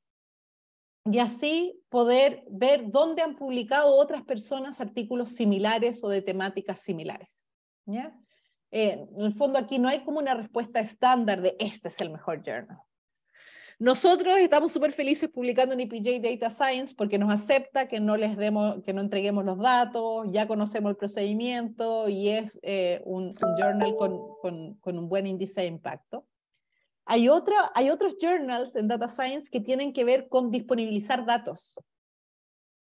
y así poder ver dónde han publicado otras personas artículos similares o de temáticas similares. Eh, en el fondo aquí no hay como una respuesta estándar de este es el mejor journal. Nosotros estamos súper felices publicando en EPJ Data Science porque nos acepta que no les demos, que no entreguemos los datos, ya conocemos el procedimiento y es eh, un, journal con un buen índice de impacto. Hay, otros journals en Data Science que tienen que ver con disponibilizar datos,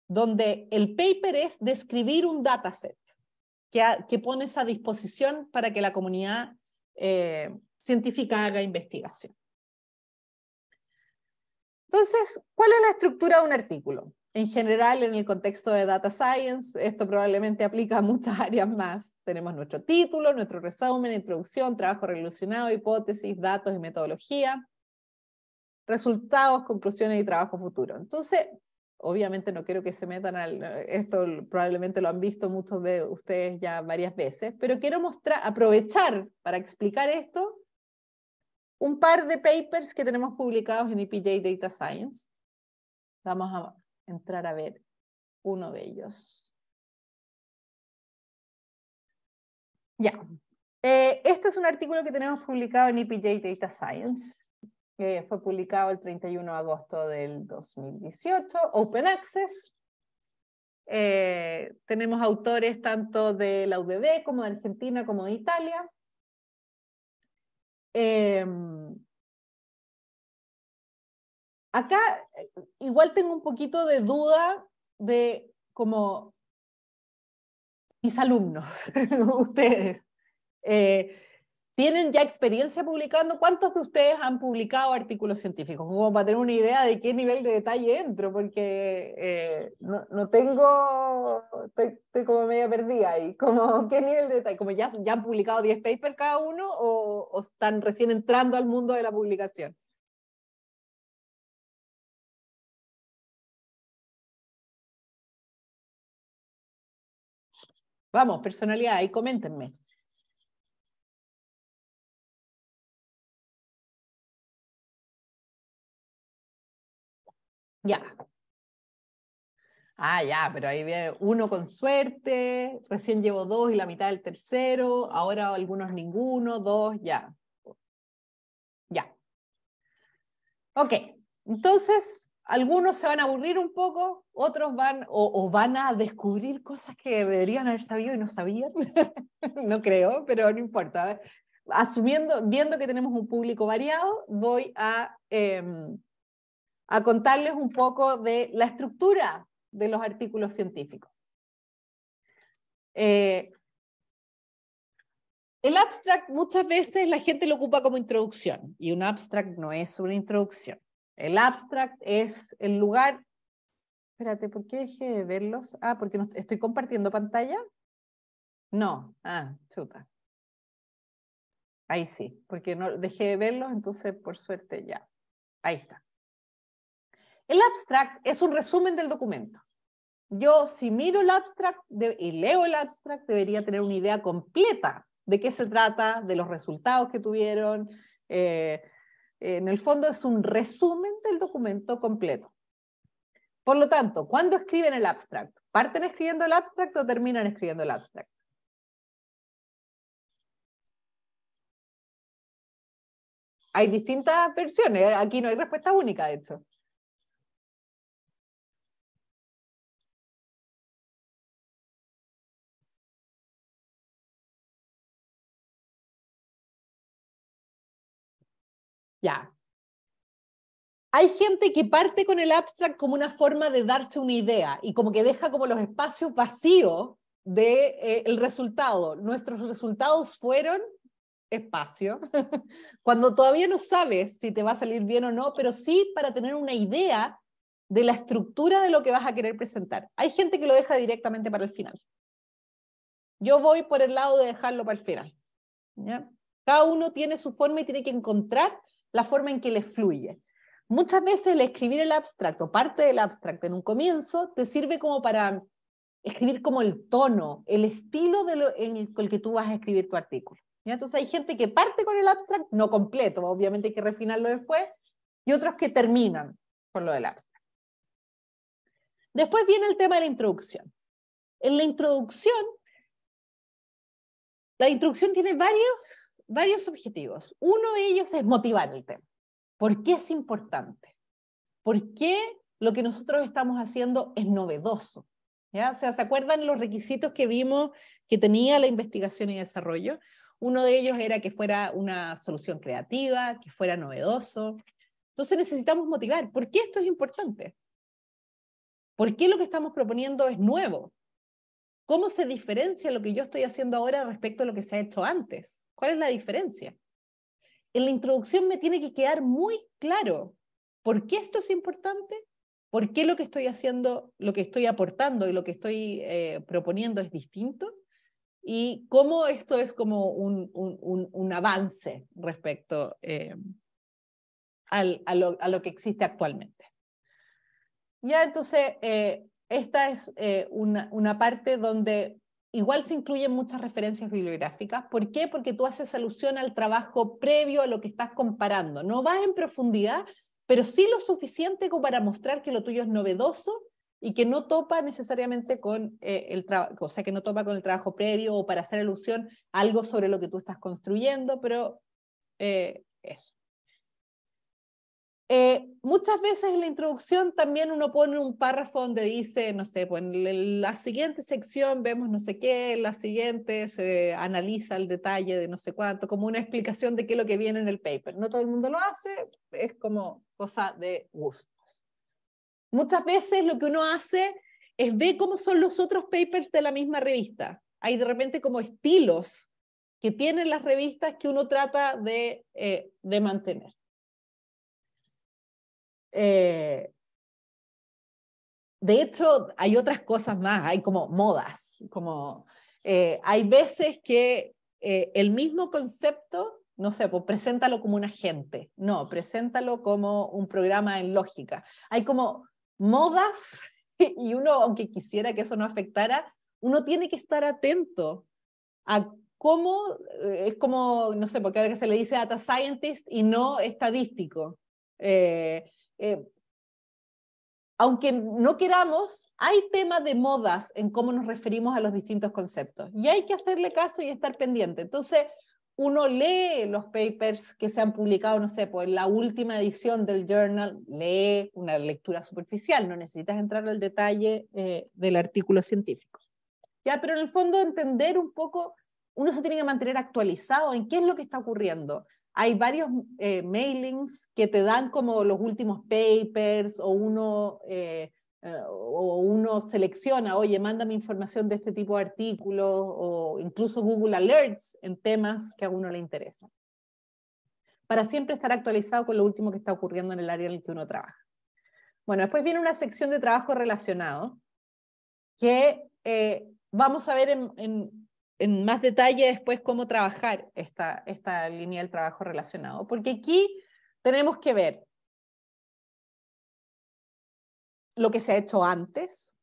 donde el paper es describir un dataset que, pones a disposición para que la comunidad eh, científica haga investigación. Entonces, ¿cuál es la estructura de un artículo? en general, en el contexto de Data Science, esto probablemente aplica a muchas áreas más. Tenemos nuestro título, nuestro resumen, introducción, trabajo relacionado, hipótesis, datos y metodología, resultados, conclusiones y trabajo futuro. Entonces, obviamente no quiero que se metan al... Esto probablemente lo han visto muchos de ustedes ya varias veces, pero quiero mostrar, aprovechar para explicar esto un par de papers que tenemos publicados en EPJ Data Science. Vamos a entrar a ver uno de ellos. Ya. Eh, este es un artículo que tenemos publicado en EPJ Data Science. que fue publicado el 31 de agosto del 2018, Open Access. Eh, tenemos autores tanto de la UDB como de Argentina como de Italia. Em, acá eh, igual tengo un poquito de duda de cómo mis alumnos, ustedes. Eh, ¿Tienen ya experiencia publicando? ¿Cuántos de ustedes han publicado artículos científicos? Como para tener una idea de qué nivel de detalle entro, porque eh, no, tengo, estoy, como medio perdida ahí. Como, ¿Qué nivel de detalle? ¿Como ya, ya han publicado 10 papers cada uno o están recién entrando al mundo de la publicación? Vamos, personalidad, ahí coméntenme. Ya. Ah, ya, pero ahí viene uno con suerte, recién llevo dos y la mitad del tercero, ahora algunos ninguno, dos, ya. Ya. Ok, entonces, algunos se van a aburrir un poco, otros van o, van a descubrir cosas que deberían haber sabido y no sabían. no creo, pero no importa. Asumiendo, viendo que tenemos un público variado, voy a, em, contarles un poco de la estructura de los artículos científicos. Eh, el abstract muchas veces la gente lo ocupa como introducción y un abstract no es una introducción. El abstract es el lugar. Espérate, ¿por qué dejé de verlos? Ah, porque no, estoy compartiendo pantalla. No, ah, chuta. Ahí sí, porque no dejé de verlos, entonces por suerte ya. Ahí está. El abstract es un resumen del documento. Yo si miro el abstract y leo el abstract, debería tener una idea completa de qué se trata, de los resultados que tuvieron, eh, en el fondo es un resumen del documento completo. Por lo tanto, ¿cuándo escriben el abstract? ¿Parten escribiendo el abstract o terminan escribiendo el abstract? Hay distintas versiones, aquí no hay respuesta única, de hecho. Ya. Hay gente que parte con el abstract como una forma de darse una idea y como que deja como los espacios vacíos del de, eh, el resultado. Nuestros resultados fueron espacio, cuando todavía no sabes si te va a salir bien o no, pero sí para tener una idea de la estructura de lo que vas a querer presentar. Hay gente que lo deja directamente para el final. Yo voy por el lado de dejarlo para el final. ¿ya? Cada uno tiene su forma y tiene que encontrar la forma en que le fluye. Muchas veces el escribir el abstracto, parte del abstracto en un comienzo, te sirve como para escribir como el tono, el estilo en el, el que tú vas a escribir tu artículo. ¿ya? Entonces hay gente que parte con el abstracto, no completo, obviamente hay que refinarlo después, y otros que terminan con lo del abstracto. Después viene el tema de la introducción. En la introducción, la introducción tiene varios varios objetivos. Uno de ellos es motivar el tema. ¿Por qué es importante? ¿Por qué lo que nosotros estamos haciendo es novedoso? ¿Ya? O sea, ¿se acuerdan los requisitos que vimos que tenía la investigación y desarrollo? Uno de ellos era que fuera una solución creativa, que fuera novedoso. Entonces necesitamos motivar. ¿Por qué esto es importante? ¿Por qué lo que estamos proponiendo es nuevo? ¿Cómo se diferencia lo que yo estoy haciendo ahora respecto a lo que se ha hecho antes? ¿Cuál es la diferencia? En la introducción me tiene que quedar muy claro por qué esto es importante, por qué lo que estoy haciendo, lo que estoy aportando y lo que estoy eh, proponiendo es distinto y cómo esto es como un, avance respecto eh, a, lo, que existe actualmente. Ya entonces, eh, esta es una, una, parte donde igual se incluyen muchas referencias bibliográficas. ¿Por qué? Porque tú haces alusión al trabajo previo a lo que estás comparando. No vas en profundidad, pero sí lo suficiente como para mostrar que lo tuyo es novedoso y que no topa necesariamente con eh, el trabajo, o sea, que no topa con el trabajo previo o para hacer alusión algo sobre lo que tú estás construyendo, pero eh, eso. Eh, muchas veces en la introducción también uno pone un párrafo donde dice, no sé, pues en la siguiente sección vemos no sé qué, en la siguiente se analiza el detalle de no sé cuánto, como una explicación de qué es lo que viene en el paper. No todo el mundo lo hace, es como cosa de gustos. Muchas veces lo que uno hace es ver cómo son los otros papers de la misma revista. Hay de repente como estilos que tienen las revistas que uno trata de, eh, de mantener. Eh, de hecho, hay otras cosas más, hay como modas, como eh, hay veces que eh, el mismo concepto, no sé, pues preséntalo como un agente, no, preséntalo como un programa en lógica. Hay como modas y uno, aunque quisiera que eso no afectara, uno tiene que estar atento a cómo, es como, no sé, porque ahora que se le dice data scientist y no estadístico. Eh, eh, aunque no queramos, hay temas de modas en cómo nos referimos a los distintos conceptos y hay que hacerle caso y estar pendiente. Entonces, uno lee los papers que se han publicado, no sé, pues la última edición del journal, lee una lectura superficial, no necesitas entrar al detalle eh, del artículo científico. Ya, pero en el fondo entender un poco, uno se tiene que mantener actualizado en qué es lo que está ocurriendo hay varios eh, mailings que te dan como los últimos papers o uno, eh, eh, o uno selecciona, oye, mándame información de este tipo de artículos o incluso Google Alerts en temas que a uno le interesan. Para siempre estar actualizado con lo último que está ocurriendo en el área en el que uno trabaja. Bueno, después viene una sección de trabajo relacionado que vamos a ver en en más detalle después cómo trabajar esta, esta línea del trabajo relacionado, porque aquí tenemos que ver lo que se ha hecho antes,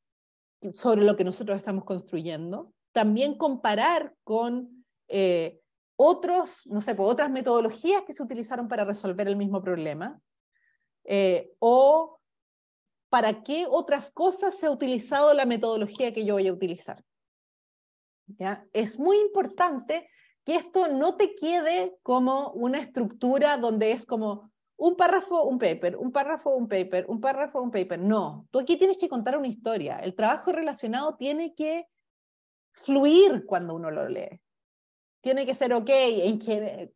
sobre lo que nosotros estamos construyendo, también comparar con eh, otros, no sé, pues, otras metodologías que se utilizaron para resolver el mismo problema, eh, o para qué otras cosas se ha utilizado la metodología que yo voy a utilizar. Es muy importante que esto no te quede como una estructura donde es como un párrafo, un paper, un párrafo, un paper, un párrafo, un paper. No, tú aquí tienes que contar una historia. El trabajo relacionado tiene que fluir cuando uno lo lee. Tiene que ser, ok, en,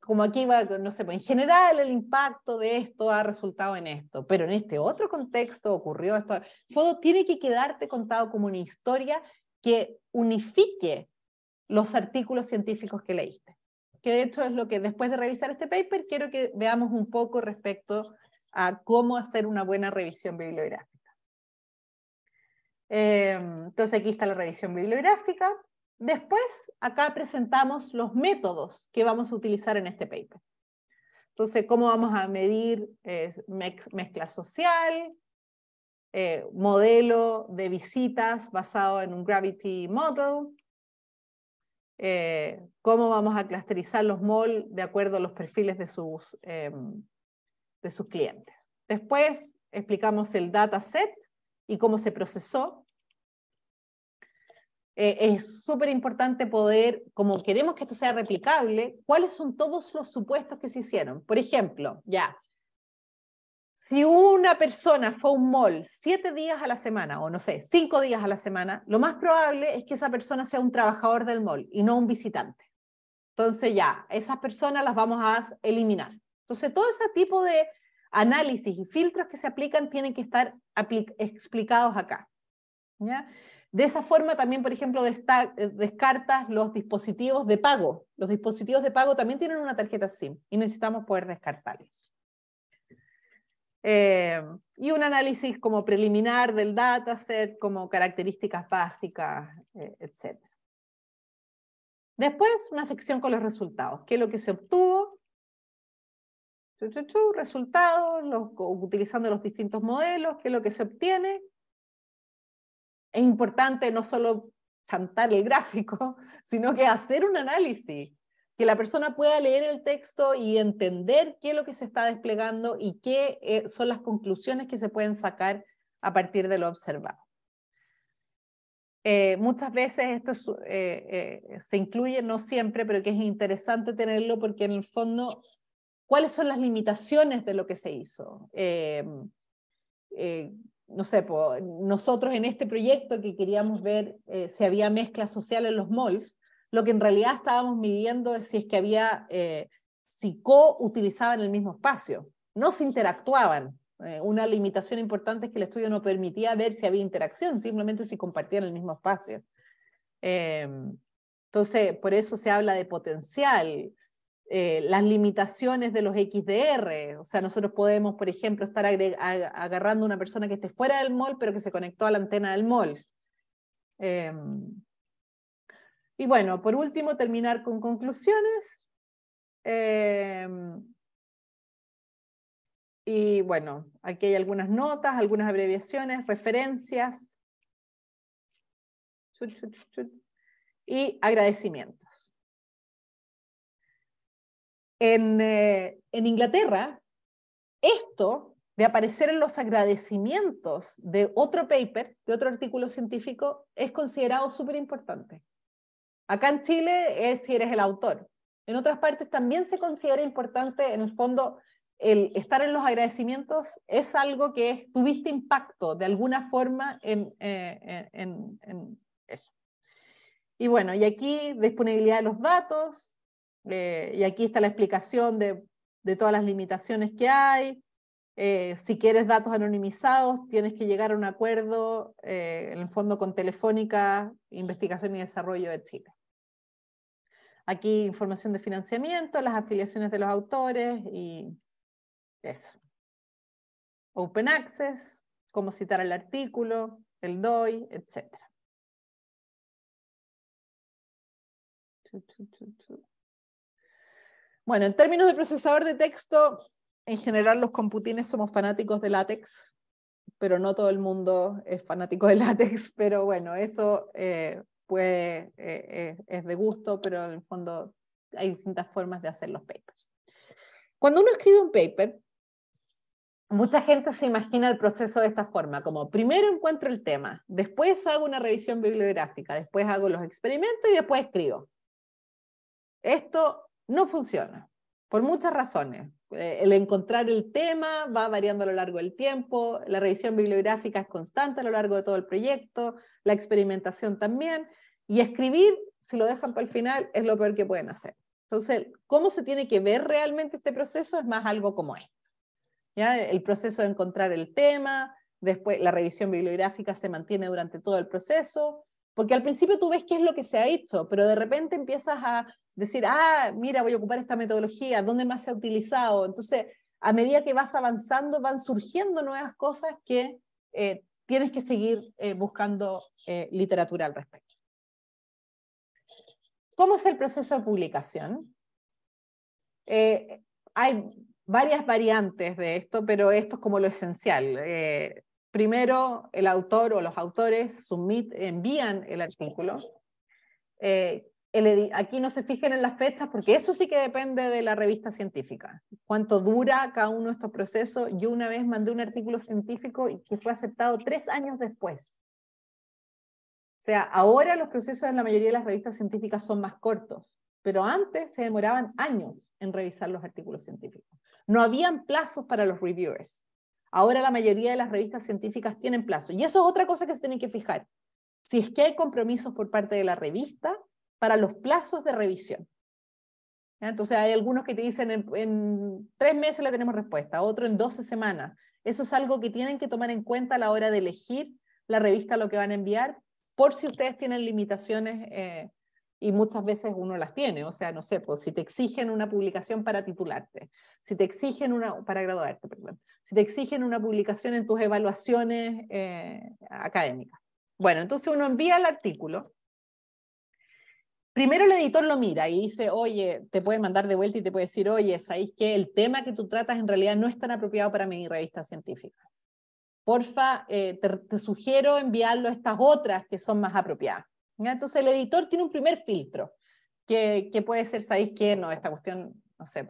como aquí va, no sé, pues, en general el impacto de esto ha resultado en esto, pero en este otro contexto ocurrió esto. todo tiene que quedarte contado como una historia que unifique los artículos científicos que leíste. Que de hecho es lo que después de revisar este paper quiero que veamos un poco respecto a cómo hacer una buena revisión bibliográfica. Eh, entonces aquí está la revisión bibliográfica. Después acá presentamos los métodos que vamos a utilizar en este paper. Entonces, ¿cómo vamos a medir eh, mezcla social? Eh, modelo de visitas basado en un gravity model, eh, cómo vamos a clusterizar los malls de acuerdo a los perfiles de sus, em, de sus clientes. Después explicamos el dataset y cómo se procesó. Eh, es súper importante poder, como queremos que esto sea replicable, cuáles son todos los supuestos que se hicieron. Por ejemplo, ya, si una persona fue a un mall siete días a la semana, o no sé, cinco días a la semana, lo más probable es que esa persona sea un trabajador del mall y no un visitante. Entonces ya, esas personas las vamos a eliminar. Entonces todo ese tipo de análisis y filtros que se aplican tienen que estar explicados acá. De esa forma también, por ejemplo, descartas los dispositivos de pago. Los dispositivos de pago también tienen una tarjeta SIM y necesitamos poder descartarlos. Eh, y un análisis como preliminar del dataset, como características básicas, eh, etc. Después, una sección con los resultados. ¿Qué es lo que se obtuvo? resultados, utilizando los distintos modelos, qué es lo que se obtiene. Es importante no solo chantar el gráfico, sino que hacer un análisis que la persona pueda leer el texto y entender qué es lo que se está desplegando y qué eh, son las conclusiones que se pueden sacar a partir de lo observado. Eh, muchas veces esto eh, se incluye, no siempre, pero que es interesante tenerlo porque en el fondo, ¿cuáles son las limitaciones de lo que se hizo? no sé, nosotros en este proyecto que queríamos ver si había mezcla social en los malls, lo que en realidad estábamos midiendo es si es que había, eh, si co-utilizaban el mismo espacio, no se interactuaban. Eh, una limitación importante es que el estudio no permitía ver si había interacción, simplemente si compartían el mismo espacio. Em, entonces, por eso se habla de potencial, eh, las limitaciones de los XDR. O sea, nosotros podemos, por ejemplo, estar agarrando a una persona que esté fuera del mall, pero que se conectó a la antena del mall. Eh, y bueno, por último, terminar con conclusiones. Em, y bueno, aquí hay algunas notas, algunas abreviaciones, referencias. Y agradecimientos. En, eh, en Inglaterra, esto de aparecer en los agradecimientos de otro paper, de otro artículo científico, es considerado súper importante. Acá en Chile es si eres el autor. En otras partes también se considera importante, en el fondo, el estar en los agradecimientos es algo que tuviste impacto de alguna forma eh, eh, en, eso. Y bueno, y aquí disponibilidad de los datos, eh, y aquí está la explicación de todas las limitaciones que hay, eh, si quieres datos anonimizados, tienes que llegar a un acuerdo, eh, en el fondo, con Telefónica, Investigación y Desarrollo de Chile. Aquí información de financiamiento, las afiliaciones de los autores y eso. Open Access, cómo citar el artículo, el DOI, etc. Bueno, en términos de procesador de texto, en general los computines somos fanáticos de látex, pero no todo el mundo es fanático de látex, pero bueno, eso eh, eh, eh, es de gusto, pero en el fondo hay distintas formas de hacer los papers. Cuando uno escribe un paper, mucha gente se imagina el proceso de esta forma, como primero encuentro el tema, después hago una revisión bibliográfica, después hago los experimentos y después escribo. Esto no funciona, por muchas razones. Eh, el encontrar el tema va variando a lo largo del tiempo, la revisión bibliográfica es constante a lo largo de todo el proyecto, la experimentación también, y escribir, si lo dejan para el final, es lo peor que pueden hacer. Entonces, ¿cómo se tiene que ver realmente este proceso? Es más algo como esto. ¿ya? El proceso de encontrar el tema, después la revisión bibliográfica se mantiene durante todo el proceso, porque al principio tú ves qué es lo que se ha hecho, pero de repente empiezas a decir, ah, mira, voy a ocupar esta metodología, ¿dónde más se ha utilizado? Entonces, a medida que vas avanzando, van surgiendo nuevas cosas que eh, tienes que seguir eh, buscando eh, literatura al respecto. ¿Cómo es el proceso de publicación? hay varias variantes de esto, pero esto es como lo esencial. Primero, el autor o los autores envían el artículo. Eh, aquí no se fijen en las fechas porque eso sí que depende de la revista científica. Cuánto dura cada uno de estos procesos. Yo una vez mandé un artículo científico y que fue aceptado tres años después. O sea, ahora los procesos en la mayoría de las revistas científicas son más cortos, pero antes se demoraban años en revisar los artículos científicos. No habían plazos para los reviewers. Ahora la mayoría de las revistas científicas tienen plazo. Y eso es otra cosa que se tienen que fijar. Si es que hay compromisos por parte de la revista para los plazos de revisión. Entonces hay algunos que te dicen en, tres meses le tenemos respuesta, otro en 12 semanas. Eso es algo que tienen que tomar en cuenta a la hora de elegir la revista a lo que van a enviar, por si ustedes tienen limitaciones eh, y muchas veces uno las tiene, o sea, no sé, pues si te exigen una publicación para titularte, si te exigen una, para graduarte, perdón, si te exigen una publicación en tus evaluaciones eh, académicas. Bueno, entonces uno envía el artículo, primero el editor lo mira y dice, oye, te puede mandar de vuelta y te puede decir, oye, ¿sabéis que el tema que tú tratas en realidad no es tan apropiado para mi revista científica? Porfa, eh, te sugiero enviarlo a estas otras que son más apropiadas entonces el editor tiene un primer filtro, que, puede ser, ¿sabéis qué? No, esta cuestión, no sé,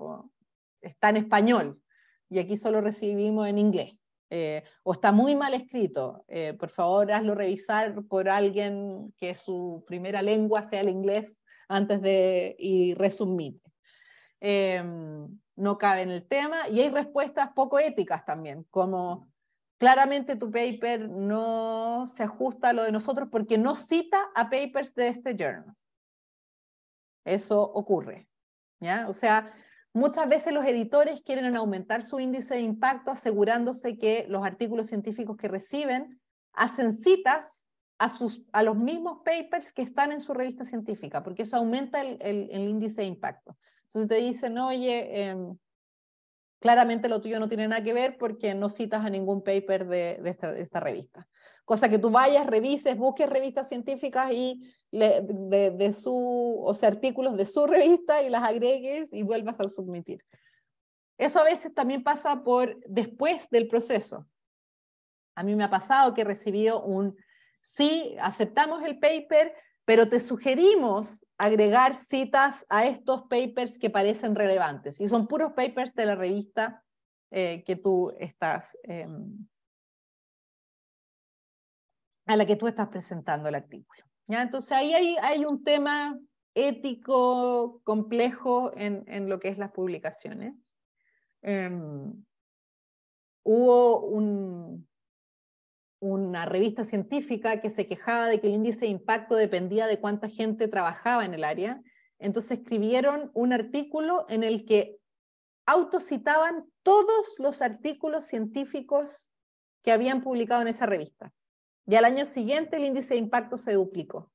está en español y aquí solo recibimos en inglés. Eh, o está muy mal escrito, eh, por favor hazlo revisar por alguien que su primera lengua sea el inglés antes de y resumite. Em, no cabe en el tema y hay respuestas poco éticas también, como claramente tu paper no se ajusta a lo de nosotros porque no cita a papers de este journal. Eso ocurre. ¿ya? O sea, muchas veces los editores quieren aumentar su índice de impacto asegurándose que los artículos científicos que reciben hacen citas a, sus, a los mismos papers que están en su revista científica, porque eso aumenta el, índice de impacto. Entonces te dicen, oye, em, claramente lo tuyo no tiene nada que ver porque no citas a ningún paper de, esta, revista. Cosa que tú vayas, revises, busques revistas científicas y de, artículos de su revista y las agregues y vuelvas a submitir. Eso a veces también pasa por después del proceso. A mí me ha pasado que he recibido un sí, aceptamos el paper, pero te sugerimos agregar citas a estos papers que parecen relevantes. Y son puros papers de la revista eh, que tú estás, em, a la que tú estás presentando el artículo. ¿Ya? Entonces ahí hay, un tema ético complejo en, lo que es las publicaciones. Em, hubo un, una revista científica que se quejaba de que el índice de impacto dependía de cuánta gente trabajaba en el área. Entonces escribieron un artículo en el que autocitaban todos los artículos científicos que habían publicado en esa revista. Y al año siguiente el índice de impacto se duplicó.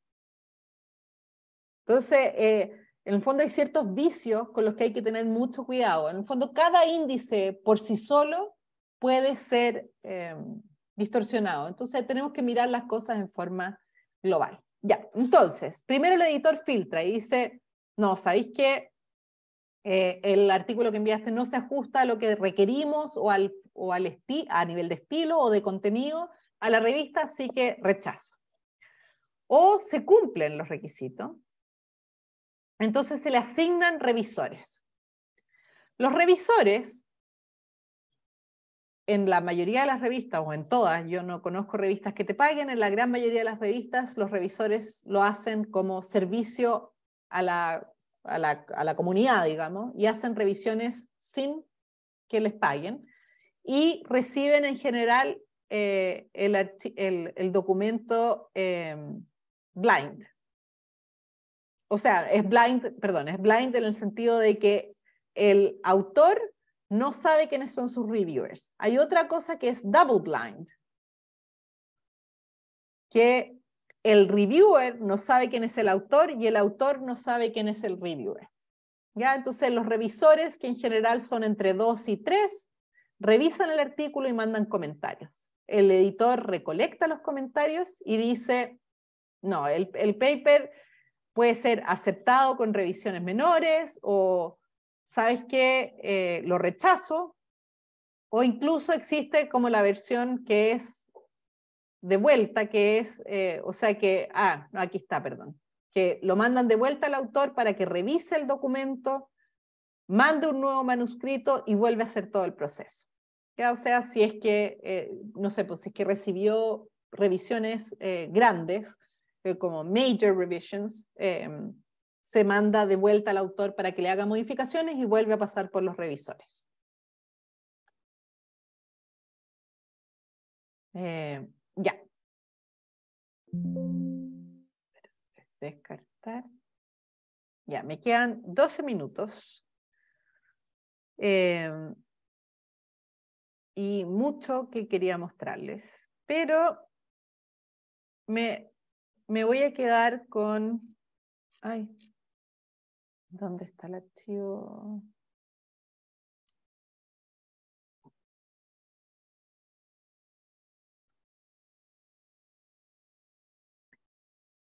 Entonces, eh, en el fondo hay ciertos vicios con los que hay que tener mucho cuidado. En el fondo, cada índice por sí solo puede ser... Eh, distorsionado. Entonces tenemos que mirar las cosas en forma global. Ya, entonces, primero el editor filtra y dice, no, ¿sabéis que eh, el artículo que enviaste no se ajusta a lo que requerimos o, al, o al a nivel de estilo o de contenido a la revista, así que rechazo. O se cumplen los requisitos, entonces se le asignan revisores. Los revisores en la mayoría de las revistas o en todas, yo no conozco revistas que te paguen, en la gran mayoría de las revistas los revisores lo hacen como servicio a la, comunidad, digamos, y hacen revisiones sin que les paguen y reciben en general eh, el, documento em, blind. O sea, es blind, perdón, es blind en el sentido de que el autor no sabe quiénes son sus reviewers. Hay otra cosa que es double blind, que el reviewer no sabe quién es el autor y el autor no sabe quién es el reviewer. ¿Ya? Entonces los revisores, que en general son entre dos y tres, revisan el artículo y mandan comentarios. El editor recolecta los comentarios y dice, no, el paper puede ser aceptado con revisiones menores o ¿sabes que eh, lo rechazo. O incluso existe como la versión que es de vuelta, que es, eh, o sea que, ah, no, aquí está, perdón, que lo mandan de vuelta al autor para que revise el documento, mande un nuevo manuscrito y vuelve a hacer todo el proceso. O sea, si es que, eh, no sé, pues si es que recibió revisiones grandes, como major revisions, em, se manda de vuelta al autor para que le haga modificaciones y vuelve a pasar por los revisores. Eh, ya. Descartar. Ya, me quedan 12 minutos. Eh, y mucho que quería mostrarles, pero me, me voy a quedar con... Ay, ¿Dónde está el archivo?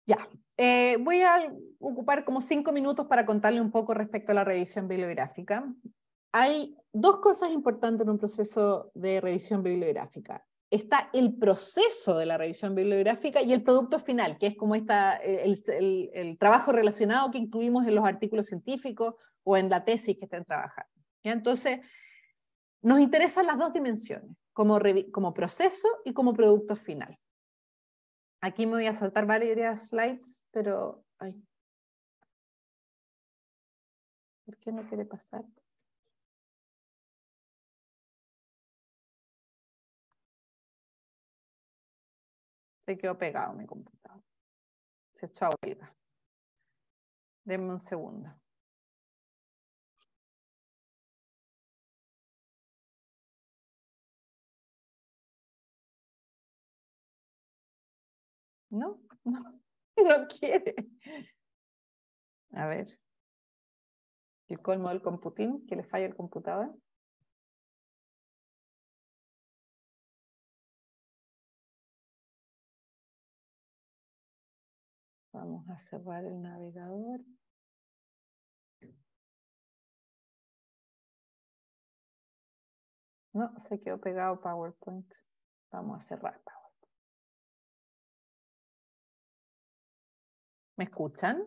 Ya, eh, voy a ocupar como cinco minutos para contarle un poco respecto a la revisión bibliográfica. Hay dos cosas importantes en un proceso de revisión bibliográfica está el proceso de la revisión bibliográfica y el producto final, que es como está eh, el, trabajo relacionado que incluimos en los artículos científicos o en la tesis que estén trabajando. Entonces, nos interesan las dos dimensiones, como, proceso y como producto final. Aquí me voy a saltar varias slides, pero... Ay. ¿Por qué no quiere pasar? quedó pegado mi computador. Se echó a huelga. Denme un segundo. No, no, no quiere. A ver. El colmo del computín, que le falla el computador. Vamos a cerrar el navegador. No, se quedó pegado PowerPoint. Vamos a cerrar PowerPoint. ¿Me escuchan?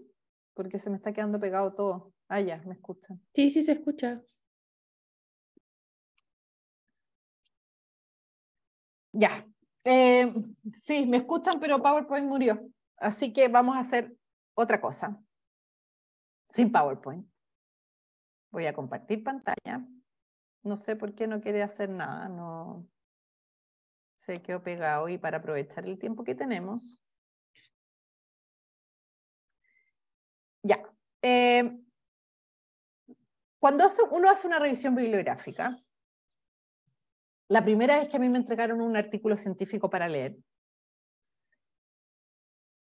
Porque se me está quedando pegado todo. Ah, ya, me escuchan. Sí, sí, se escucha. Ya. Eh, sí, me escuchan, pero PowerPoint murió. Así que vamos a hacer otra cosa. Sin PowerPoint. Voy a compartir pantalla. No sé por qué no quiere hacer nada. No qué he pegado y para aprovechar el tiempo que tenemos. Ya. Eh, cuando uno hace una revisión bibliográfica, la primera vez que a mí me entregaron un artículo científico para leer,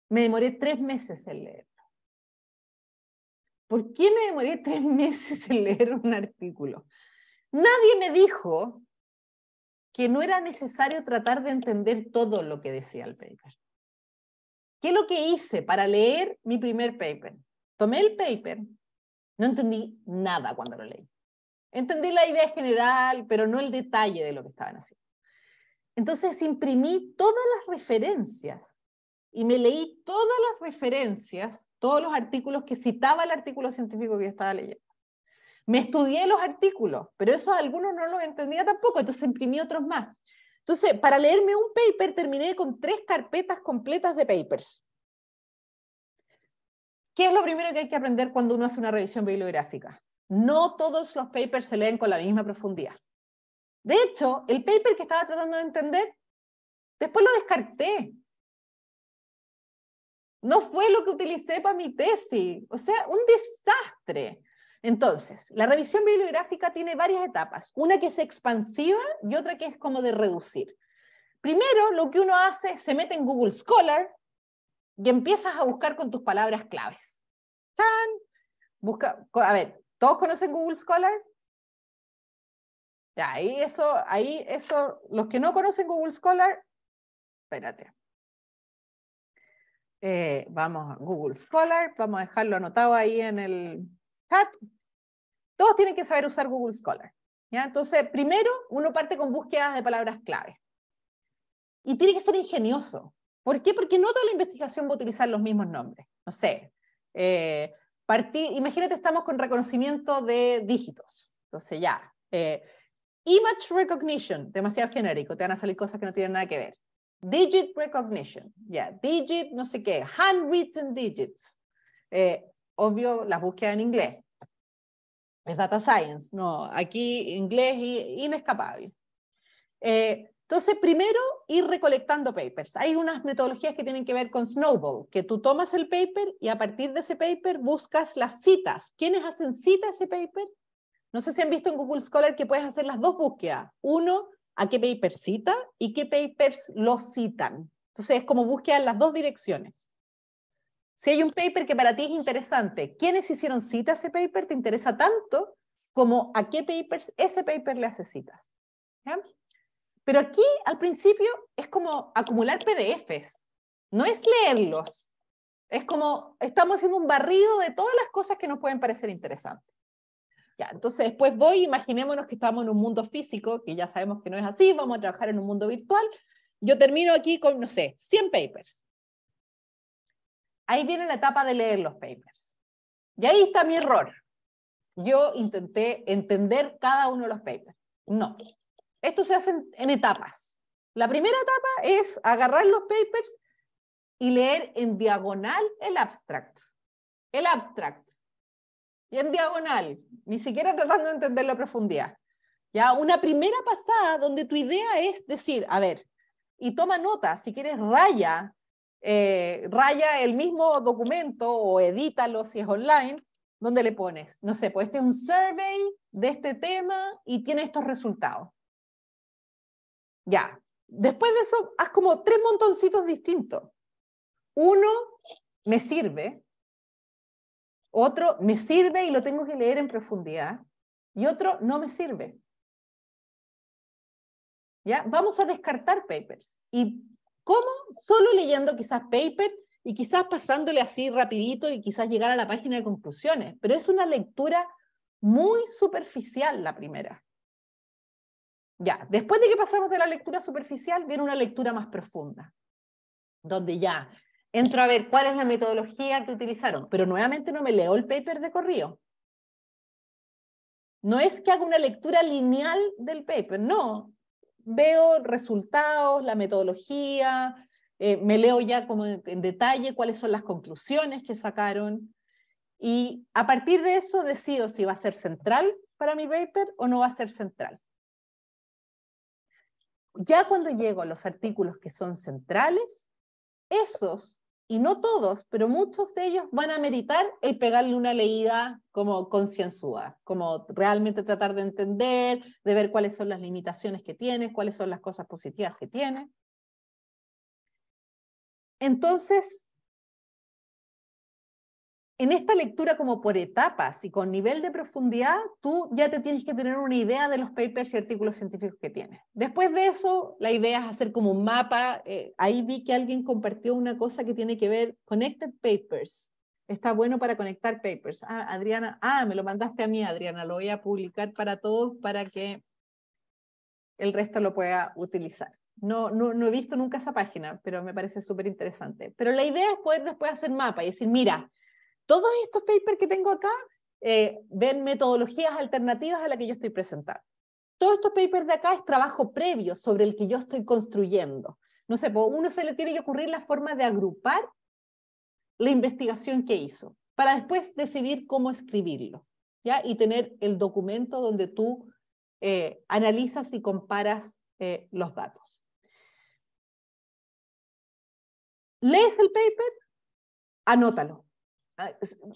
me demoré tres meses en leerlo. ¿Por qué me demoré tres meses en leer un artículo? Nadie me dijo que no era necesario tratar de entender todo lo que decía el paper. ¿Qué es lo que hice para leer mi primer paper? Tomé el paper, no entendí nada cuando lo leí. Entendí la idea general, pero no el detalle de lo que estaban haciendo. Entonces imprimí todas las referencias y me leí todas las referencias, todos los artículos que citaba el artículo científico que yo estaba leyendo. Me estudié los artículos, pero eso algunos no los entendía tampoco, entonces imprimí otros más. Entonces, para leerme un paper terminé con tres carpetas completas de papers. ¿Qué es lo primero que hay que aprender cuando uno hace una revisión bibliográfica? No todos los papers se leen con la misma profundidad. De hecho, el paper que estaba tratando de entender, después lo descarté, no fue lo que utilicé para mi tesis. O sea, un desastre. Entonces, la revisión bibliográfica tiene varias etapas, una que es expansiva y otra que es como de reducir. Primero, lo que uno hace es se mete en Google Scholar y empiezas a buscar con tus palabras claves. ¡Tan! Busca, a ver, ¿todos conocen Google Scholar? ahí eso, ahí eso, los que no conocen Google Scholar, espérate, eh, vamos a Google Scholar, vamos a dejarlo anotado ahí en el chat. Todos tienen que saber usar Google Scholar. ¿ya? Entonces, primero uno parte con búsquedas de palabras clave. Y tiene que ser ingenioso. ¿Por qué? Porque no toda la investigación va a utilizar los mismos nombres. No sé. Eh, imagínate, estamos con reconocimiento de dígitos. Entonces, ya. Eh, image recognition, demasiado genérico. Te van a salir cosas que no tienen nada que ver digit recognition, ya, digit, no sé qué, handwritten digits. Eh, obvio, las búsquedas en inglés. Es data science, no, aquí inglés inescapable. Eh, entonces, primero, ir recolectando papers. Hay unas metodologías que tienen que ver con Snowball, que tú tomas el paper y a partir de ese paper buscas las citas. ¿Quiénes hacen cita a ese paper? No sé si han visto en Google Scholar que puedes hacer las dos búsquedas. Uno, a qué paper cita y qué papers lo citan. Entonces es como búsqueda en las dos direcciones. Si hay un paper que para ti es interesante, ¿quiénes hicieron cita a ese paper? Te interesa tanto como a qué papers ese paper le hace citas. Pero aquí al principio es como acumular PDFs, no es leerlos. Es como estamos haciendo un barrido de todas las cosas que nos pueden parecer interesantes entonces después voy, imaginémonos que estamos en un mundo físico, que ya sabemos que no es así, vamos a trabajar en un mundo virtual. Yo termino aquí con, no sé, 100 papers. Ahí viene la etapa de leer los papers. Y ahí está mi error. Yo intenté entender cada uno de los papers. No. Esto se hace en, en etapas. La primera etapa es agarrar los papers y leer en diagonal el abstract. El abstract y en diagonal, ni siquiera tratando de entender la profundidad. Ya una primera pasada donde tu idea es decir, a ver, y toma nota, si quieres raya, eh, raya el mismo documento o edítalo si es online, donde le pones, no sé, pues este es un survey de este tema y tiene estos resultados. Ya. Después de eso, haz como tres montoncitos distintos. Uno, me sirve, otro me sirve y lo tengo que leer en profundidad. Y otro no me sirve. ¿Ya? Vamos a descartar papers. ¿Y cómo? Solo leyendo quizás papers y quizás pasándole así rapidito y quizás llegar a la página de conclusiones. Pero es una lectura muy superficial la primera. Ya, después de que pasamos de la lectura superficial, viene una lectura más profunda, donde ya entro a ver cuál es la metodología que utilizaron, pero nuevamente no me leo el paper de corrido. No es que haga una lectura lineal del paper, no. Veo resultados, la metodología, eh, me leo ya como en detalle cuáles son las conclusiones que sacaron y a partir de eso decido si va a ser central para mi paper o no va a ser central. Ya cuando llego a los artículos que son centrales, esos, y no todos, pero muchos de ellos van a meritar el pegarle una leída como concienzuda, como realmente tratar de entender, de ver cuáles son las limitaciones que tiene, cuáles son las cosas positivas que tiene. Entonces, en esta lectura como por etapas y con nivel de profundidad, tú ya te tienes que tener una idea de los papers y artículos científicos que tienes. Después de eso, la idea es hacer como un mapa. Eh, ahí vi que alguien compartió una cosa que tiene que ver connected papers. Está bueno para conectar papers. Ah, Adriana, ah, me lo mandaste a mí, Adriana. Lo voy a publicar para todos para que el resto lo pueda utilizar. No, no, no he visto nunca esa página, pero me parece súper interesante. Pero la idea es poder después hacer mapa y decir, mira, todos estos papers que tengo acá eh, ven metodologías alternativas a la que yo estoy presentando. Todos estos papers de acá es trabajo previo sobre el que yo estoy construyendo. No sé, pues, uno se le tiene que ocurrir la forma de agrupar la investigación que hizo para después decidir cómo escribirlo, ¿ya? Y tener el documento donde tú eh, analizas y comparas eh, los datos. Lees el paper, anótalo. Ah,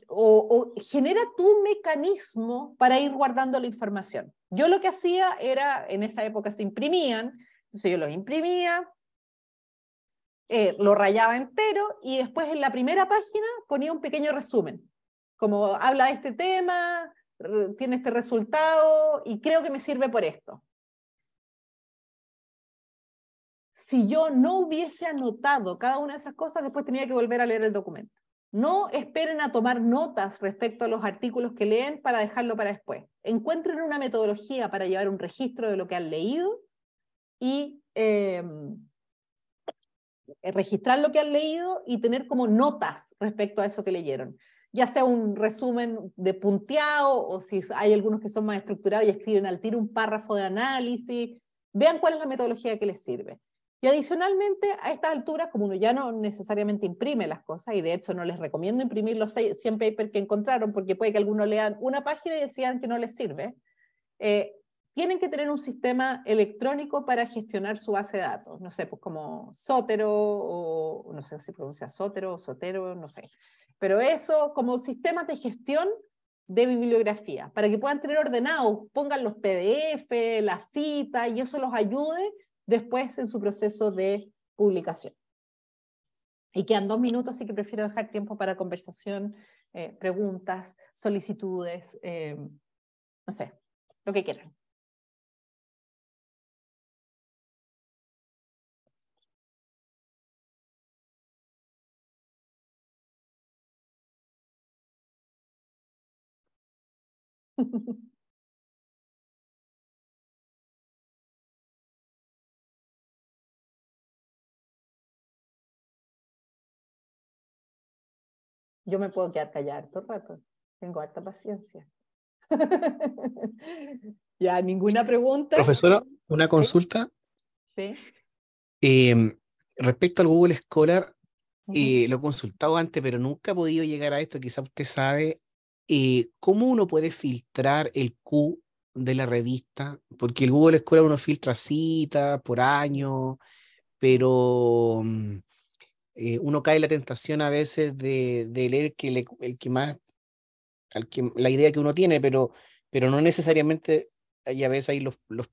o, genera tu mecanismo para ir guardando la información. Yo lo que hacía era, en esa época se imprimían, entonces yo los imprimía, eh, lo rayaba entero y después en la primera página ponía un pequeño resumen, como habla de este tema, tiene este resultado y creo que me sirve por esto. Si yo no hubiese anotado cada una de esas cosas, después tenía que volver a leer el documento. No esperen a tomar notas respecto a los artículos que leen para dejarlo para después. Encuentren una metodología para llevar un registro de lo que han leído y em, eh, registrar lo que han leído y tener como notas respecto a eso que leyeron. Ya sea un resumen de punteado o si hay algunos que son más estructurados y escriben al tiro un párrafo de análisis. Vean cuál es la metodología que les sirve. Y adicionalmente, a estas alturas, como uno ya no necesariamente imprime las cosas, y de hecho no les recomiendo imprimir los 100 papers que encontraron, porque puede que algunos lean una página y decían que no les sirve, eh, tienen que tener un sistema electrónico para gestionar su base de datos. No sé, pues como Sotero, o no sé si pronuncia Sotero o Sotero, no sé. Pero eso, como sistemas de gestión de bibliografía, para que puedan tener ordenados, pongan los PDF, la cita, y eso los ayude después en su proceso de publicación. Y quedan dos minutos, así que prefiero dejar tiempo para conversación, eh, preguntas, solicitudes, eh, no sé, lo que quieran. yo me puedo quedar callada todo el rato. Tengo harta paciencia. ya, ninguna pregunta. Profesora, una consulta. Sí. Em, respecto al Google Scholar, eh, lo he consultado antes, pero nunca he podido llegar a esto. Quizás usted sabe eh, cómo uno puede filtrar el Q de la revista, porque el Google Scholar uno filtra citas por año, pero mm, eh, uno cae en la tentación a veces de, leer que el que más, la idea que uno tiene, pero, pero no necesariamente, y a veces ahí los, los,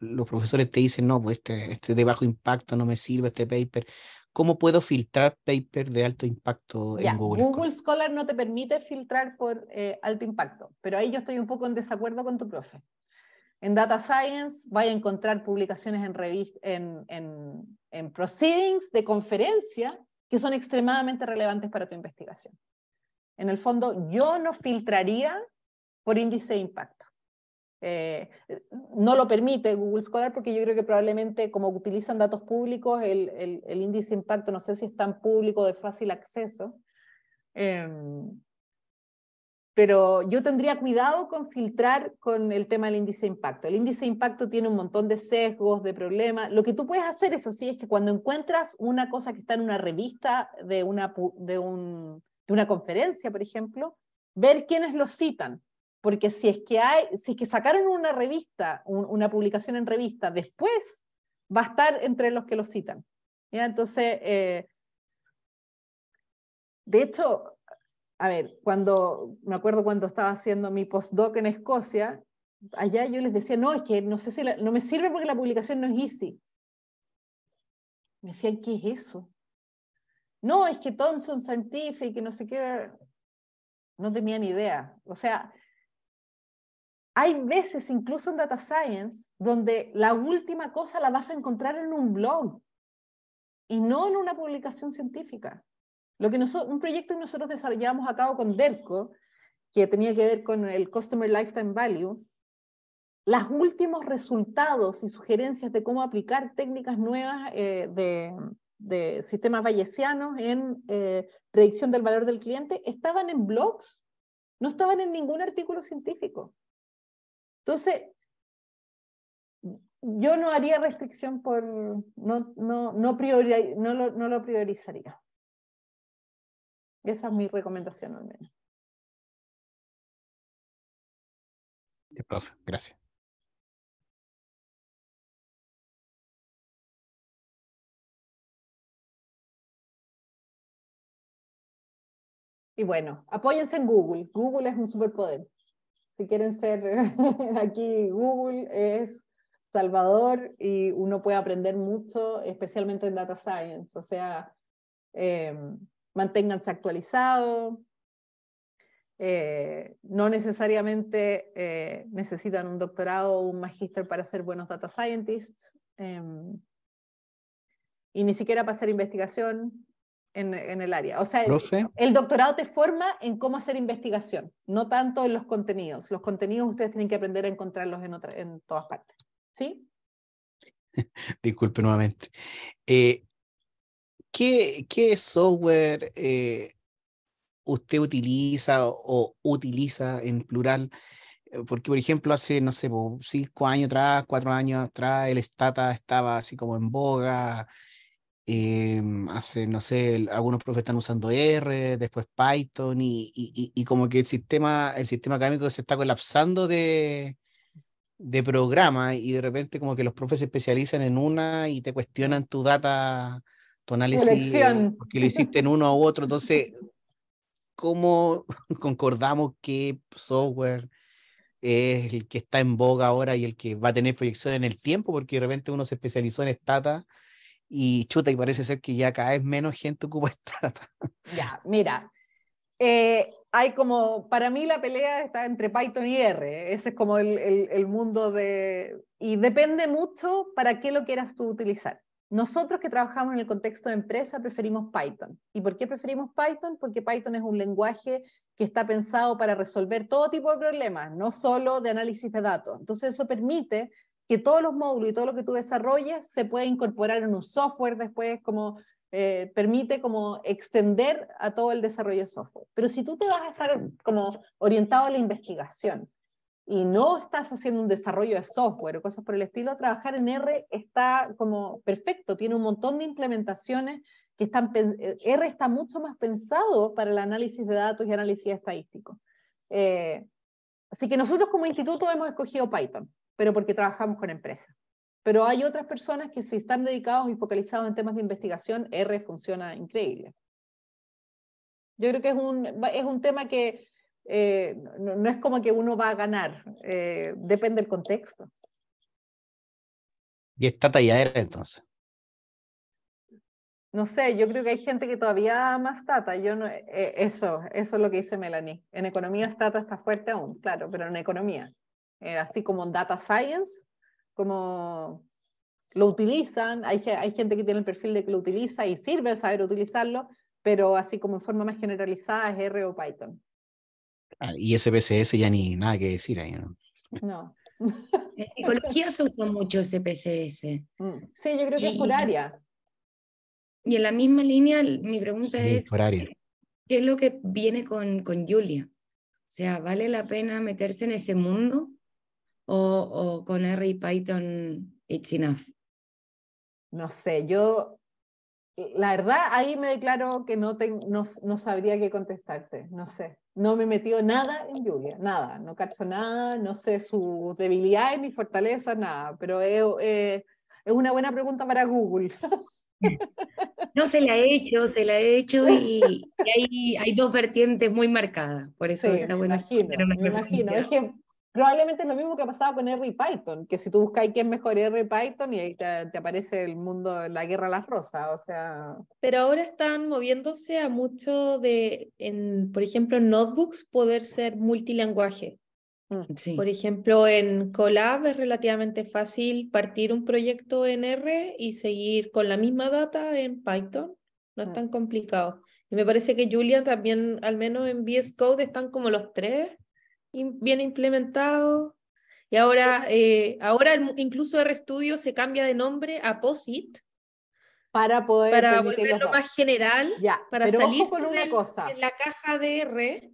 los, profesores te dicen, no, pues este, este de bajo impacto no me sirve este paper. ¿Cómo puedo filtrar paper de alto impacto en Google, Google Scholar? no te permite filtrar por eh, alto impacto, pero ahí yo estoy un poco en desacuerdo con tu profe. En Data Science vaya a encontrar publicaciones en, en, en, proceedings de conferencia que son extremadamente relevantes para tu investigación. En el fondo, yo no filtraría por índice de impacto. Eh, no lo permite Google Scholar porque yo creo que probablemente como utilizan datos públicos, el, el, índice de impacto no sé si es tan público de fácil acceso. Eh, pero yo tendría cuidado con filtrar con el tema del índice de impacto. El índice de impacto tiene un montón de sesgos, de problemas. Lo que tú puedes hacer, eso sí, es que cuando encuentras una cosa que está en una revista de una, de, una conferencia, por ejemplo, ver quiénes lo citan. Porque si es que, hay, si es que sacaron una revista, una publicación en revista, después va a estar entre los que lo citan. Entonces, eh, de hecho, a ver, cuando me acuerdo cuando estaba haciendo mi postdoc en Escocia, allá yo les decía, no, es que no sé si no me sirve porque la publicación no es easy. Me decían, ¿qué es eso? No, es que Thomson Scientific, no sé qué, no tenía ni idea. O sea, hay veces, incluso en Data Science, donde la última cosa la vas a encontrar en un blog y no en una publicación científica que nosotros, un proyecto que nosotros desarrollamos a cabo con DERCO, que tenía que ver con el Customer Lifetime Value, los últimos resultados y sugerencias de cómo aplicar técnicas nuevas eh, de, sistemas bayesianos en eh, predicción del valor del cliente estaban en blogs, no estaban en ningún artículo científico. Entonces, yo no haría restricción por, no, no, priori, no, no lo priorizaría. Esa es mi recomendación al menos. gracias. Y bueno, apóyense en Google. Google es un superpoder. Si quieren ser aquí, Google es salvador y uno puede aprender mucho, especialmente en data science. O sea, em, manténganse actualizados, eh, no necesariamente eh, necesitan un doctorado o un magíster para ser buenos data scientists, em, y ni siquiera para hacer investigación en, el área. O sea, el, doctorado te forma en cómo hacer investigación, no tanto en los contenidos. Los contenidos ustedes tienen que aprender a encontrarlos en, en todas partes. ¿Sí? Disculpe nuevamente. Eh, ¿Qué, software eh, usted utiliza o, utiliza en plural? Eh, porque, por ejemplo, hace, no sé, cinco años atrás, cuatro años atrás, el Stata estaba así como en boga. Eh, hace, no sé, algunos profes están usando R, después Python, y, como que el sistema, el sistema académico se está colapsando de, de programa y de repente como que los profes se especializan en una y te cuestionan tu data tu porque lo hiciste en uno u otro. Entonces, ¿cómo concordamos qué software es el que está en boga ahora y el que va a tener proyección en el tiempo? Porque de repente uno se especializó en Stata y chuta, y parece ser que ya cada vez menos gente ocupa Stata. Ya, mira. Eh, hay como, para mí la pelea está entre Python y R, ese es como el, el mundo de... Y depende mucho para qué lo quieras tú utilizar. Nosotros que trabajamos en el contexto de empresa preferimos Python. ¿Y por qué preferimos Python? Porque Python es un lenguaje que está pensado para resolver todo tipo de problemas, no solo de análisis de datos. Entonces eso permite que todos los módulos y todo lo que tú desarrolles se pueda incorporar en un software después, como eh, permite como extender a todo el desarrollo de software. Pero si tú te vas a estar como orientado a la investigación, y no estás haciendo un desarrollo de software o cosas por el estilo, trabajar en R está como perfecto, tiene un montón de implementaciones que están, eh, R está mucho más pensado para el análisis de datos y análisis estadístico. Eh, así que nosotros como instituto hemos escogido Python, pero porque trabajamos con empresas. Pero hay otras personas que si están dedicados y focalizados en temas de investigación, R funciona increíble. Yo creo que es un, es un tema que eh, no, es como que uno va a ganar, eh, depende del contexto. ¿Y está talladera entonces? No sé, yo creo que hay gente que todavía más tata. Yo no, eh, eso, eso es lo que dice Melanie. En economía tata está fuerte aún, claro, pero en economía, así como en data science, como lo utilizan, hay, hay gente que tiene el perfil de que lo utiliza y sirve saber utilizarlo, pero así como en forma más generalizada es R o Python. Ah, y SPSS ya ni nada que decir ahí, ¿no? En psicología se usa mucho SPSS. Mm, sí, yo creo que es por área. Y en la misma línea, mi pregunta es: ¿qué es lo que viene con, con Julia? O sea, ¿vale la pena meterse en ese mundo? ¿O, o con R y Python it's enough? No sé, yo la verdad ahí me declaro que no, no, sabría qué contestarte, no sé no me metió nada en lluvia, nada, no cacho nada, no sé sus debilidades ni fortaleza, nada, pero eh, es, una buena pregunta para Google. No se la he hecho, se la he hecho y, hay, dos vertientes muy marcadas, por eso está Me imagino, me imagino. Probablemente es lo mismo que ha pasado con R y Python, que si tú buscas quién es mejor R y Python y ahí te, aparece el mundo, la guerra a las rosas, o sea... Pero ahora están moviéndose a mucho de, por ejemplo, en notebooks poder ser multilenguaje. Mm. Por ejemplo, en Colab es relativamente fácil partir un proyecto en R y seguir con la misma data en Python. No es mm. tan complicado. Y me parece que Julia también, al menos en VS Code, están como los tres bien implementado. Y ahora, pues eh, ahora el, incluso RStudio se cambia de nombre a POSIT. Para poder. Para volverlo más general. Ya, para salir con una cosa. en la caja de R.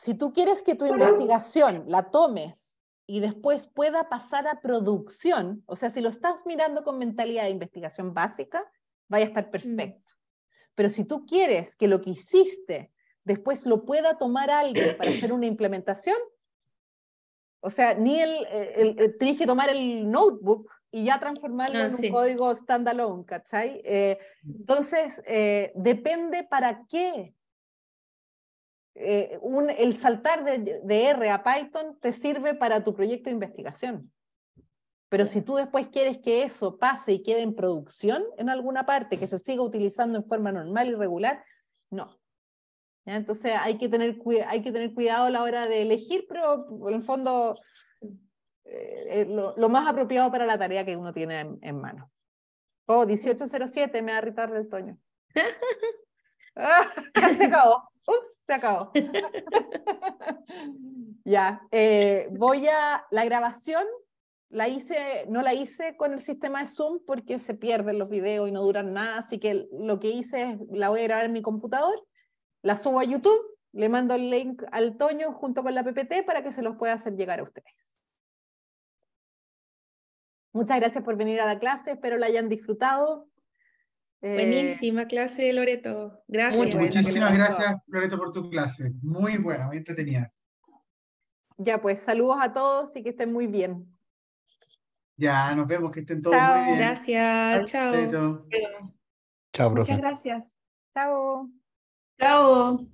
Si tú quieres que tu investigación la tomes y después pueda pasar a producción, o sea, si lo estás mirando con mentalidad de investigación básica, vaya a estar mm. perfecto. Pero si tú quieres que lo que hiciste después lo pueda tomar alguien para hacer una implementación. O sea, ni el, tienes que tomar el notebook y ya transformarlo ah, en un código standalone, ¿cachai? Eh, entonces, eh, depende para qué. Eh, el saltar de, de R a Python te sirve para tu proyecto de investigación. Pero si tú después quieres que eso pase y quede en producción en alguna parte, que se siga utilizando en forma normal y regular, no. Entonces hay que, tener hay que tener cuidado a la hora de elegir, pero en el fondo eh, eh, lo, más apropiado para la tarea que uno tiene en, mano. Oh, 1807, me va a irritar el toño. Ah, se acabó. Ups, se acabó. ya, eh, voy a la grabación. La hice, no la hice con el sistema de Zoom porque se pierden los videos y no duran nada, así que lo que hice es la voy a grabar en mi computador la subo a YouTube, le mando el link al Toño junto con la PPT para que se los pueda hacer llegar a ustedes. Muchas gracias por venir a la clase, espero la hayan disfrutado. Eh, Buenísima clase, Loreto. Gracias. muchísimas gracias, Loreto, por tu clase. Muy buena, muy entretenida. Ya pues, saludos a todos y que estén muy bien. Ya, nos vemos, que estén todos muy bien. Gracias, chao. Chao, Muchas gracias. Chao. Tchau.